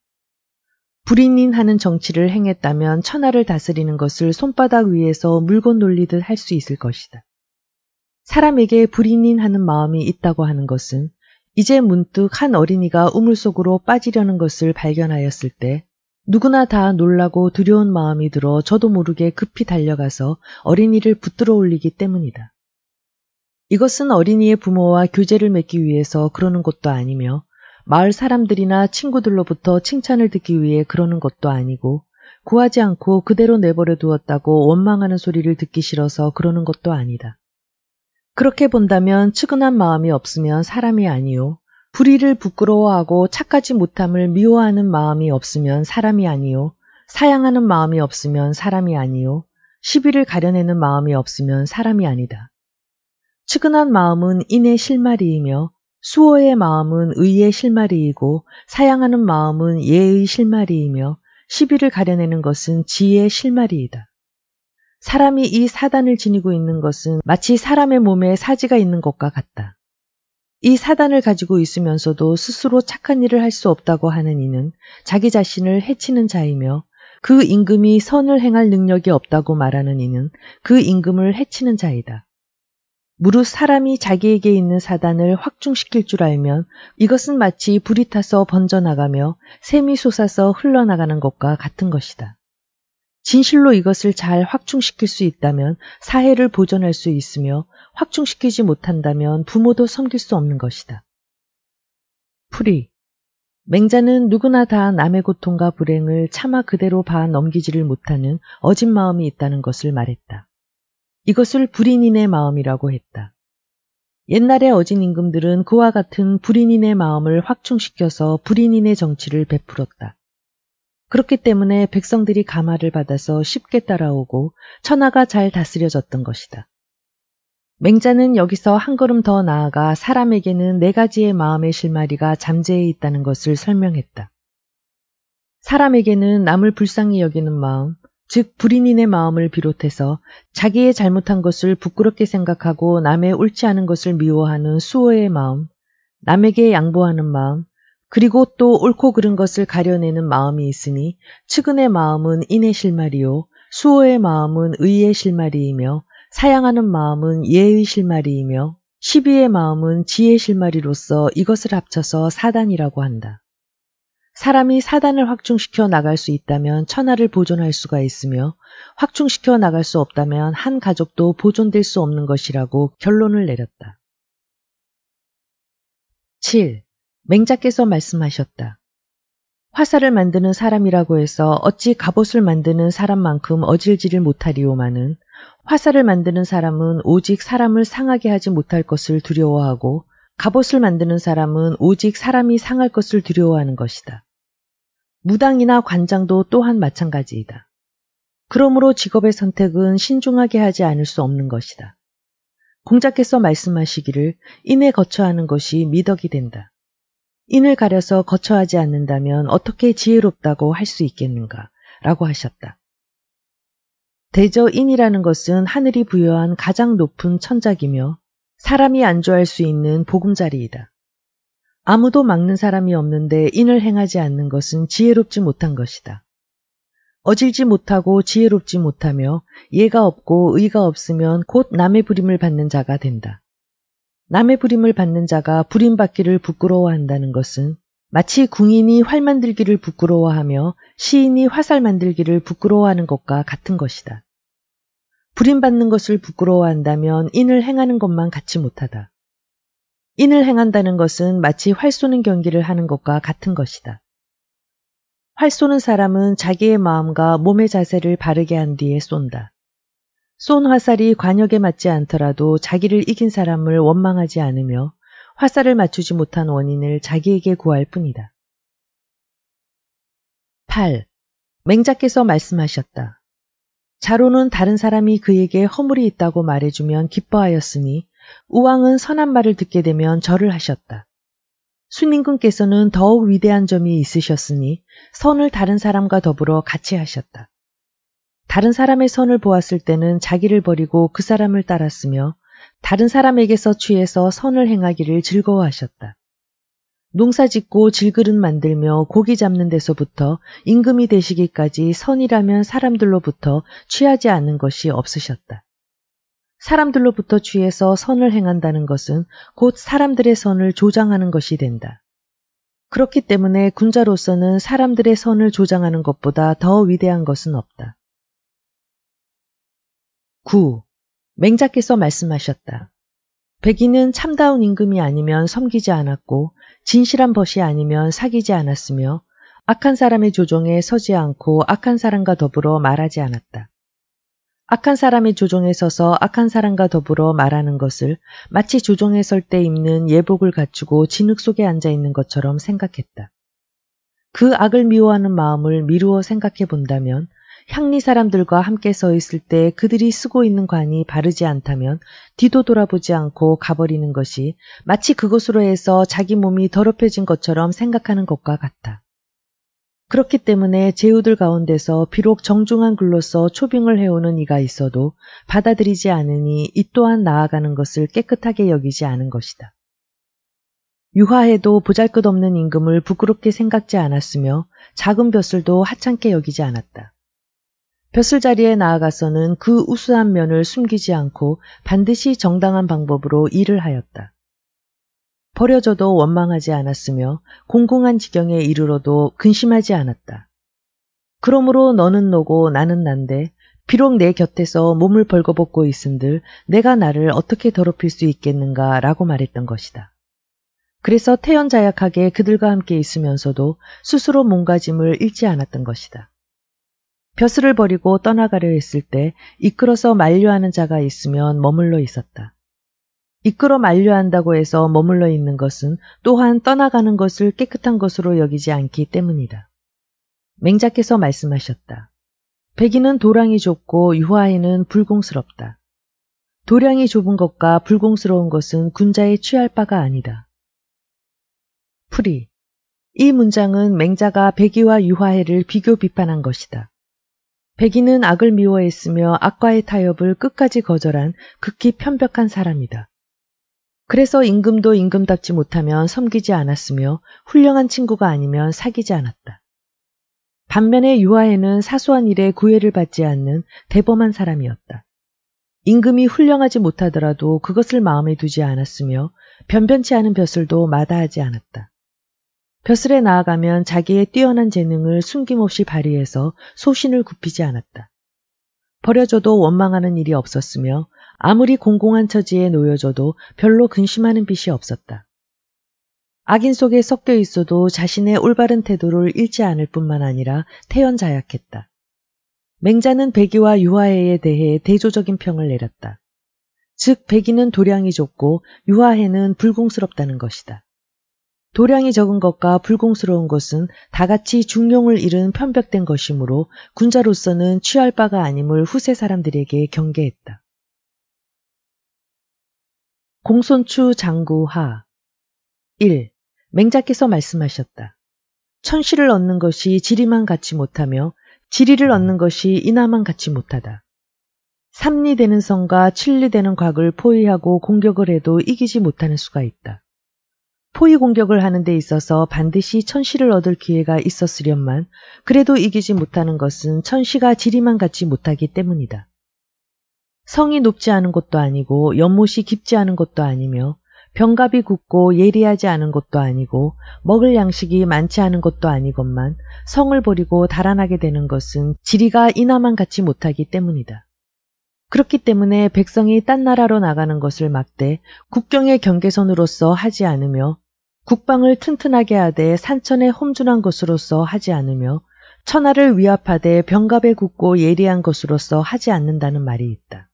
불인인하는 정치를 행했다면 천하를 다스리는 것을 손바닥 위에서 물건 놀리듯 할 수 있을 것이다. 사람에게 불인인하는 마음이 있다고 하는 것은 이제 문득 한 어린이가 우물 속으로 빠지려는 것을 발견하였을 때 누구나 다 놀라고 두려운 마음이 들어 저도 모르게 급히 달려가서 어린이를 붙들어 올리기 때문이다. 이것은 어린이의 부모와 교제를 맺기 위해서 그러는 것도 아니며 마을 사람들이나 친구들로부터 칭찬을 듣기 위해 그러는 것도 아니고 구하지 않고 그대로 내버려 두었다고 원망하는 소리를 듣기 싫어서 그러는 것도 아니다. 그렇게 본다면 측은한 마음이 없으면 사람이 아니요. 불의를 부끄러워하고 착하지 못함을 미워하는 마음이 없으면 사람이 아니요. 사양하는 마음이 없으면 사람이 아니요. 시비를 가려내는 마음이 없으면 사람이 아니다. 측은한 마음은 인의 실마리이며 수호의 마음은 의의 실마리이고 사양하는 마음은 예의 실마리이며 시비를 가려내는 것은 지의 실마리이다. 사람이 이 사단을 지니고 있는 것은 마치 사람의 몸에 사지가 있는 것과 같다. 이 사단을 가지고 있으면서도 스스로 착한 일을 할 수 없다고 하는 이는 자기 자신을 해치는 자이며 그 임금이 선을 행할 능력이 없다고 말하는 이는 그 임금을 해치는 자이다. 무릇 사람이 자기에게 있는 사단을 확충시킬 줄 알면 이것은 마치 불이 타서 번져나가며 샘이 솟아서 흘러나가는 것과 같은 것이다. 진실로 이것을 잘 확충시킬 수 있다면 사회를 보존할 수 있으며 확충시키지 못한다면 부모도 섬길 수 없는 것이다. 풀이 맹자는 누구나 다 남의 고통과 불행을 차마 그대로 봐 넘기지를 못하는 어진 마음이 있다는 것을 말했다. 이것을 불인인의 마음이라고 했다. 옛날의 어진 임금들은 그와 같은 불인인의 마음을 확충시켜서 불인인의 정치를 베풀었다. 그렇기 때문에 백성들이 가마를 받아서 쉽게 따라오고 천하가 잘 다스려졌던 것이다. 맹자는 여기서 한 걸음 더 나아가 사람에게는 네 가지의 마음의 실마리가 잠재해 있다는 것을 설명했다. 사람에게는 남을 불쌍히 여기는 마음, 즉 불인인의 마음을 비롯해서 자기의 잘못한 것을 부끄럽게 생각하고 남의 옳지 않은 것을 미워하는 수호의 마음, 남에게 양보하는 마음, 그리고 또 옳고 그른 것을 가려내는 마음이 있으니 측은의 마음은 인의 실마리요 수호의 마음은 의의 실마리이며 사양하는 마음은 예의 실마리이며 시비의 마음은 지의 실마리로서 이것을 합쳐서 사단이라고 한다. 사람이 사단을 확충시켜 나갈 수 있다면 천하를 보존할 수가 있으며 확충시켜 나갈 수 없다면 한 가족도 보존될 수 없는
것이라고 결론을 내렸다. 7. 맹자께서 말씀하셨다. 화살을 만드는 사람이라고 해서 어찌 갑옷을
만드는 사람만큼 어질지를 못하리오마는 화살을 만드는 사람은 오직 사람을 상하게 하지 못할 것을 두려워하고 갑옷을 만드는 사람은 오직 사람이 상할 것을 두려워하는 것이다. 무당이나 관장도 또한 마찬가지이다. 그러므로 직업의 선택은 신중하게 하지 않을 수 없는 것이다. 공자께서 말씀하시기를 인에 거처하는 것이 미덕이 된다. 인을 가려서 거처하지 않는다면 어떻게 지혜롭다고 할 수 있겠는가? 라고 하셨다. 대저인이라는 것은 하늘이 부여한 가장 높은 천작이며 사람이 안주할 수 있는 보금자리이다. 아무도 막는 사람이 없는데 인을 행하지 않는 것은 지혜롭지 못한 것이다. 어질지 못하고 지혜롭지 못하며 예가 없고 의가 없으면 곧 남의 부림을 받는 자가 된다. 남의 부림을 받는 자가 부림받기를 부끄러워한다는 것은 마치 궁인이 활 만들기를 부끄러워하며 시인이 화살 만들기를 부끄러워하는 것과 같은 것이다. 부림받는 것을 부끄러워한다면 인을 행하는 것만 같지 못하다. 인을 행한다는 것은 마치 활 쏘는 경기를 하는 것과 같은 것이다. 활 쏘는 사람은 자기의 마음과 몸의 자세를 바르게 한 뒤에 쏜다. 쏜 화살이 관역에 맞지 않더라도 자기를 이긴 사람을 원망하지 않으며 화살을 맞추지 못한 원인을 자기에게
구할 뿐이다. 8. 맹자께서 말씀하셨다. 자로는 다른 사람이 그에게 허물이 있다고 말해주면
기뻐하였으니 우왕은 선한 말을 듣게 되면 절을 하셨다. 순임군께서는 더욱 위대한 점이 있으셨으니 선을 다른 사람과 더불어 같이 하셨다. 다른 사람의 선을 보았을 때는 자기를 버리고 그 사람을 따랐으며 다른 사람에게서 취해서 선을 행하기를 즐거워하셨다. 농사 짓고 질그릇 만들며 고기 잡는 데서부터 임금이 되시기까지 선이라면 사람들로부터 취하지 않는 것이 없으셨다. 사람들로부터 취해서 선을 행한다는 것은 곧 사람들의 선을 조장하는 것이 된다. 그렇기 때문에 군자로서는 사람들의 선을 조장하는 것보다 더 위대한 것은
없다. 9. 맹자께서 말씀하셨다. 백인은 참다운 임금이 아니면 섬기지 않았고 진실한 벗이
아니면 사귀지 않았으며 악한 사람의 조종에 서지 않고 악한 사람과 더불어 말하지 않았다. 악한 사람이 조종에 서서 악한 사람과 더불어 말하는 것을 마치 조종에 설 때 입는 예복을 갖추고 진흙 속에 앉아 있는 것처럼 생각했다. 그 악을 미워하는 마음을 미루어 생각해 본다면 향리 사람들과 함께 서 있을 때 그들이 쓰고 있는 관이 바르지 않다면 뒤도 돌아보지 않고 가버리는 것이 마치 그것으로 해서 자기 몸이 더럽혀진 것처럼 생각하는 것과 같다. 그렇기 때문에 제후들 가운데서 비록 정중한 글로서 초빙을 해오는 이가 있어도 받아들이지 않으니 이 또한 나아가는 것을 깨끗하게 여기지 않은 것이다. 유화해도 보잘것없는 임금을 부끄럽게 생각지 않았으며 작은 벼슬도 하찮게 여기지 않았다. 벼슬 자리에 나아가서는 그 우수한 면을 숨기지 않고 반드시 정당한 방법으로 일을 하였다. 버려져도 원망하지 않았으며 공공한 지경에 이르러도 근심하지 않았다. 그러므로 너는 너고 나는 난데 비록 내 곁에서 몸을 벌거벗고 있은들 내가 나를 어떻게 더럽힐 수 있겠는가 라고 말했던 것이다. 그래서 태연자약하게 그들과 함께 있으면서도 스스로 몸가짐을 잃지 않았던 것이다. 벼슬을 버리고 떠나가려 했을 때 이끌어서 만류하는 자가 있으면 머물러 있었다. 이끌어 만류한다고 해서 머물러 있는 것은 또한 떠나가는 것을 깨끗한 것으로 여기지 않기 때문이다. 맹자께서 말씀하셨다. 백인은 도량이 좁고 유화에는 불공스럽다. 도량이 좁은 것과 불공스러운 것은 군자의 취할 바가 아니다. 프리. 이 문장은 맹자가 백이와 유화해를 비교 비판한 것이다. 백인은 악을 미워했으며 악과의 타협을 끝까지 거절한 극히 편벽한 사람이다. 그래서 임금도 임금답지 못하면 섬기지 않았으며 훌륭한 친구가 아니면 사귀지 않았다. 반면에 유아에는 사소한 일에 구애를 받지 않는 대범한 사람이었다. 임금이 훌륭하지 못하더라도 그것을 마음에 두지 않았으며 변변치 않은 벼슬도 마다하지 않았다. 벼슬에 나아가면 자기의 뛰어난 재능을 숨김없이 발휘해서 소신을 굽히지 않았다. 버려져도 원망하는 일이 없었으며 아무리 공공한 처지에 놓여져도 별로 근심하는 빛이 없었다. 악인 속에 섞여 있어도 자신의 올바른 태도를 잃지 않을 뿐만 아니라 태연자약했다. 맹자는 백이와 유화해에 대해 대조적인 평을 내렸다. 즉 백이는 도량이 좁고 유화해는 불공스럽다는 것이다. 도량이 적은 것과 불공스러운 것은 다같이 중용을 잃은 편벽된 것이므로 군자로서는
취할 바가 아님을 후세 사람들에게 경계했다. 공손추 장구하 1. 맹자께서
말씀하셨다. 천시를 얻는 것이 지리만 갖지 못하며 지리를 얻는 것이 이나만 갖지 못하다. 삼리되는 성과 칠리되는 곽을 포위하고 공격을 해도 이기지 못하는 수가 있다. 포위 공격을 하는 데 있어서 반드시 천시를 얻을 기회가 있었으련만 그래도 이기지 못하는 것은 천시가 지리만 갖지 못하기 때문이다. 성이 높지 않은 것도 아니고 연못이 깊지 않은 것도 아니며 병갑이 굳고 예리하지 않은 것도 아니고 먹을 양식이 많지 않은 것도 아니건만 성을 버리고 달아나게 되는 것은 지리가 이나만 갖지 못하기 때문이다. 그렇기 때문에 백성이 딴 나라로 나가는 것을 막되 국경의 경계선으로서 하지 않으며 국방을 튼튼하게 하되 산천에 홈준한 것으로서 하지 않으며 천하를 위압하되 병갑에 굳고 예리한 것으로서 하지 않는다는 말이 있다.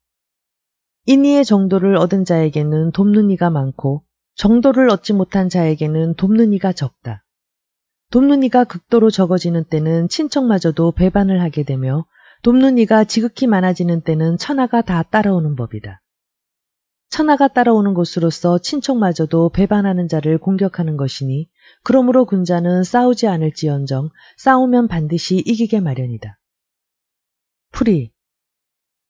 인의의 정도를 얻은 자에게는 돕는 이가 많고 정도를 얻지 못한 자에게는 돕는 이가 적다. 돕는 이가 극도로 적어지는 때는 친척마저도 배반을 하게 되며 돕는 이가 지극히 많아지는 때는 천하가 다 따라오는 법이다. 천하가 따라오는 것으로서 친척마저도 배반하는 자를 공격하는 것이니 그러므로 군자는 싸우지 않을지언정 싸우면 반드시 이기게 마련이다. 풀이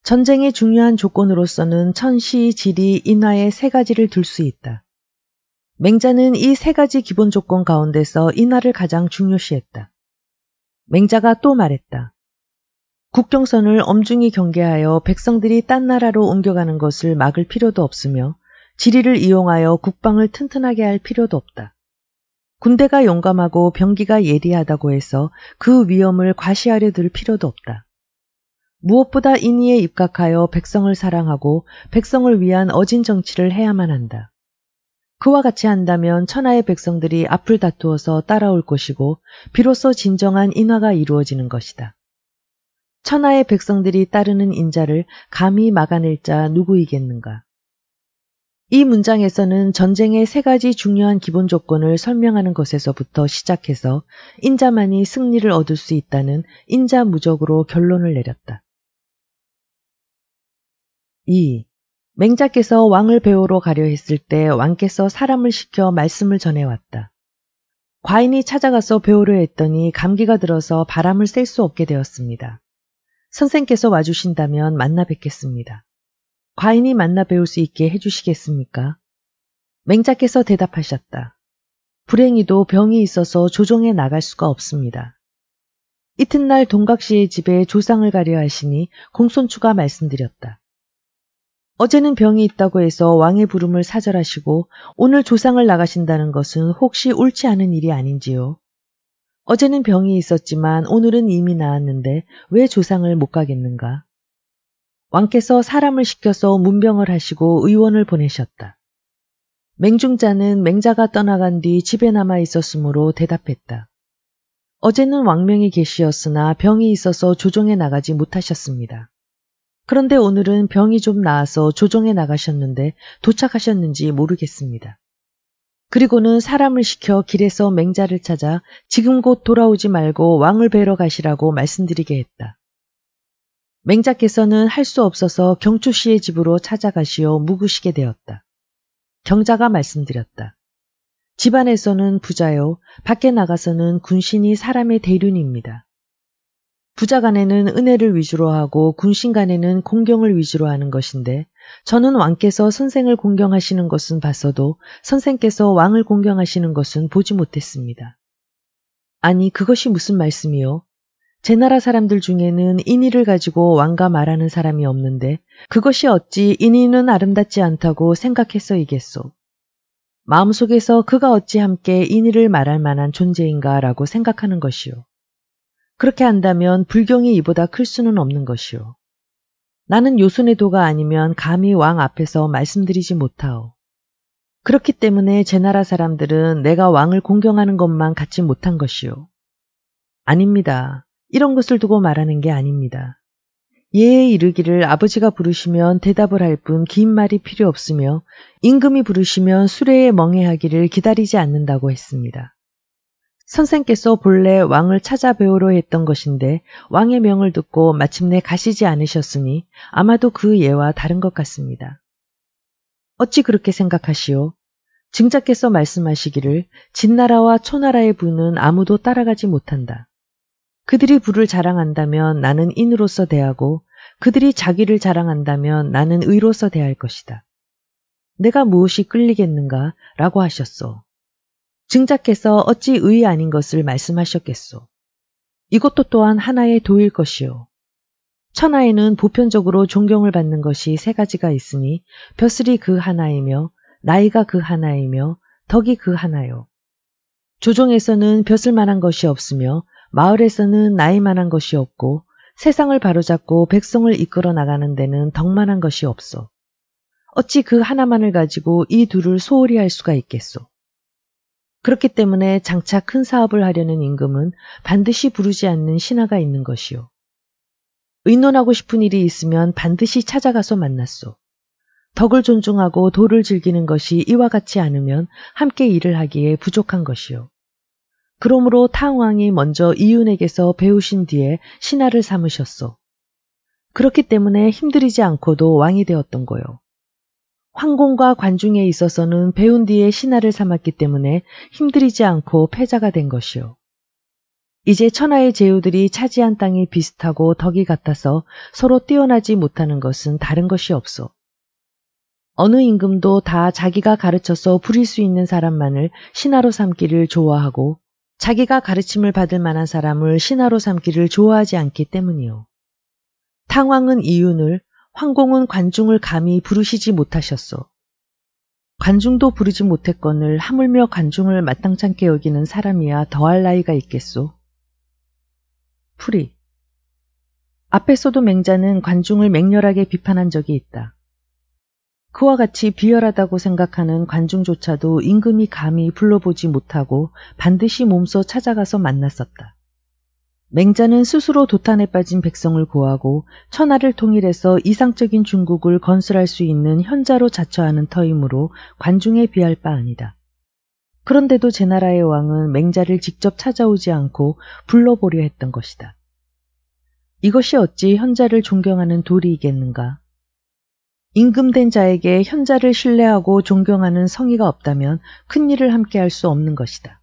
전쟁의 중요한 조건으로서는 천시, 지리, 인화의 세 가지를 둘 수 있다. 맹자는 이 세 가지 기본 조건 가운데서 인화를 가장 중요시했다. 맹자가 또 말했다. 국경선을 엄중히 경계하여 백성들이 딴 나라로 옮겨가는 것을 막을 필요도 없으며 지리를 이용하여 국방을 튼튼하게 할 필요도 없다. 군대가 용감하고 병기가 예리하다고 해서 그 위험을 과시하려 들 필요도 없다. 무엇보다 인위에 입각하여 백성을 사랑하고 백성을 위한 어진 정치를 해야만 한다. 그와 같이 한다면 천하의 백성들이 앞을 다투어서 따라올 것이고 비로소 진정한 인화가 이루어지는 것이다. 천하의 백성들이 따르는 인자를 감히 막아낼 자 누구이겠는가? 이 문장에서는 전쟁의 세 가지 중요한 기본 조건을 설명하는 것에서부터 시작해서 인자만이 승리를 얻을 수 있다는 인자무적으로 결론을
내렸다. 2. 맹자께서 왕을 배우러 가려 했을 때 왕께서 사람을 시켜 말씀을 전해왔다.
과인이 찾아가서 배우려 했더니 감기가 들어서 바람을 쐴 수 없게 되었습니다. 선생께서 와주신다면 만나 뵙겠습니다. 과인이 만나 배울 수 있게 해주시겠습니까? 맹자께서 대답하셨다. 불행히도 병이 있어서 조정에 나갈 수가 없습니다. 이튿날 동각시의 집에 조상을 가려 하시니 공손추가 말씀드렸다. 어제는 병이 있다고 해서 왕의 부름을 사절하시고 오늘 조상을 나가신다는 것은 혹시 옳지 않은 일이 아닌지요? 어제는 병이 있었지만 오늘은 이미 나았는데 왜 조상을 못 가겠는가? 왕께서 사람을 시켜서 문병을 하시고 의원을 보내셨다. 맹중자는 맹자가 떠나간 뒤 집에 남아 있었으므로 대답했다. 어제는 왕명이 계시었으나 병이 있어서 조정에 나가지 못하셨습니다. 그런데 오늘은 병이 좀 나아서 조정에 나가셨는데 도착하셨는지 모르겠습니다. 그리고는 사람을 시켜 길에서 맹자를 찾아 지금 곧 돌아오지 말고 왕을 뵈러 가시라고 말씀드리게 했다. 맹자께서는 할 수 없어서 경초 씨의 집으로 찾아가시어 묵으시게 되었다. 경자가 말씀드렸다. 집안에서는 부자요, 밖에 나가서는 군신이 사람의 대륜입니다. 부자 간에는 은혜를 위주로 하고 군신 간에는 공경을 위주로 하는 것인데 저는 왕께서 선생을 공경하시는 것은 봤어도 선생께서 왕을 공경하시는 것은 보지 못했습니다. 아니 그것이 무슨 말씀이요? 제 나라 사람들 중에는 인의를 가지고 왕과 말하는 사람이 없는데 그것이 어찌 인의는 아름답지 않다고 생각했어이겠소. 마음속에서 그가 어찌 함께 인의를 말할 만한 존재인가라고 생각하는 것이요. 그렇게 한다면 불경이 이보다 클 수는 없는 것이오 나는 요순의 도가 아니면 감히 왕 앞에서 말씀드리지 못하오. 그렇기 때문에 제 나라 사람들은 내가 왕을 공경하는 것만 갖지 못한 것이오 아닙니다. 이런 것을 두고 말하는 게 아닙니다. 예에 이르기를 아버지가 부르시면 대답을 할 뿐 긴 말이 필요 없으며 임금이 부르시면 수레에 멍해하기를 기다리지 않는다고 했습니다. 선생께서 본래 왕을 찾아뵈우러 했던 것인데 왕의 명을 듣고 마침내 가시지 않으셨으니 아마도 그 예와 다른 것 같습니다. 어찌 그렇게 생각하시오? 증자께서 말씀하시기를 진나라와 초나라의 부는 아무도 따라가지 못한다. 그들이 부를 자랑한다면 나는 인으로서 대하고 그들이 자기를 자랑한다면 나는 의로서 대할 것이다. 내가 무엇이 끌리겠는가? 라고 하셨소. 증작해서 어찌 의의 아닌 것을 말씀하셨겠소. 이것도 또한 하나의 도일 것이요. 천하에는 보편적으로 존경을 받는 것이 세 가지가 있으니 벼슬이 그 하나이며 나이가 그 하나이며 덕이 그 하나요. 조정에서는 벼슬만한 것이 없으며 마을에서는 나이만한 것이 없고 세상을 바로잡고 백성을 이끌어 나가는 데는 덕만한 것이 없소 어찌 그 하나만을 가지고 이 둘을 소홀히 할 수가 있겠소. 그렇기 때문에 장차 큰 사업을 하려는 임금은 반드시 부르지 않는 신하가 있는 것이요. 의논하고 싶은 일이 있으면 반드시 찾아가서 만났소. 덕을 존중하고 도를 즐기는 것이 이와 같지 않으면 함께 일을 하기에 부족한 것이요. 그러므로 타왕이 먼저 이윤에게서 배우신 뒤에 신하를 삼으셨소. 그렇기 때문에 힘들이지 않고도 왕이 되었던 거요. 황공과 관중에 있어서는 배운 뒤에 신하를 삼았기 때문에 힘들이지 않고 패자가 된 것이요. 이제 천하의 제후들이 차지한 땅이 비슷하고 덕이 같아서 서로 뛰어나지 못하는 것은 다른 것이 없소. 어느 임금도 다 자기가 가르쳐서 부릴 수 있는 사람만을 신하로 삼기를 좋아하고 자기가 가르침을 받을 만한 사람을 신하로 삼기를 좋아하지 않기 때문이요. 탕왕은 이윤을 황공은 관중을 감히 부르시지 못하셨소. 관중도 부르지 못했건을 하물며 관중을 마땅찮게 여기는 사람이야 더할 나이가 있겠소. 풀이 앞에서도 맹자는 관중을 맹렬하게 비판한 적이 있다. 그와 같이 비열하다고 생각하는 관중조차도 임금이 감히 불러보지 못하고 반드시 몸소 찾아가서 만났었다. 맹자는 스스로 도탄에 빠진 백성을 구하고 천하를 통일해서 이상적인 중국을 건설할 수 있는 현자로 자처하는 터이므로 관중에 비할 바 아니다. 그런데도 제 나라의 왕은 맹자를 직접 찾아오지 않고 불러보려 했던 것이다. 이것이 어찌 현자를 존경하는 도리이겠는가? 임금된 자에게 현자를 신뢰하고 존경하는 성의가 없다면 큰 일을 함께 할 수 없는 것이다.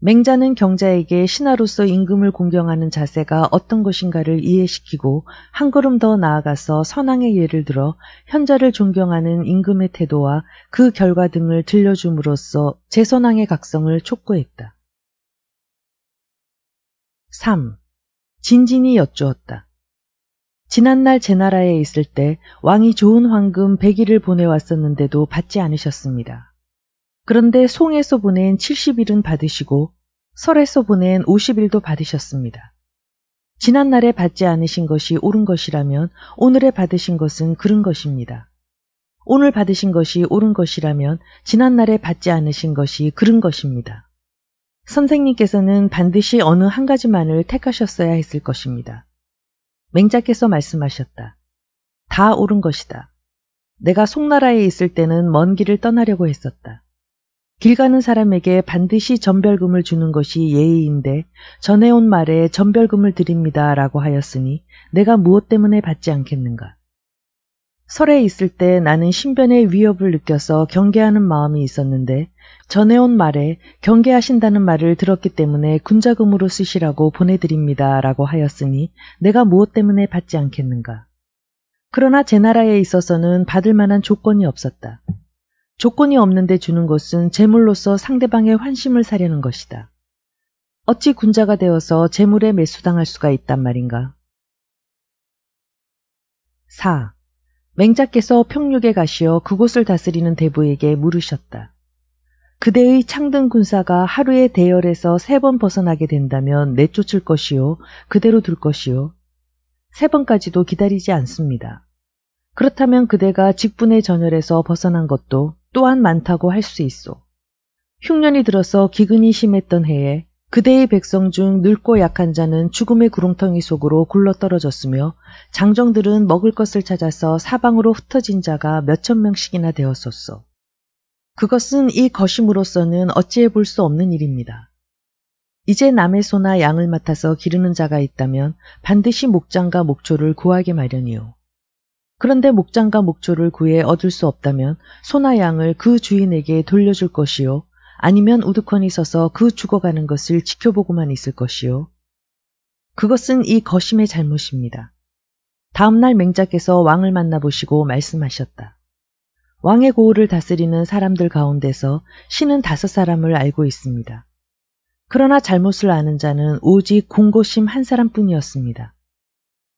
맹자는 경자에게 신하로서 임금을 공경하는 자세가 어떤 것인가를 이해시키고 한 걸음 더 나아가서 선왕의 예를 들어 현자를 존경하는 임금의
태도와 그 결과 등을 들려줌으로써 제선왕의 각성을 촉구했다. 3. 진진이 여쭈었다. 지난날 제 나라에 있을 때 왕이 좋은 황금 100일을 보내왔었는데도
받지 않으셨습니다. 그런데 송에서 보낸 70일은 받으시고 설에서 보낸 50일도 받으셨습니다. 지난날에 받지 않으신 것이 옳은 것이라면 오늘에 받으신 것은 그른 것입니다. 오늘 받으신 것이 옳은 것이라면 지난날에 받지 않으신 것이 그른 것입니다. 선생님께서는 반드시 어느 한 가지만을 택하셨어야 했을 것입니다. 맹자께서 말씀하셨다. 다 옳은 것이다. 내가 송나라에 있을 때는 먼 길을 떠나려고 했었다. 길 가는 사람에게 반드시 전별금을 주는 것이 예의인데 전해온 말에 전별금을 드립니다 라고 하였으니 내가 무엇 때문에 받지 않겠는가. 설에 있을 때 나는 신변의 위협을 느껴서 경계하는 마음이 있었는데 전해온 말에 경계하신다는 말을 들었기 때문에 군자금으로 쓰시라고 보내드립니다 라고 하였으니 내가 무엇 때문에 받지 않겠는가. 그러나 제 나라에 있어서는 받을 만한 조건이 없었다. 조건이 없는데 주는 것은 재물로서 상대방의 환심을 사려는 것이다.
어찌 군자가 되어서 재물에 매수당할 수가 있단 말인가? 4. 맹자께서 평륙에 가시어 그곳을
다스리는 대부에게 물으셨다. 그대의 창등 군사가 하루에 대열에서 세 번 벗어나게 된다면 내쫓을 것이요, 그대로 둘 것이요. 세 번까지도 기다리지 않습니다. 그렇다면 그대가 직분의 전열에서 벗어난 것도 또한 많다고 할 수 있어. 흉년이 들어서 기근이 심했던 해에 그대의 백성 중 늙고 약한 자는 죽음의 구렁텅이 속으로 굴러떨어졌으며 장정들은 먹을 것을 찾아서 사방으로 흩어진 자가 몇천 명씩이나 되었었소. 그것은 이 거심으로서는 어찌해 볼 수 없는 일입니다. 이제 남의 소나 양을 맡아서 기르는 자가 있다면 반드시 목장과 목초를 구하게 마련이요. 그런데 목장과 목조를 구해 얻을 수 없다면 소나 양을 그 주인에게 돌려줄 것이요. 아니면 우두커니 서서 그 죽어가는 것을 지켜보고만 있을 것이요. 그것은 이 거심의 잘못입니다. 다음날 맹자께서 왕을 만나보시고 말씀하셨다. 왕의 고을를 다스리는 사람들 가운데서 신은 다섯 사람을 알고 있습니다. 그러나 잘못을 아는 자는 오직 공고심 한 사람뿐이었습니다.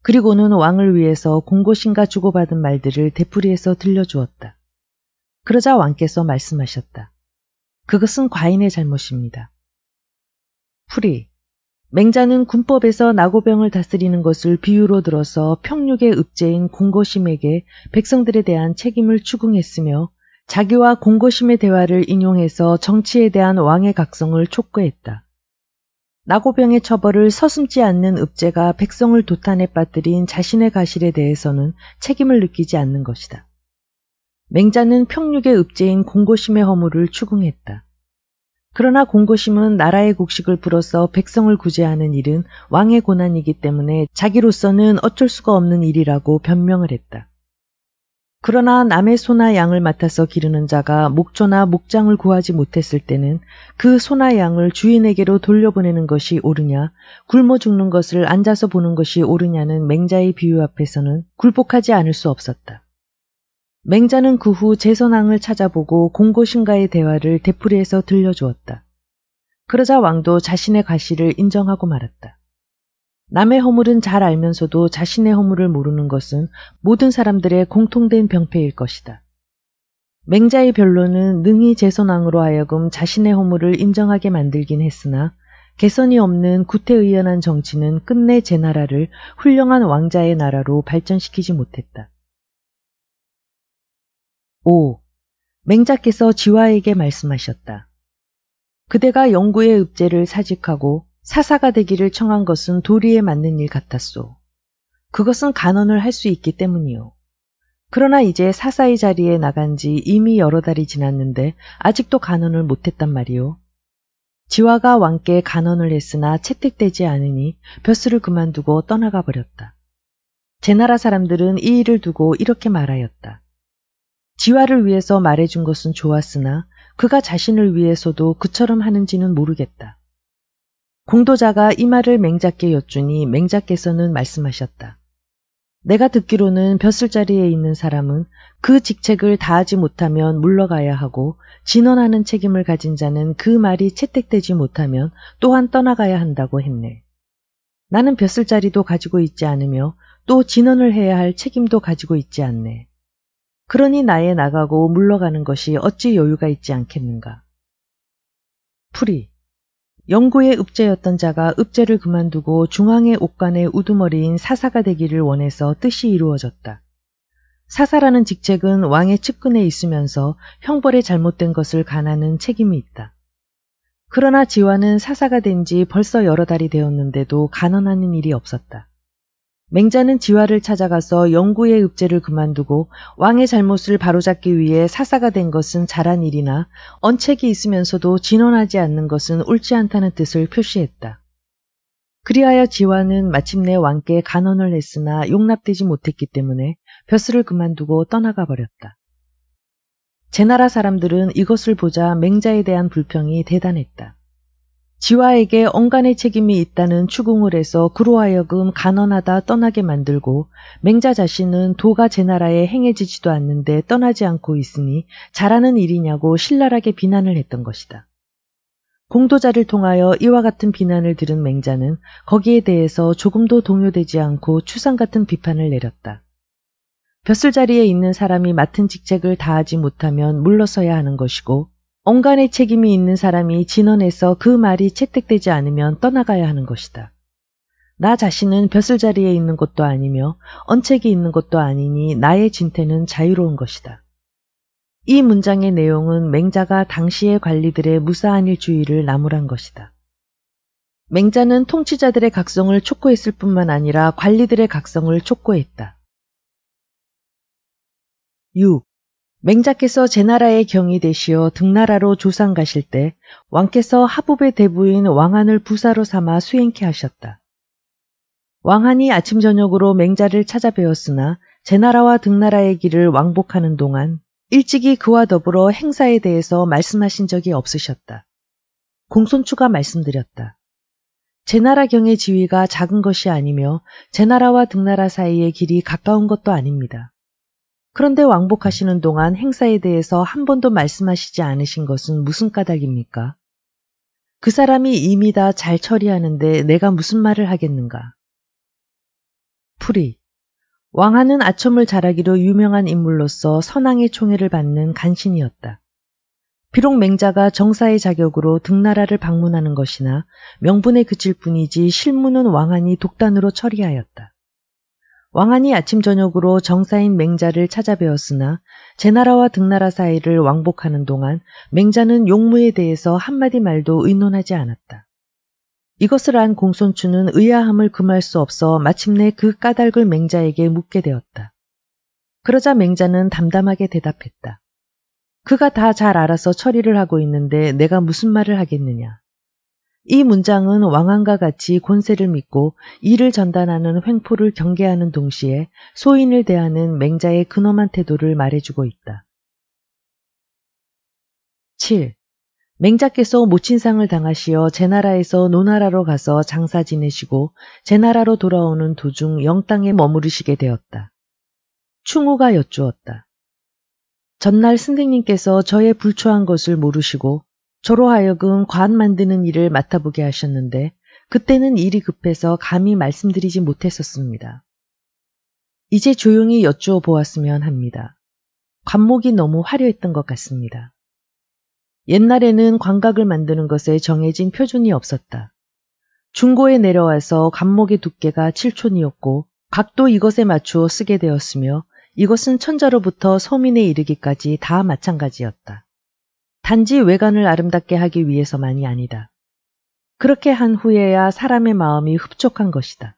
그리고는 왕을 위해서 공고신과 주고받은 말들을 되풀이해서 들려주었다. 그러자 왕께서 말씀하셨다. 그것은 과인의 잘못입니다. 풀이 맹자는 군법에서 나고병을 다스리는 것을 비유로 들어서 평육의 읍제인 공고심에게 백성들에 대한 책임을 추궁했으며 자기와 공고심의 대화를 인용해서 정치에 대한 왕의 각성을 촉구했다. 나고병의 처벌을 서슴지 않는 읍제가 백성을 도탄에 빠뜨린 자신의 가실에 대해서는 책임을 느끼지 않는 것이다. 맹자는 평육의 읍제인 공고심의 허물을 추궁했다. 그러나 공고심은 나라의 곡식을 불어서 백성을 구제하는 일은 왕의 고난이기 때문에 자기로서는 어쩔 수가 없는 일이라고 변명을 했다. 그러나 남의 소나 양을 맡아서 기르는 자가 목조나 목장을 구하지 못했을 때는 그 소나 양을 주인에게로 돌려보내는 것이 옳으냐, 굶어 죽는 것을 앉아서 보는 것이 옳으냐는 맹자의 비유 앞에서는 굴복하지 않을 수 없었다. 맹자는 그 후 제선왕을 찾아보고 공고신가의 대화를 대풀이해서 들려주었다. 그러자 왕도 자신의 과실을 인정하고 말았다. 남의 허물은 잘 알면서도 자신의 허물을 모르는 것은 모든 사람들의 공통된 병폐일 것이다. 맹자의 변론은 능히 제선왕으로 하여금 자신의 허물을 인정하게 만들긴 했으나 개선이 없는 구태의연한 정치는 끝내 제 나라를 훌륭한 왕자의
나라로 발전시키지 못했다. 5. 맹자께서 지화에게 말씀하셨다. 그대가 영구의 읍제를
사직하고 사사가 되기를 청한 것은 도리에 맞는 일 같았소. 그것은 간언을 할 수 있기 때문이요. 그러나 이제 사사의 자리에 나간 지 이미 여러 달이 지났는데 아직도 간언을 못했단 말이요. 지화가 왕께 간언을 했으나 채택되지 않으니 벼슬을 그만두고 떠나가 버렸다. 제 나라 사람들은 이 일을 두고 이렇게 말하였다. 지화를 위해서 말해준 것은 좋았으나 그가 자신을 위해서도 그처럼 하는지는 모르겠다. 공도자가 이 말을 맹자께 여쭈니 맹자께서는 말씀하셨다. 내가 듣기로는 벼슬 자리에 있는 사람은 그 직책을 다하지 못하면 물러가야 하고 진언하는 책임을 가진 자는 그 말이 채택되지 못하면 또한 떠나가야 한다고 했네. 나는 벼슬 자리도 가지고 있지 않으며 또 진언을 해야 할 책임도 가지고 있지 않네. 그러니 나에 나가고 물러가는 것이 어찌 여유가 있지 않겠는가. 풀이 영구의 읍제였던 자가 읍제를 그만두고 중앙의 옥간의 우두머리인 사사가 되기를 원해서 뜻이 이루어졌다. 사사라는 직책은 왕의 측근에 있으면서 형벌에 잘못된 것을 가하는 책임이 있다. 그러나 지화는 사사가 된 지 벌써 여러 달이 되었는데도 간언하는 일이 없었다. 맹자는 지화를 찾아가서 영구의 읍제를 그만두고 왕의 잘못을 바로잡기 위해 사사가 된 것은 잘한 일이나 언책이 있으면서도 진언하지 않는 것은 옳지 않다는 뜻을 표시했다. 그리하여 지화는 마침내 왕께 간언을 했으나 용납되지 못했기 때문에 벼슬을 그만두고 떠나가 버렸다. 제나라 사람들은 이것을 보자 맹자에 대한 불평이 대단했다. 지화에게 언간의 책임이 있다는 추궁을 해서 그로 하여금 가난하다 떠나게 만들고 맹자 자신은 도가 제 나라에 행해지지도 않는데 떠나지 않고 있으니 잘하는 일이냐고 신랄하게 비난을 했던 것이다. 공도자를 통하여 이와 같은 비난을 들은 맹자는 거기에 대해서 조금도 동요되지 않고 추상 같은 비판을 내렸다. 벼슬 자리에 있는 사람이 맡은 직책을 다하지 못하면 물러서야 하는 것이고 온간의 책임이 있는 사람이 진언해서 그 말이 채택되지 않으면 떠나가야 하는 것이다. 나 자신은 벼슬 자리에 있는 것도 아니며 언책이 있는 것도 아니니 나의 진태는 자유로운 것이다. 이 문장의 내용은 맹자가 당시의 관리들의 무사한 일주의를 나무란 것이다.
맹자는 통치자들의 각성을 촉구했을 뿐만 아니라 관리들의 각성을 촉구했다. 6. 맹자께서 제 나라의 경이 되시어 등나라로 조상 가실 때 왕께서 하부의 대부인
왕한을 부사로 삼아 수행케 하셨다. 왕한이 아침 저녁으로 맹자를 찾아뵈었으나 제 나라와 등나라의 길을 왕복하는 동안 일찍이 그와 더불어 행사에 대해서 말씀하신 적이 없으셨다. 공손추가 말씀드렸다. 제나라 경의 지위가 작은 것이 아니며 제나라와 등나라 사이의 길이 가까운 것도 아닙니다. 그런데 왕복하시는 동안 행사에 대해서 한 번도 말씀하시지 않으신 것은 무슨 까닭입니까? 그 사람이 이미 다 잘 처리하는데 내가 무슨 말을 하겠는가? 풀이. 왕하는 아첨을 잘하기로 유명한 인물로서 선왕의 총애를 받는 간신이었다. 비록 맹자가 정사의 자격으로 등나라를 방문하는 것이나 명분에 그칠 뿐이지 실무는 왕한이 독단으로 처리하였다. 왕한이 아침 저녁으로 정사인 맹자를 찾아뵈었으나 제나라와 등나라 사이를 왕복하는 동안 맹자는 용무에 대해서 한마디 말도 의논하지 않았다. 이것을 안 공손추는 의아함을 금할 수 없어 마침내 그 까닭을 맹자에게 묻게 되었다. 그러자 맹자는 담담하게 대답했다. 그가 다 잘 알아서 처리를 하고 있는데 내가 무슨 말을 하겠느냐. 이 문장은 왕안과 같이 권세를 믿고 이를 전단하는 횡포를 경계하는 동시에 소인을 대하는 맹자의 근엄한 태도를 말해주고 있다. 7. 맹자께서 모친상을 당하시어 제 나라에서 노나라로 가서 장사 지내시고 제 나라로 돌아오는 도중 영땅에 머무르시게 되었다. 충우가 여쭈었다. 전날 선생님께서 저의 불초한 것을 모르시고 저로 하여금 관 만드는 일을 맡아보게 하셨는데 그때는 일이 급해서 감히 말씀드리지 못했었습니다. 이제 조용히 여쭈어 보았으면 합니다. 관목이 너무 화려했던 것 같습니다. 옛날에는 관각을 만드는 것에 정해진 표준이 없었다. 중고에 내려와서 관목의 두께가 7촌이었고 각도 이것에 맞추어 쓰게 되었으며 이것은 천자로부터 서민에 이르기까지 다 마찬가지였다. 단지 외관을 아름답게 하기 위해서만이 아니다. 그렇게 한 후에야 사람의 마음이 흡족한 것이다.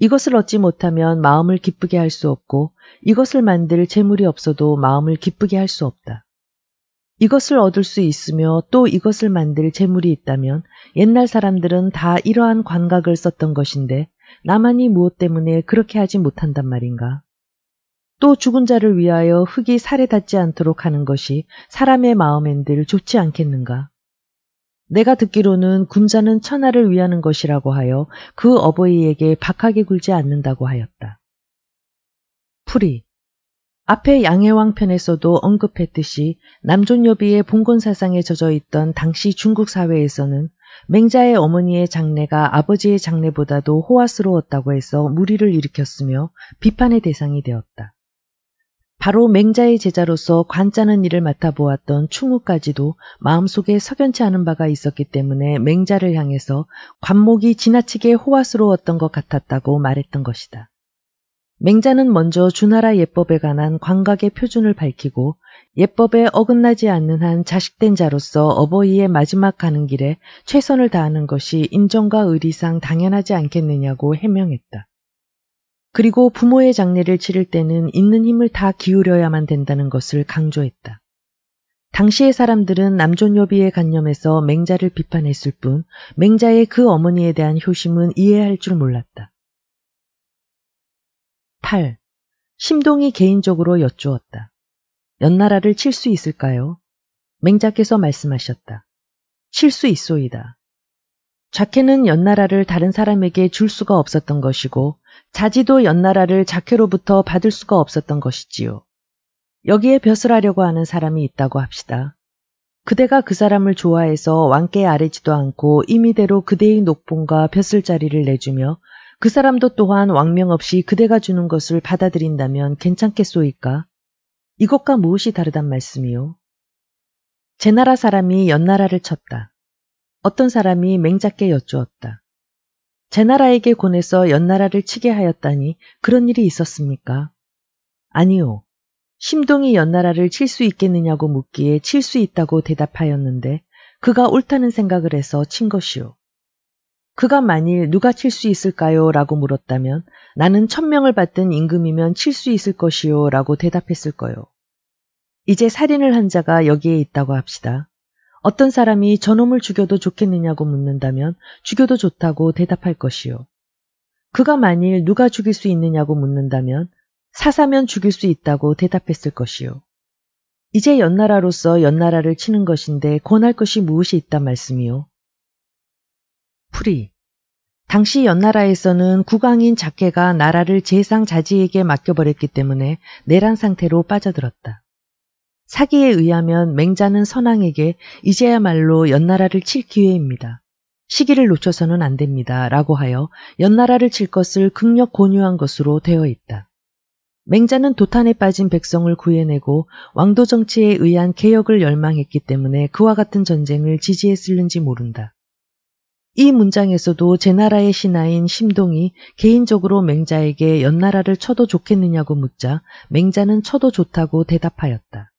이것을 얻지 못하면 마음을 기쁘게 할 수 없고 이것을 만들 재물이 없어도 마음을 기쁘게 할 수 없다. 이것을 얻을 수 있으며 또 이것을 만들 재물이 있다면 옛날 사람들은 다 이러한 관각을 썼던 것인데 나만이 무엇 때문에 그렇게 하지 못한단 말인가? 또 죽은 자를 위하여 흙이 살에 닿지 않도록 하는 것이 사람의 마음엔 늘 좋지 않겠는가. 내가 듣기로는 군자는 천하를 위하는 것이라고 하여 그 어버이에게 박하게 굴지 않는다고 하였다. 풀이 앞에 양해왕 편에서도 언급했듯이 남존여비의 봉건 사상에 젖어 있던 당시 중국 사회에서는 맹자의 어머니의 장례가 아버지의 장례보다도 호화스러웠다고 해서 무리를 일으켰으며 비판의 대상이 되었다. 바로 맹자의 제자로서 관짜는 일을 맡아보았던 충우까지도 마음속에 석연치 않은 바가 있었기 때문에 맹자를 향해서 관목이 지나치게 호화스러웠던 것 같았다고 말했던 것이다. 맹자는 먼저 주나라 예법에 관한 관각의 표준을 밝히고 예법에 어긋나지 않는 한 자식된 자로서 어버이의 마지막 가는 길에 최선을 다하는 것이 인정과 의리상 당연하지 않겠느냐고 해명했다. 그리고 부모의 장례를 치를 때는 있는 힘을 다 기울여야만 된다는 것을 강조했다. 당시의 사람들은 남존여비의 관념에서 맹자를 비판했을 뿐
맹자의 그 어머니에 대한 효심은 이해할 줄 몰랐다. 8. 심동이 개인적으로 여쭈었다. 연나라를 칠 수 있을까요? 맹자께서 말씀하셨다. 칠 수 있소이다.
자케는 연나라를 다른 사람에게 줄 수가 없었던 것이고 자지도 연나라를 자케로부터 받을 수가 없었던 것이지요. 여기에 벼슬 하려고 하는 사람이 있다고 합시다. 그대가 그 사람을 좋아해서 왕께 아뢰지도 않고 임의대로 그대의 녹봉과 벼슬자리를 내주며 그 사람도 또한 왕명 없이 그대가 주는 것을 받아들인다면 괜찮겠소이까? 이것과 무엇이 다르단 말씀이요? 제 나라 사람이 연나라를 쳤다. 어떤 사람이 맹작게 여쭈었다. 제 나라에게 권해서 연나라를 치게 하였다니 그런 일이 있었습니까? 아니요. 심동이 연나라를 칠 수 있겠느냐고 묻기에 칠 수 있다고 대답하였는데 그가 옳다는 생각을 해서 친 것이요. 그가 만일 누가 칠 수 있을까요? 라고 물었다면 나는 천명을 받든 임금이면 칠 수 있을 것이요. 라고 대답했을 거요. 이제 살인을 한 자가 여기에 있다고 합시다. 어떤 사람이 저놈을 죽여도 좋겠느냐고 묻는다면 죽여도 좋다고 대답할 것이요. 그가 만일 누가 죽일 수 있느냐고 묻는다면 사사면 죽일 수 있다고 대답했을 것이요. 이제 연나라로서 연나라를 치는 것인데 권할 것이 무엇이 있단 말씀이요. 프리. 당시 연나라에서는 국왕인 자계가 나라를 제상 자지에게 맡겨버렸기 때문에 내란 상태로 빠져들었다. 사기에 의하면 맹자는 선왕에게 이제야말로 연나라를 칠 기회입니다. 시기를 놓쳐서는 안 됩니다. 라고 하여 연나라를 칠 것을 극력 권유한 것으로 되어 있다. 맹자는 도탄에 빠진 백성을 구해내고 왕도 정치에 의한 개혁을 열망했기 때문에 그와 같은 전쟁을 지지했을는지 모른다. 이 문장에서도 제 나라의 신하인 심동이 개인적으로 맹자에게 연나라를 쳐도 좋겠느냐고 묻자 맹자는 쳐도 좋다고 대답하였다.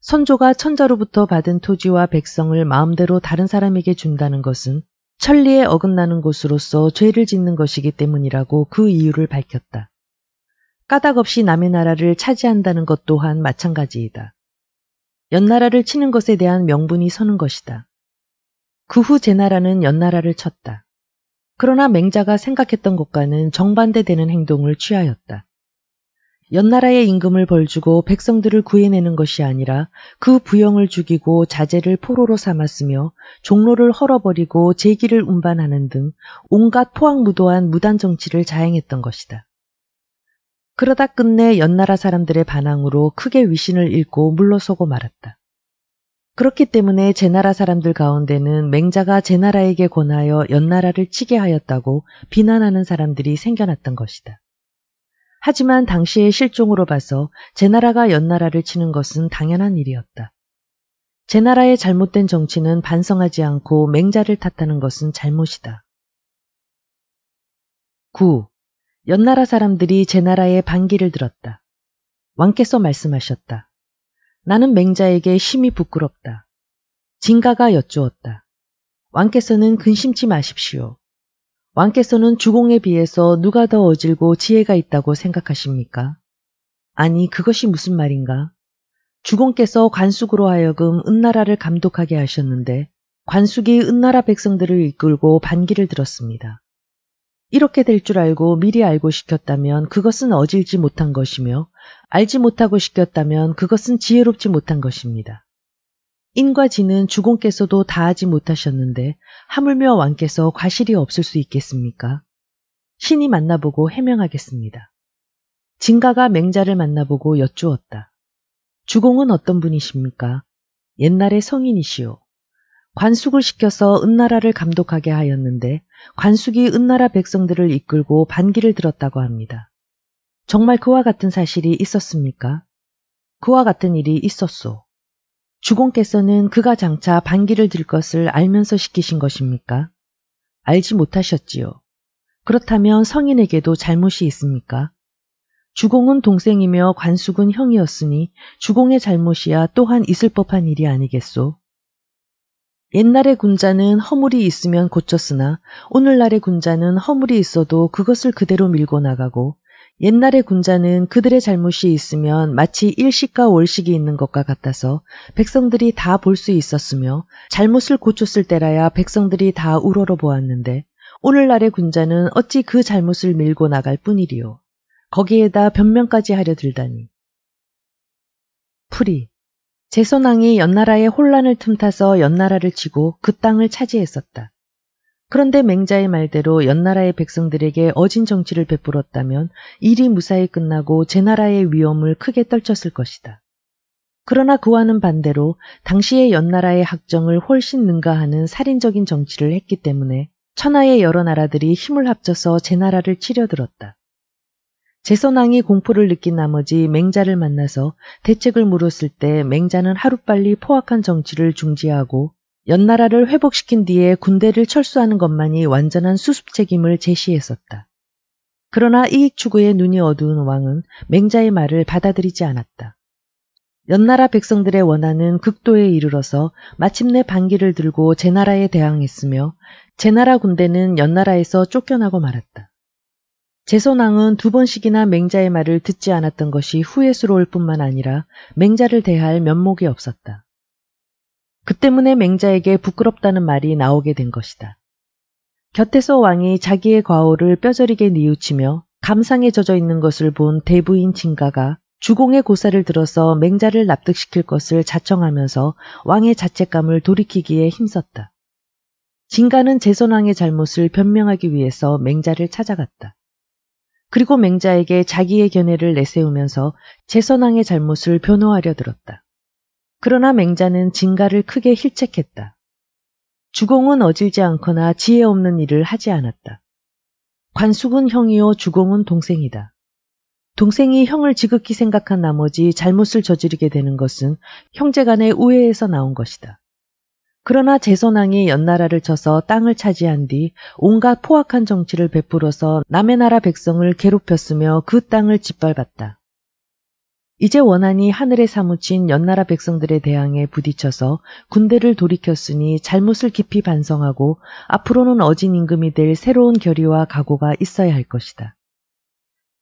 선조가 천자로부터 받은 토지와 백성을 마음대로 다른 사람에게 준다는 것은 천리에 어긋나는 것으로서 죄를 짓는 것이기 때문이라고 그 이유를 밝혔다. 까닭 없이 남의 나라를 차지한다는 것 또한 마찬가지이다. 연나라를 치는 것에 대한 명분이 서는 것이다. 그 후 제나라는 연나라를 쳤다. 그러나 맹자가 생각했던 것과는 정반대되는 행동을 취하였다. 연나라의 임금을 벌주고 백성들을 구해내는 것이 아니라 그 부영을 죽이고 자재를 포로로 삼았으며 종로를 헐어버리고 제기를 운반하는 등 온갖 포항무도한 무단 정치를 자행했던 것이다. 그러다 끝내 연나라 사람들의 반항으로 크게 위신을 잃고 물러서고 말았다. 그렇기 때문에 제나라 사람들 가운데는 맹자가 제나라에게 권하여 연나라를 치게 하였다고 비난하는 사람들이 생겨났던 것이다. 하지만 당시의 실종으로 봐서 제나라가 연나라를 치는 것은 당연한
일이었다. 제나라의 잘못된 정치는 반성하지 않고 맹자를 탓하는 것은 잘못이다. 9. 연나라 사람들이 제나라의 반기를 들었다. 왕께서 말씀하셨다. 나는
맹자에게 심히 부끄럽다. 진가가 여쭈었다. 왕께서는 근심치 마십시오. 왕께서는 주공에 비해서 누가 더 어질고 지혜가 있다고 생각하십니까? 아니, 그것이 무슨 말인가? 주공께서 관숙으로 하여금 은나라를 감독하게 하셨는데 관숙이 은나라 백성들을 이끌고 반기를 들었습니다. 이렇게 될 줄 알고 미리 알고 시켰다면 그것은 어질지 못한 것이며 알지 못하고 시켰다면 그것은 지혜롭지 못한 것입니다. 인과 지는 주공께서도 다하지 못하셨는데 하물며 왕께서 과실이 없을 수 있겠습니까? 신이 만나보고 해명하겠습니다. 진가가 맹자를 만나보고 여쭈었다. 주공은 어떤 분이십니까? 옛날의 성인이시오. 관숙을 시켜서 은나라를 감독하게 하였는데 관숙이 은나라 백성들을 이끌고 반기를 들었다고 합니다. 정말 그와 같은 사실이 있었습니까? 그와 같은 일이 있었소. 주공께서는 그가 장차 반기를 들 것을 알면서 시키신 것입니까? 알지 못하셨지요. 그렇다면 성인에게도 잘못이 있습니까? 주공은 동생이며 관숙은 형이었으니 주공의 잘못이야 또한 있을 법한 일이 아니겠소. 옛날의 군자는 허물이 있으면 고쳤으나 오늘날의 군자는 허물이 있어도 그것을 그대로 밀고 나가고 옛날의 군자는 그들의 잘못이 있으면 마치 일식과 월식이 있는 것과 같아서 백성들이 다 볼 수 있었으며 잘못을 고쳤을 때라야 백성들이 다 우러러 보았는데 오늘날의 군자는 어찌 그 잘못을 밀고 나갈 뿐이리요. 거기에다 변명까지 하려 들다니. 풀이 제손왕이 연나라의 혼란을 틈타서 연나라를 치고 그 땅을 차지했었다. 그런데 맹자의 말대로 연나라의 백성들에게 어진 정치를 베풀었다면 일이 무사히 끝나고 제 나라의 위험을 크게 떨쳤을 것이다. 그러나 그와는 반대로 당시의 연나라의 학정을 훨씬 능가하는 살인적인 정치를 했기 때문에 천하의 여러 나라들이 힘을 합쳐서 제 나라를 치려들었다. 제선왕이 공포를 느낀 나머지 맹자를 만나서 대책을 물었을 때 맹자는 하루빨리 포악한 정치를 중지하고 연나라를 회복시킨 뒤에 군대를 철수하는 것만이 완전한 수습 책임을 제시했었다. 그러나 이익 추구에 눈이 어두운 왕은 맹자의 말을 받아들이지 않았다. 연나라 백성들의 원한은 극도에 이르러서 마침내 반기를 들고 제나라에 대항했으며 제나라 군대는 연나라에서 쫓겨나고 말았다. 제손왕은 두 번씩이나 맹자의 말을 듣지 않았던 것이 후회스러울 뿐만 아니라 맹자를 대할 면목이 없었다. 그 때문에 맹자에게 부끄럽다는 말이 나오게 된 것이다. 곁에서 왕이 자기의 과오를 뼈저리게 뉘우치며 감상에 젖어 있는 것을 본 대부인 진가가 주공의 고사를 들어서 맹자를 납득시킬 것을 자청하면서 왕의 자책감을 돌이키기에 힘썼다. 진가는 제선왕의 잘못을 변명하기 위해서 맹자를 찾아갔다. 그리고 맹자에게 자기의 견해를 내세우면서 제선왕의 잘못을 변호하려 들었다. 그러나 맹자는 진가를 크게 힐책했다. 주공은 어질지 않거나 지혜 없는 일을 하지 않았다. 관숙은 형이요 주공은 동생이다. 동생이 형을 지극히 생각한 나머지 잘못을 저지르게 되는 것은 형제 간의 우애에서 나온 것이다. 그러나 제선왕이 연나라를 쳐서 땅을 차지한 뒤 온갖 포악한 정치를 베풀어서 남의 나라 백성을 괴롭혔으며 그 땅을 짓밟았다. 이제 원한이 하늘에 사무친 연나라 백성들의 대항에 부딪혀서 군대를 돌이켰으니 잘못을 깊이 반성하고 앞으로는 어진 임금이 될 새로운 결의와 각오가 있어야 할 것이다.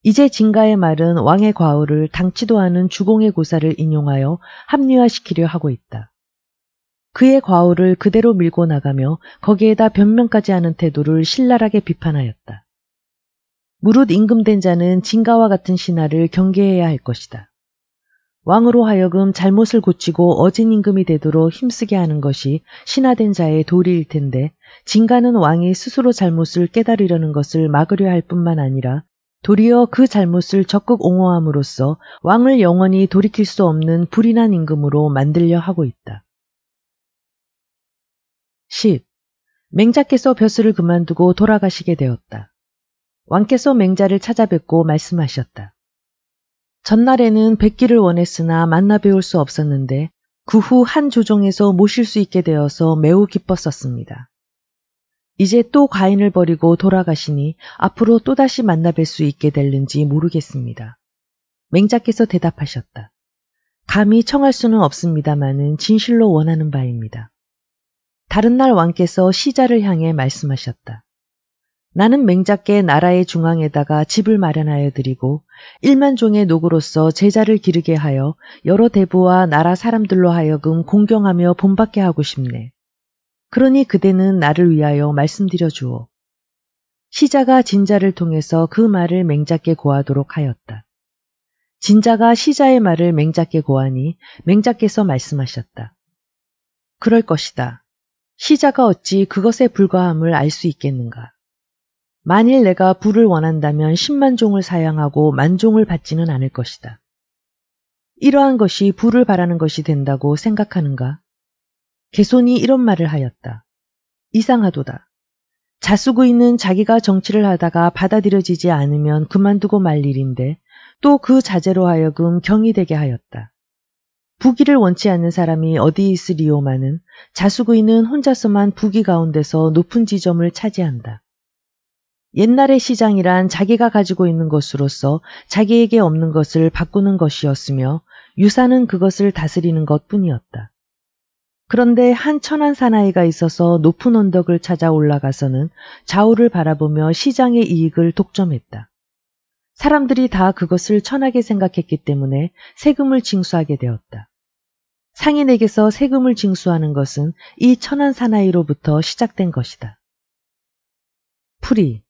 이제 진가의 말은 왕의 과오를 당치도 않은 주공의 고사를 인용하여 합리화시키려 하고 있다. 그의 과오를 그대로 밀고 나가며 거기에다 변명까지 하는 태도를 신랄하게 비판하였다. 무릇 임금된 자는 진가와 같은 신하를 경계해야 할 것이다. 왕으로 하여금 잘못을 고치고 어진 임금이 되도록 힘쓰게 하는 것이 신하된 자의 도리일 텐데 진가는 왕이 스스로 잘못을 깨달으려는 것을 막으려 할 뿐만 아니라 도리어 그
잘못을 적극 옹호함으로써 왕을 영원히 돌이킬 수 없는 불인한 임금으로 만들려 하고 있다. 10. 맹자께서 벼슬을 그만두고 돌아가시게 되었다. 왕께서 맹자를 찾아뵙고
말씀하셨다. 전날에는 뵙기를 원했으나 만나 뵈울수 없었는데 그 후 한 조정에서 모실 수 있게 되어서 매우 기뻤었습니다. 이제 또 과인을 버리고 돌아가시니 앞으로 또다시 만나 뵐 수 있게 될는지 모르겠습니다. 맹자께서 대답하셨다. 감히 청할 수는 없습니다마는 진실로 원하는 바입니다. 다른 날 왕께서 시자를 향해 말씀하셨다. 나는 맹작게 나라의 중앙에다가 집을 마련하여 드리고 일만종의 노구로서 제자를 기르게 하여 여러 대부와 나라 사람들로 하여금 공경하며 본받게 하고 싶네. 그러니 그대는 나를 위하여 말씀드려 주오. 시자가 진자를 통해서 그 말을 맹작게 고하도록 하였다. 진자가 시자의 말을 맹작게 고하니 맹작께서 말씀하셨다. 그럴 것이다. 시자가 어찌 그것의 불과함을 알 수 있겠는가? 만일 내가 부를 원한다면 10만 종을 사양하고 만 종을 받지는 않을 것이다. 이러한 것이 부를 바라는 것이 된다고 생각하는가? 개손이 이런 말을 하였다. 이상하도다. 자수구이는 자기가 정치를 하다가 받아들여지지 않으면 그만두고 말 일인데 또 그 자제로 하여금 경이 되게 하였다. 부기를 원치 않는 사람이 어디 있으리오마는 자수구인은 혼자서만 부기 가운데서 높은 지점을 차지한다. 옛날의 시장이란 자기가 가지고 있는 것으로서 자기에게 없는 것을 바꾸는 것이었으며 유사는 그것을 다스리는 것 뿐이었다. 그런데 한 천한 사나이가 있어서 높은 언덕을 찾아 올라가서는 좌우를 바라보며 시장의 이익을 독점했다. 사람들이 다 그것을 천하게 생각했기 때문에 세금을 징수하게 되었다. 상인에게서 세금을 징수하는 것은 이 천한 사나이로부터 시작된 것이다. 풀이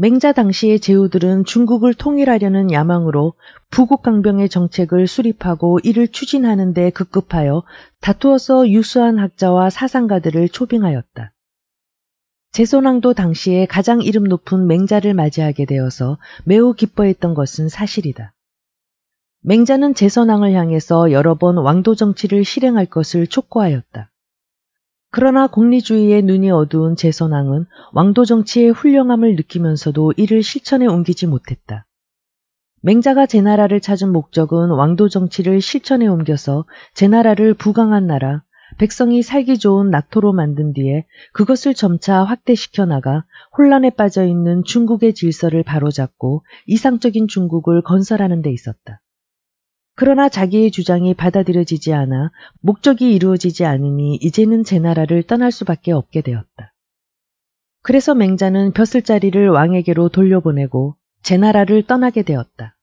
맹자 당시의 제후들은 중국을 통일하려는 야망으로 부국강병의 정책을 수립하고 이를 추진하는 데 급급하여 다투어서 유수한 학자와 사상가들을 초빙하였다. 제선왕도 당시에 가장 이름 높은 맹자를 맞이하게 되어서 매우 기뻐했던 것은 사실이다. 맹자는 제선왕을 향해서 여러 번 왕도 정치를 실행할 것을 촉구하였다. 그러나 공리주의의 눈이 어두운 제선왕은 왕도 정치의 훌륭함을 느끼면서도 이를 실천에 옮기지 못했다. 맹자가 제 나라를 찾은 목적은 왕도 정치를 실천에 옮겨서 제 나라를 부강한 나라, 백성이 살기 좋은 낙토로 만든 뒤에 그것을 점차 확대시켜 나가 혼란에 빠져 있는 중국의 질서를 바로잡고 이상적인 중국을 건설하는 데 있었다. 그러나 자기의 주장이 받아들여지지 않아 목적이 이루어지지 않으니 이제는 제 나라를 떠날 수밖에 없게 되었다. 그래서 맹자는 벼슬자리를 왕에게로 돌려보내고 제 나라를 떠나게 되었다.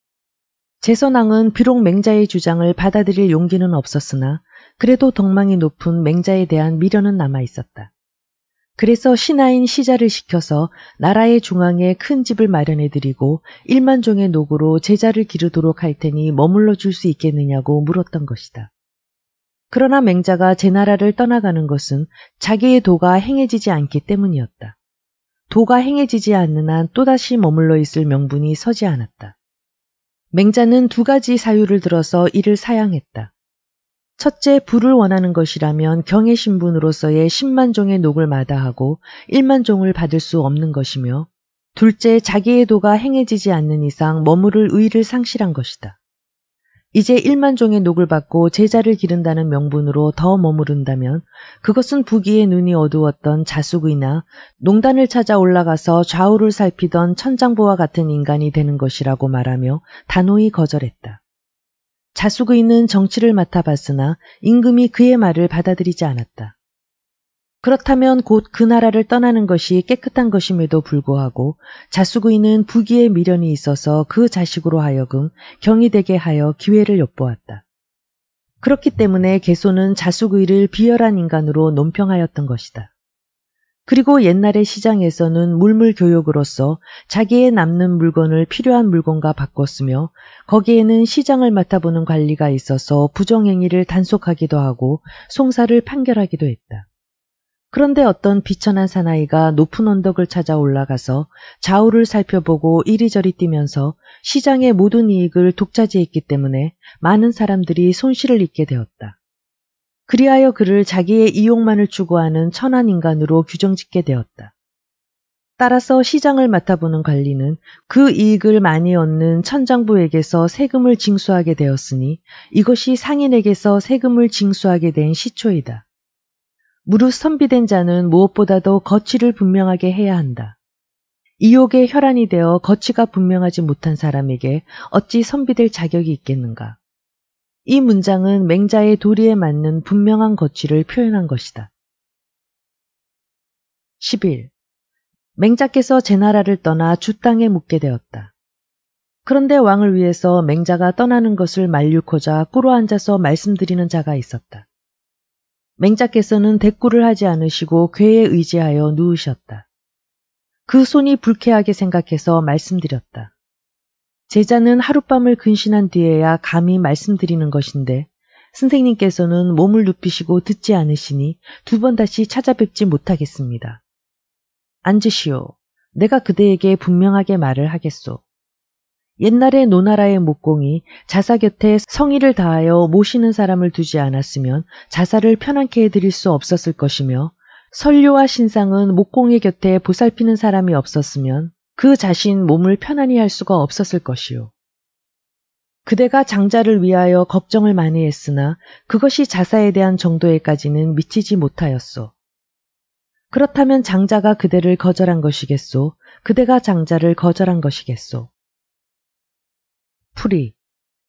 제선왕은 비록 맹자의 주장을 받아들일 용기는 없었으나 그래도 덕망이 높은 맹자에 대한 미련은 남아 있었다. 그래서 신하인 시자를 시켜서 나라의 중앙에 큰 집을 마련해드리고 1만 종의 노고로 제자를 기르도록 할 테니 머물러 줄 수 있겠느냐고 물었던 것이다. 그러나 맹자가 제 나라를 떠나가는 것은 자기의 도가 행해지지 않기 때문이었다. 도가 행해지지 않는 한 또다시 머물러 있을 명분이 서지 않았다. 맹자는 두 가지 사유를 들어서 이를 사양했다. 첫째, 불을 원하는 것이라면 경의 신분으로서의 10만 종의 녹을 마다하고 1만 종을 받을 수 없는 것이며 둘째, 자기의 도가 행해지지 않는 이상 머무를 의를 상실한 것이다. 이제 1만 종의 녹을 받고 제자를 기른다는 명분으로 더 머무른다면 그것은 부귀의 눈이 어두웠던 자수구이나 농단을 찾아 올라가서 좌우를 살피던 천장부와 같은 인간이 되는 것이라고 말하며 단호히 거절했다. 자숙의 는 정치를 맡아봤으나 임금이 그의 말을 받아들이지 않았다. 그렇다면 곧 그 나라를 떠나는 것이 깨끗한 것임에도 불구하고 자숙의는 부귀의 미련이 있어서 그 자식으로 하여금 경이 되게 하여 기회를 엿보았다. 그렇기 때문에 개소는 자숙의를 비열한 인간으로 논평하였던 것이다. 그리고 옛날의 시장에서는 물물교육으로서 자기의 남는 물건을 필요한 물건과 바꿨으며 거기에는 시장을 맡아보는 관리가 있어서 부정행위를 단속하기도 하고 송사를 판결하기도 했다. 그런데 어떤 비천한 사나이가 높은 언덕을 찾아 올라가서 좌우를 살펴보고 이리저리 뛰면서 시장의 모든 이익을 독차지했기 때문에 많은 사람들이 손실을 입게 되었다. 그리하여 그를 자기의 이용만을 추구하는 천한 인간으로 규정짓게 되었다. 따라서 시장을 맡아보는 관리는 그 이익을 많이 얻는 천장부에게서 세금을 징수하게 되었으니 이것이 상인에게서 세금을 징수하게 된 시초이다. 무릇 선비된 자는 무엇보다도 거취를 분명하게 해야 한다. 이욕의 혈안이 되어 거취가 분명하지 못한 사람에게 어찌 선비될 자격이 있겠는가. 이 문장은 맹자의 도리에 맞는
분명한 거취를 표현한 것이다. 11. 맹자께서 제 나라를 떠나 주 땅에 묻게 되었다. 그런데
왕을 위해서 맹자가 떠나는 것을 말리고자 꼬어 앉아서 말씀드리는 자가 있었다. 맹자께서는 대꾸를 하지 않으시고 괴에 의지하여 누우셨다. 그 손이 불쾌하게 생각해서 말씀드렸다. 제자는 하룻밤을 근신한 뒤에야 감히 말씀드리는 것인데 선생님께서는 몸을 눕히시고 듣지 않으시니 두 번 다시 찾아뵙지 못하겠습니다. 앉으시오. 내가 그대에게 분명하게 말을 하겠소. 옛날에 노나라의 목공이 자사 곁에 성의를 다하여 모시는 사람을 두지 않았으면 자사를 편안케 해드릴 수 없었을 것이며 선료와 신상은 목공의 곁에 보살피는 사람이 없었으면 그 자신 몸을 편안히 할 수가 없었을 것이요. 그대가 장자를 위하여 걱정을 많이 했으나 그것이 자사에 대한 정도에까지는 미치지 못하였소. 그렇다면 장자가 그대를 거절한 것이겠소. 그대가 장자를 거절한 것이겠소. 풀이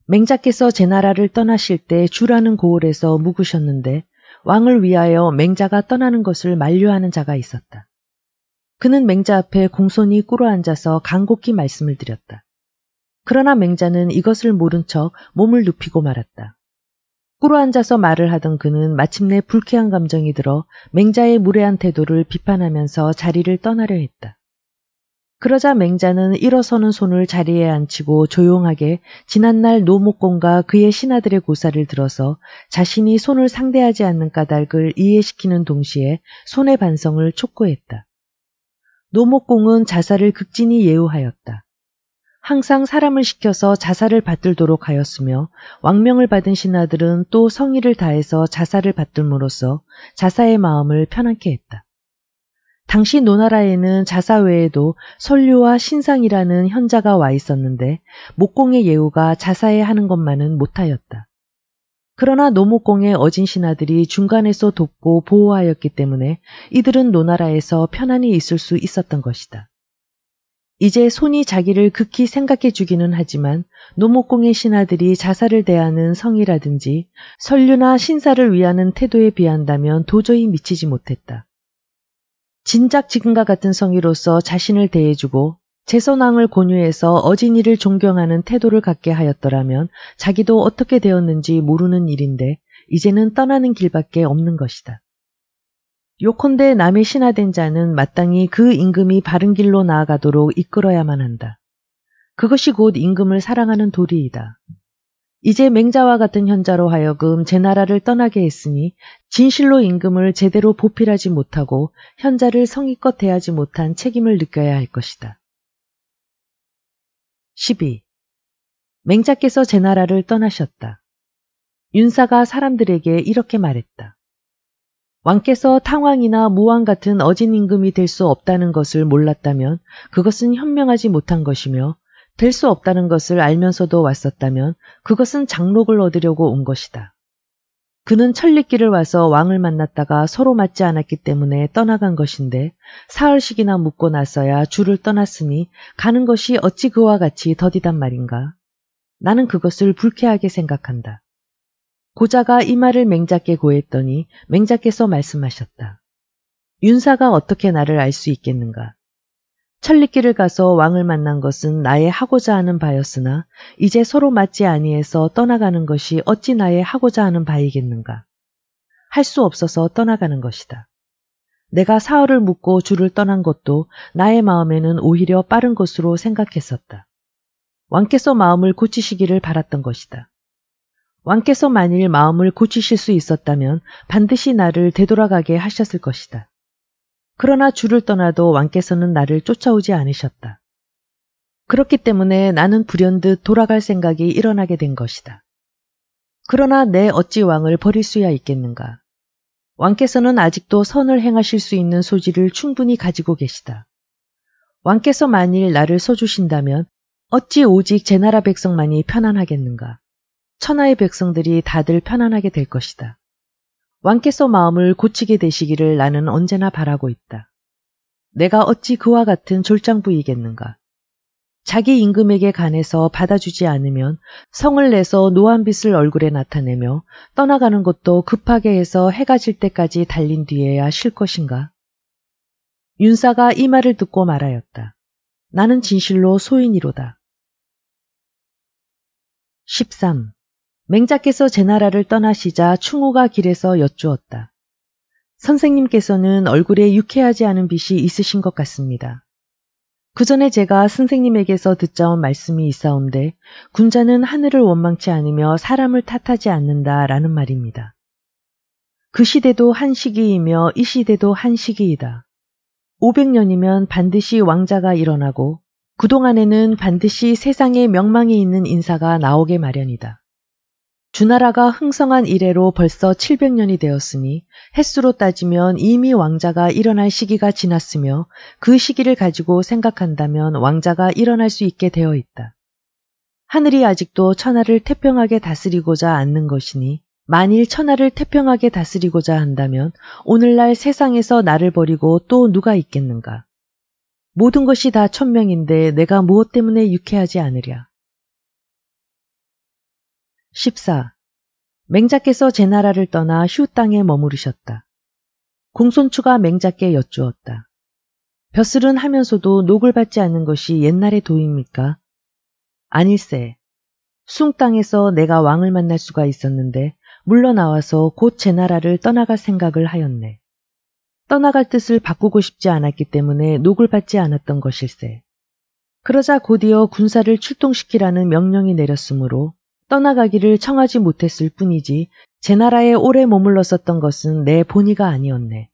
맹자께서 제 나라를 떠나실 때 주라는 고을에서 묵으셨는데 왕을 위하여 맹자가 떠나는 것을 만류하는 자가 있었다. 그는 맹자 앞에 공손히 꿇어 앉아서 간곡히 말씀을 드렸다. 그러나 맹자는 이것을 모른 척 몸을 눕히고 말았다. 꿇어 앉아서 말을 하던 그는 마침내 불쾌한 감정이 들어 맹자의 무례한 태도를 비판하면서 자리를 떠나려 했다. 그러자 맹자는 일어서는 손을 자리에 앉히고 조용하게 지난날 노목공과 그의 신하들의 고사를 들어서 자신이 손을 상대하지 않는 까닭을 이해시키는 동시에 손의 반성을 촉구했다. 노목공은 자살을 극진히 예우하였다. 항상 사람을 시켜서 자살을 받들도록 하였으며 왕명을 받은 신하들은 또 성의를 다해서 자살을 받들므로써 자사의 마음을 편안케 했다. 당시 노나라에는 자사 외에도 선류와 신상이라는 현자가 와 있었는데 목공의 예우가 자사에 하는 것만은 못하였다. 그러나 노목공의 어진 신하들이 중간에서 돕고 보호하였기 때문에 이들은 노나라에서 편안히 있을 수 있었던 것이다. 이제 손이 자기를 극히 생각해 주기는 하지만 노목공의 신하들이 자살을 대하는 성이라든지 선류나 신사를 위하는 태도에 비한다면 도저히 미치지 못했다. 진작 지금과 같은 성의로서 자신을 대해주고 제선왕을 권유해서 어진이를 존경하는 태도를 갖게 하였더라면 자기도 어떻게 되었는지 모르는 일인데 이제는 떠나는 길밖에 없는 것이다. 요컨대 남의 신하된 자는 마땅히 그 임금이 바른 길로 나아가도록 이끌어야만 한다. 그것이 곧 임금을 사랑하는 도리이다. 이제 맹자와 같은 현자로 하여금 제 나라를 떠나게 했으니 진실로 임금을 제대로 보필하지 못하고 현자를 성의껏 대하지
못한 책임을 느껴야 할 것이다. 12. 맹자께서 제 나라를 떠나셨다. 윤사가 사람들에게 이렇게
말했다. 왕께서 탕왕이나 무왕 같은 어진 임금이 될 수 없다는 것을 몰랐다면 그것은 현명하지 못한 것이며 될 수 없다는 것을 알면서도 왔었다면 그것은 장록을 얻으려고 온 것이다. 그는 천리길을 와서 왕을 만났다가 서로 맞지 않았기 때문에 떠나간 것인데 사흘씩이나 묵고 나서야 주를 떠났으니 가는 것이 어찌 그와 같이 더디단 말인가. 나는 그것을 불쾌하게 생각한다. 고자가 이 말을 맹작께 고했더니 맹작께서 말씀하셨다. 윤사가 어떻게 나를 알 수 있겠는가. 천리길을 가서 왕을 만난 것은 나의 하고자 하는 바였으나 이제 서로 맞지 아니해서 떠나가는 것이 어찌 나의 하고자 하는 바이겠는가. 할 수 없어서 떠나가는 것이다. 내가 사흘을 묵고 주를 떠난 것도 나의 마음에는 오히려 빠른 것으로 생각했었다. 왕께서 마음을 고치시기를 바랐던 것이다. 왕께서 만일 마음을 고치실 수 있었다면 반드시 나를 되돌아가게 하셨을 것이다. 그러나 주를 떠나도 왕께서는 나를 쫓아오지 않으셨다. 그렇기 때문에 나는 불현듯 돌아갈 생각이 일어나게 된 것이다. 그러나 내 어찌 왕을 버릴 수야 있겠는가. 왕께서는 아직도 선을 행하실 수 있는 소지를 충분히 가지고 계시다. 왕께서 만일 나를 써주신다면 어찌 오직 제 나라 백성만이 편안하겠는가. 천하의 백성들이 다들 편안하게 될 것이다. 왕께서 마음을 고치게 되시기를 나는 언제나 바라고 있다. 내가 어찌 그와 같은 졸장부이겠는가. 자기 임금에게 관해서 받아주지 않으면 성을 내서 노안빛을 얼굴에 나타내며 떠나가는 것도 급하게 해서 해가 질 때까지 달린 뒤에야 쉴 것인가? 윤사가
이 말을 듣고 말하였다. 나는 진실로 소인이로다. 13. 맹자께서 제 나라를 떠나시자 충호가
길에서 여쭈었다. 선생님께서는 얼굴에 유쾌하지 않은 빛이 있으신 것 같습니다. 그 전에 제가 선생님에게서 듣자온 말씀이 있사온데 군자는 하늘을 원망치 않으며 사람을 탓하지 않는다라는 말입니다. 그 시대도 한 시기이며 이 시대도 한 시기이다. 500년이면 반드시 왕자가 일어나고 그동안에는 반드시 세상에 명망이 있는 인사가 나오게 마련이다. 주나라가 흥성한 이래로 벌써 700년이 되었으니 횟수로 따지면 이미 왕자가 일어날 시기가 지났으며 그 시기를 가지고 생각한다면 왕자가 일어날 수 있게 되어 있다. 하늘이 아직도 천하를 태평하게 다스리고자 않는 것이니 만일 천하를 태평하게 다스리고자 한다면 오늘날 세상에서 나를 버리고 또 누가 있겠는가.
모든 것이 다 천명인데 내가 무엇 때문에 유쾌하지 않으랴. 14. 맹자께서 제 나라를 떠나 휴 땅에 머무르셨다. 공손추가 맹자께 여쭈었다.
벼슬은 하면서도 녹을 받지 않는 것이 옛날의 도입니까? 아닐세. 숭 땅에서 내가 왕을 만날 수가 있었는데 물러나와서 곧제 나라를 떠나갈 생각을 하였네. 떠나갈 뜻을 바꾸고 싶지 않았기 때문에 녹을 받지 않았던 것일세. 그러자 곧이어 군사를 출동시키라는 명령이 내렸으므로 떠나가기를 청하지 못했을 뿐이지 제 나라에 오래 머물렀었던 것은 내 본의가 아니었네.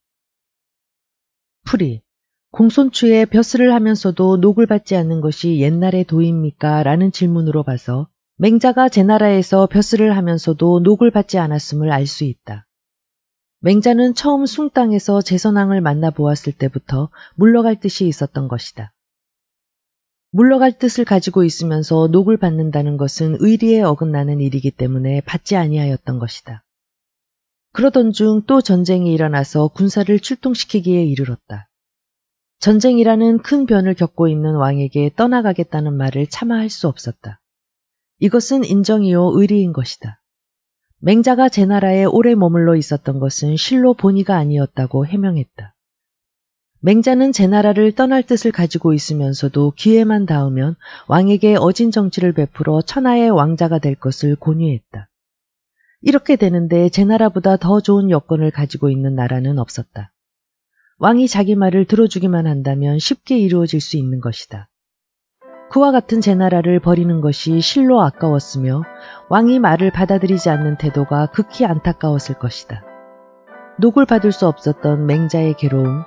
풀이 공손추에 벼슬을 하면서도 녹을 받지 않는 것이 옛날의 도입니까? 라는 질문으로 봐서 맹자가 제 나라에서 벼슬을 하면서도 녹을 받지 않았음을 알 수 있다. 맹자는 처음 숭 땅에서 제선왕을 만나 보았을 때부터 물러갈 뜻이 있었던 것이다. 물러갈 뜻을 가지고 있으면서 녹을 받는다는 것은 의리에 어긋나는 일이기 때문에 받지 아니하였던 것이다. 그러던 중 또 전쟁이 일어나서 군사를 출동시키기에 이르렀다. 전쟁이라는 큰 변을 겪고 있는 왕에게 떠나가겠다는 말을 참아할 수 없었다. 이것은 인정이요 의리인 것이다. 맹자가 제 나라에 오래 머물러 있었던 것은 실로 본의가 아니었다고 해명했다. 맹자는 제 나라를 떠날 뜻을 가지고 있으면서도 기회만 닿으면 왕에게 어진 정치를 베풀어 천하의 왕자가 될 것을 권유했다. 이렇게 되는데 제 나라보다 더 좋은 여건을 가지고 있는 나라는 없었다. 왕이 자기 말을 들어주기만 한다면 쉽게 이루어질 수 있는 것이다. 그와 같은 제 나라를 버리는 것이 실로 아까웠으며 왕이 말을 받아들이지 않는 태도가 극히 안타까웠을 것이다. 녹을 받을 수 없었던 맹자의 괴로움,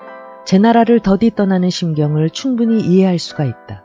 제 나라를 더디 떠나는 심경을 충분히 이해할 수가 있다.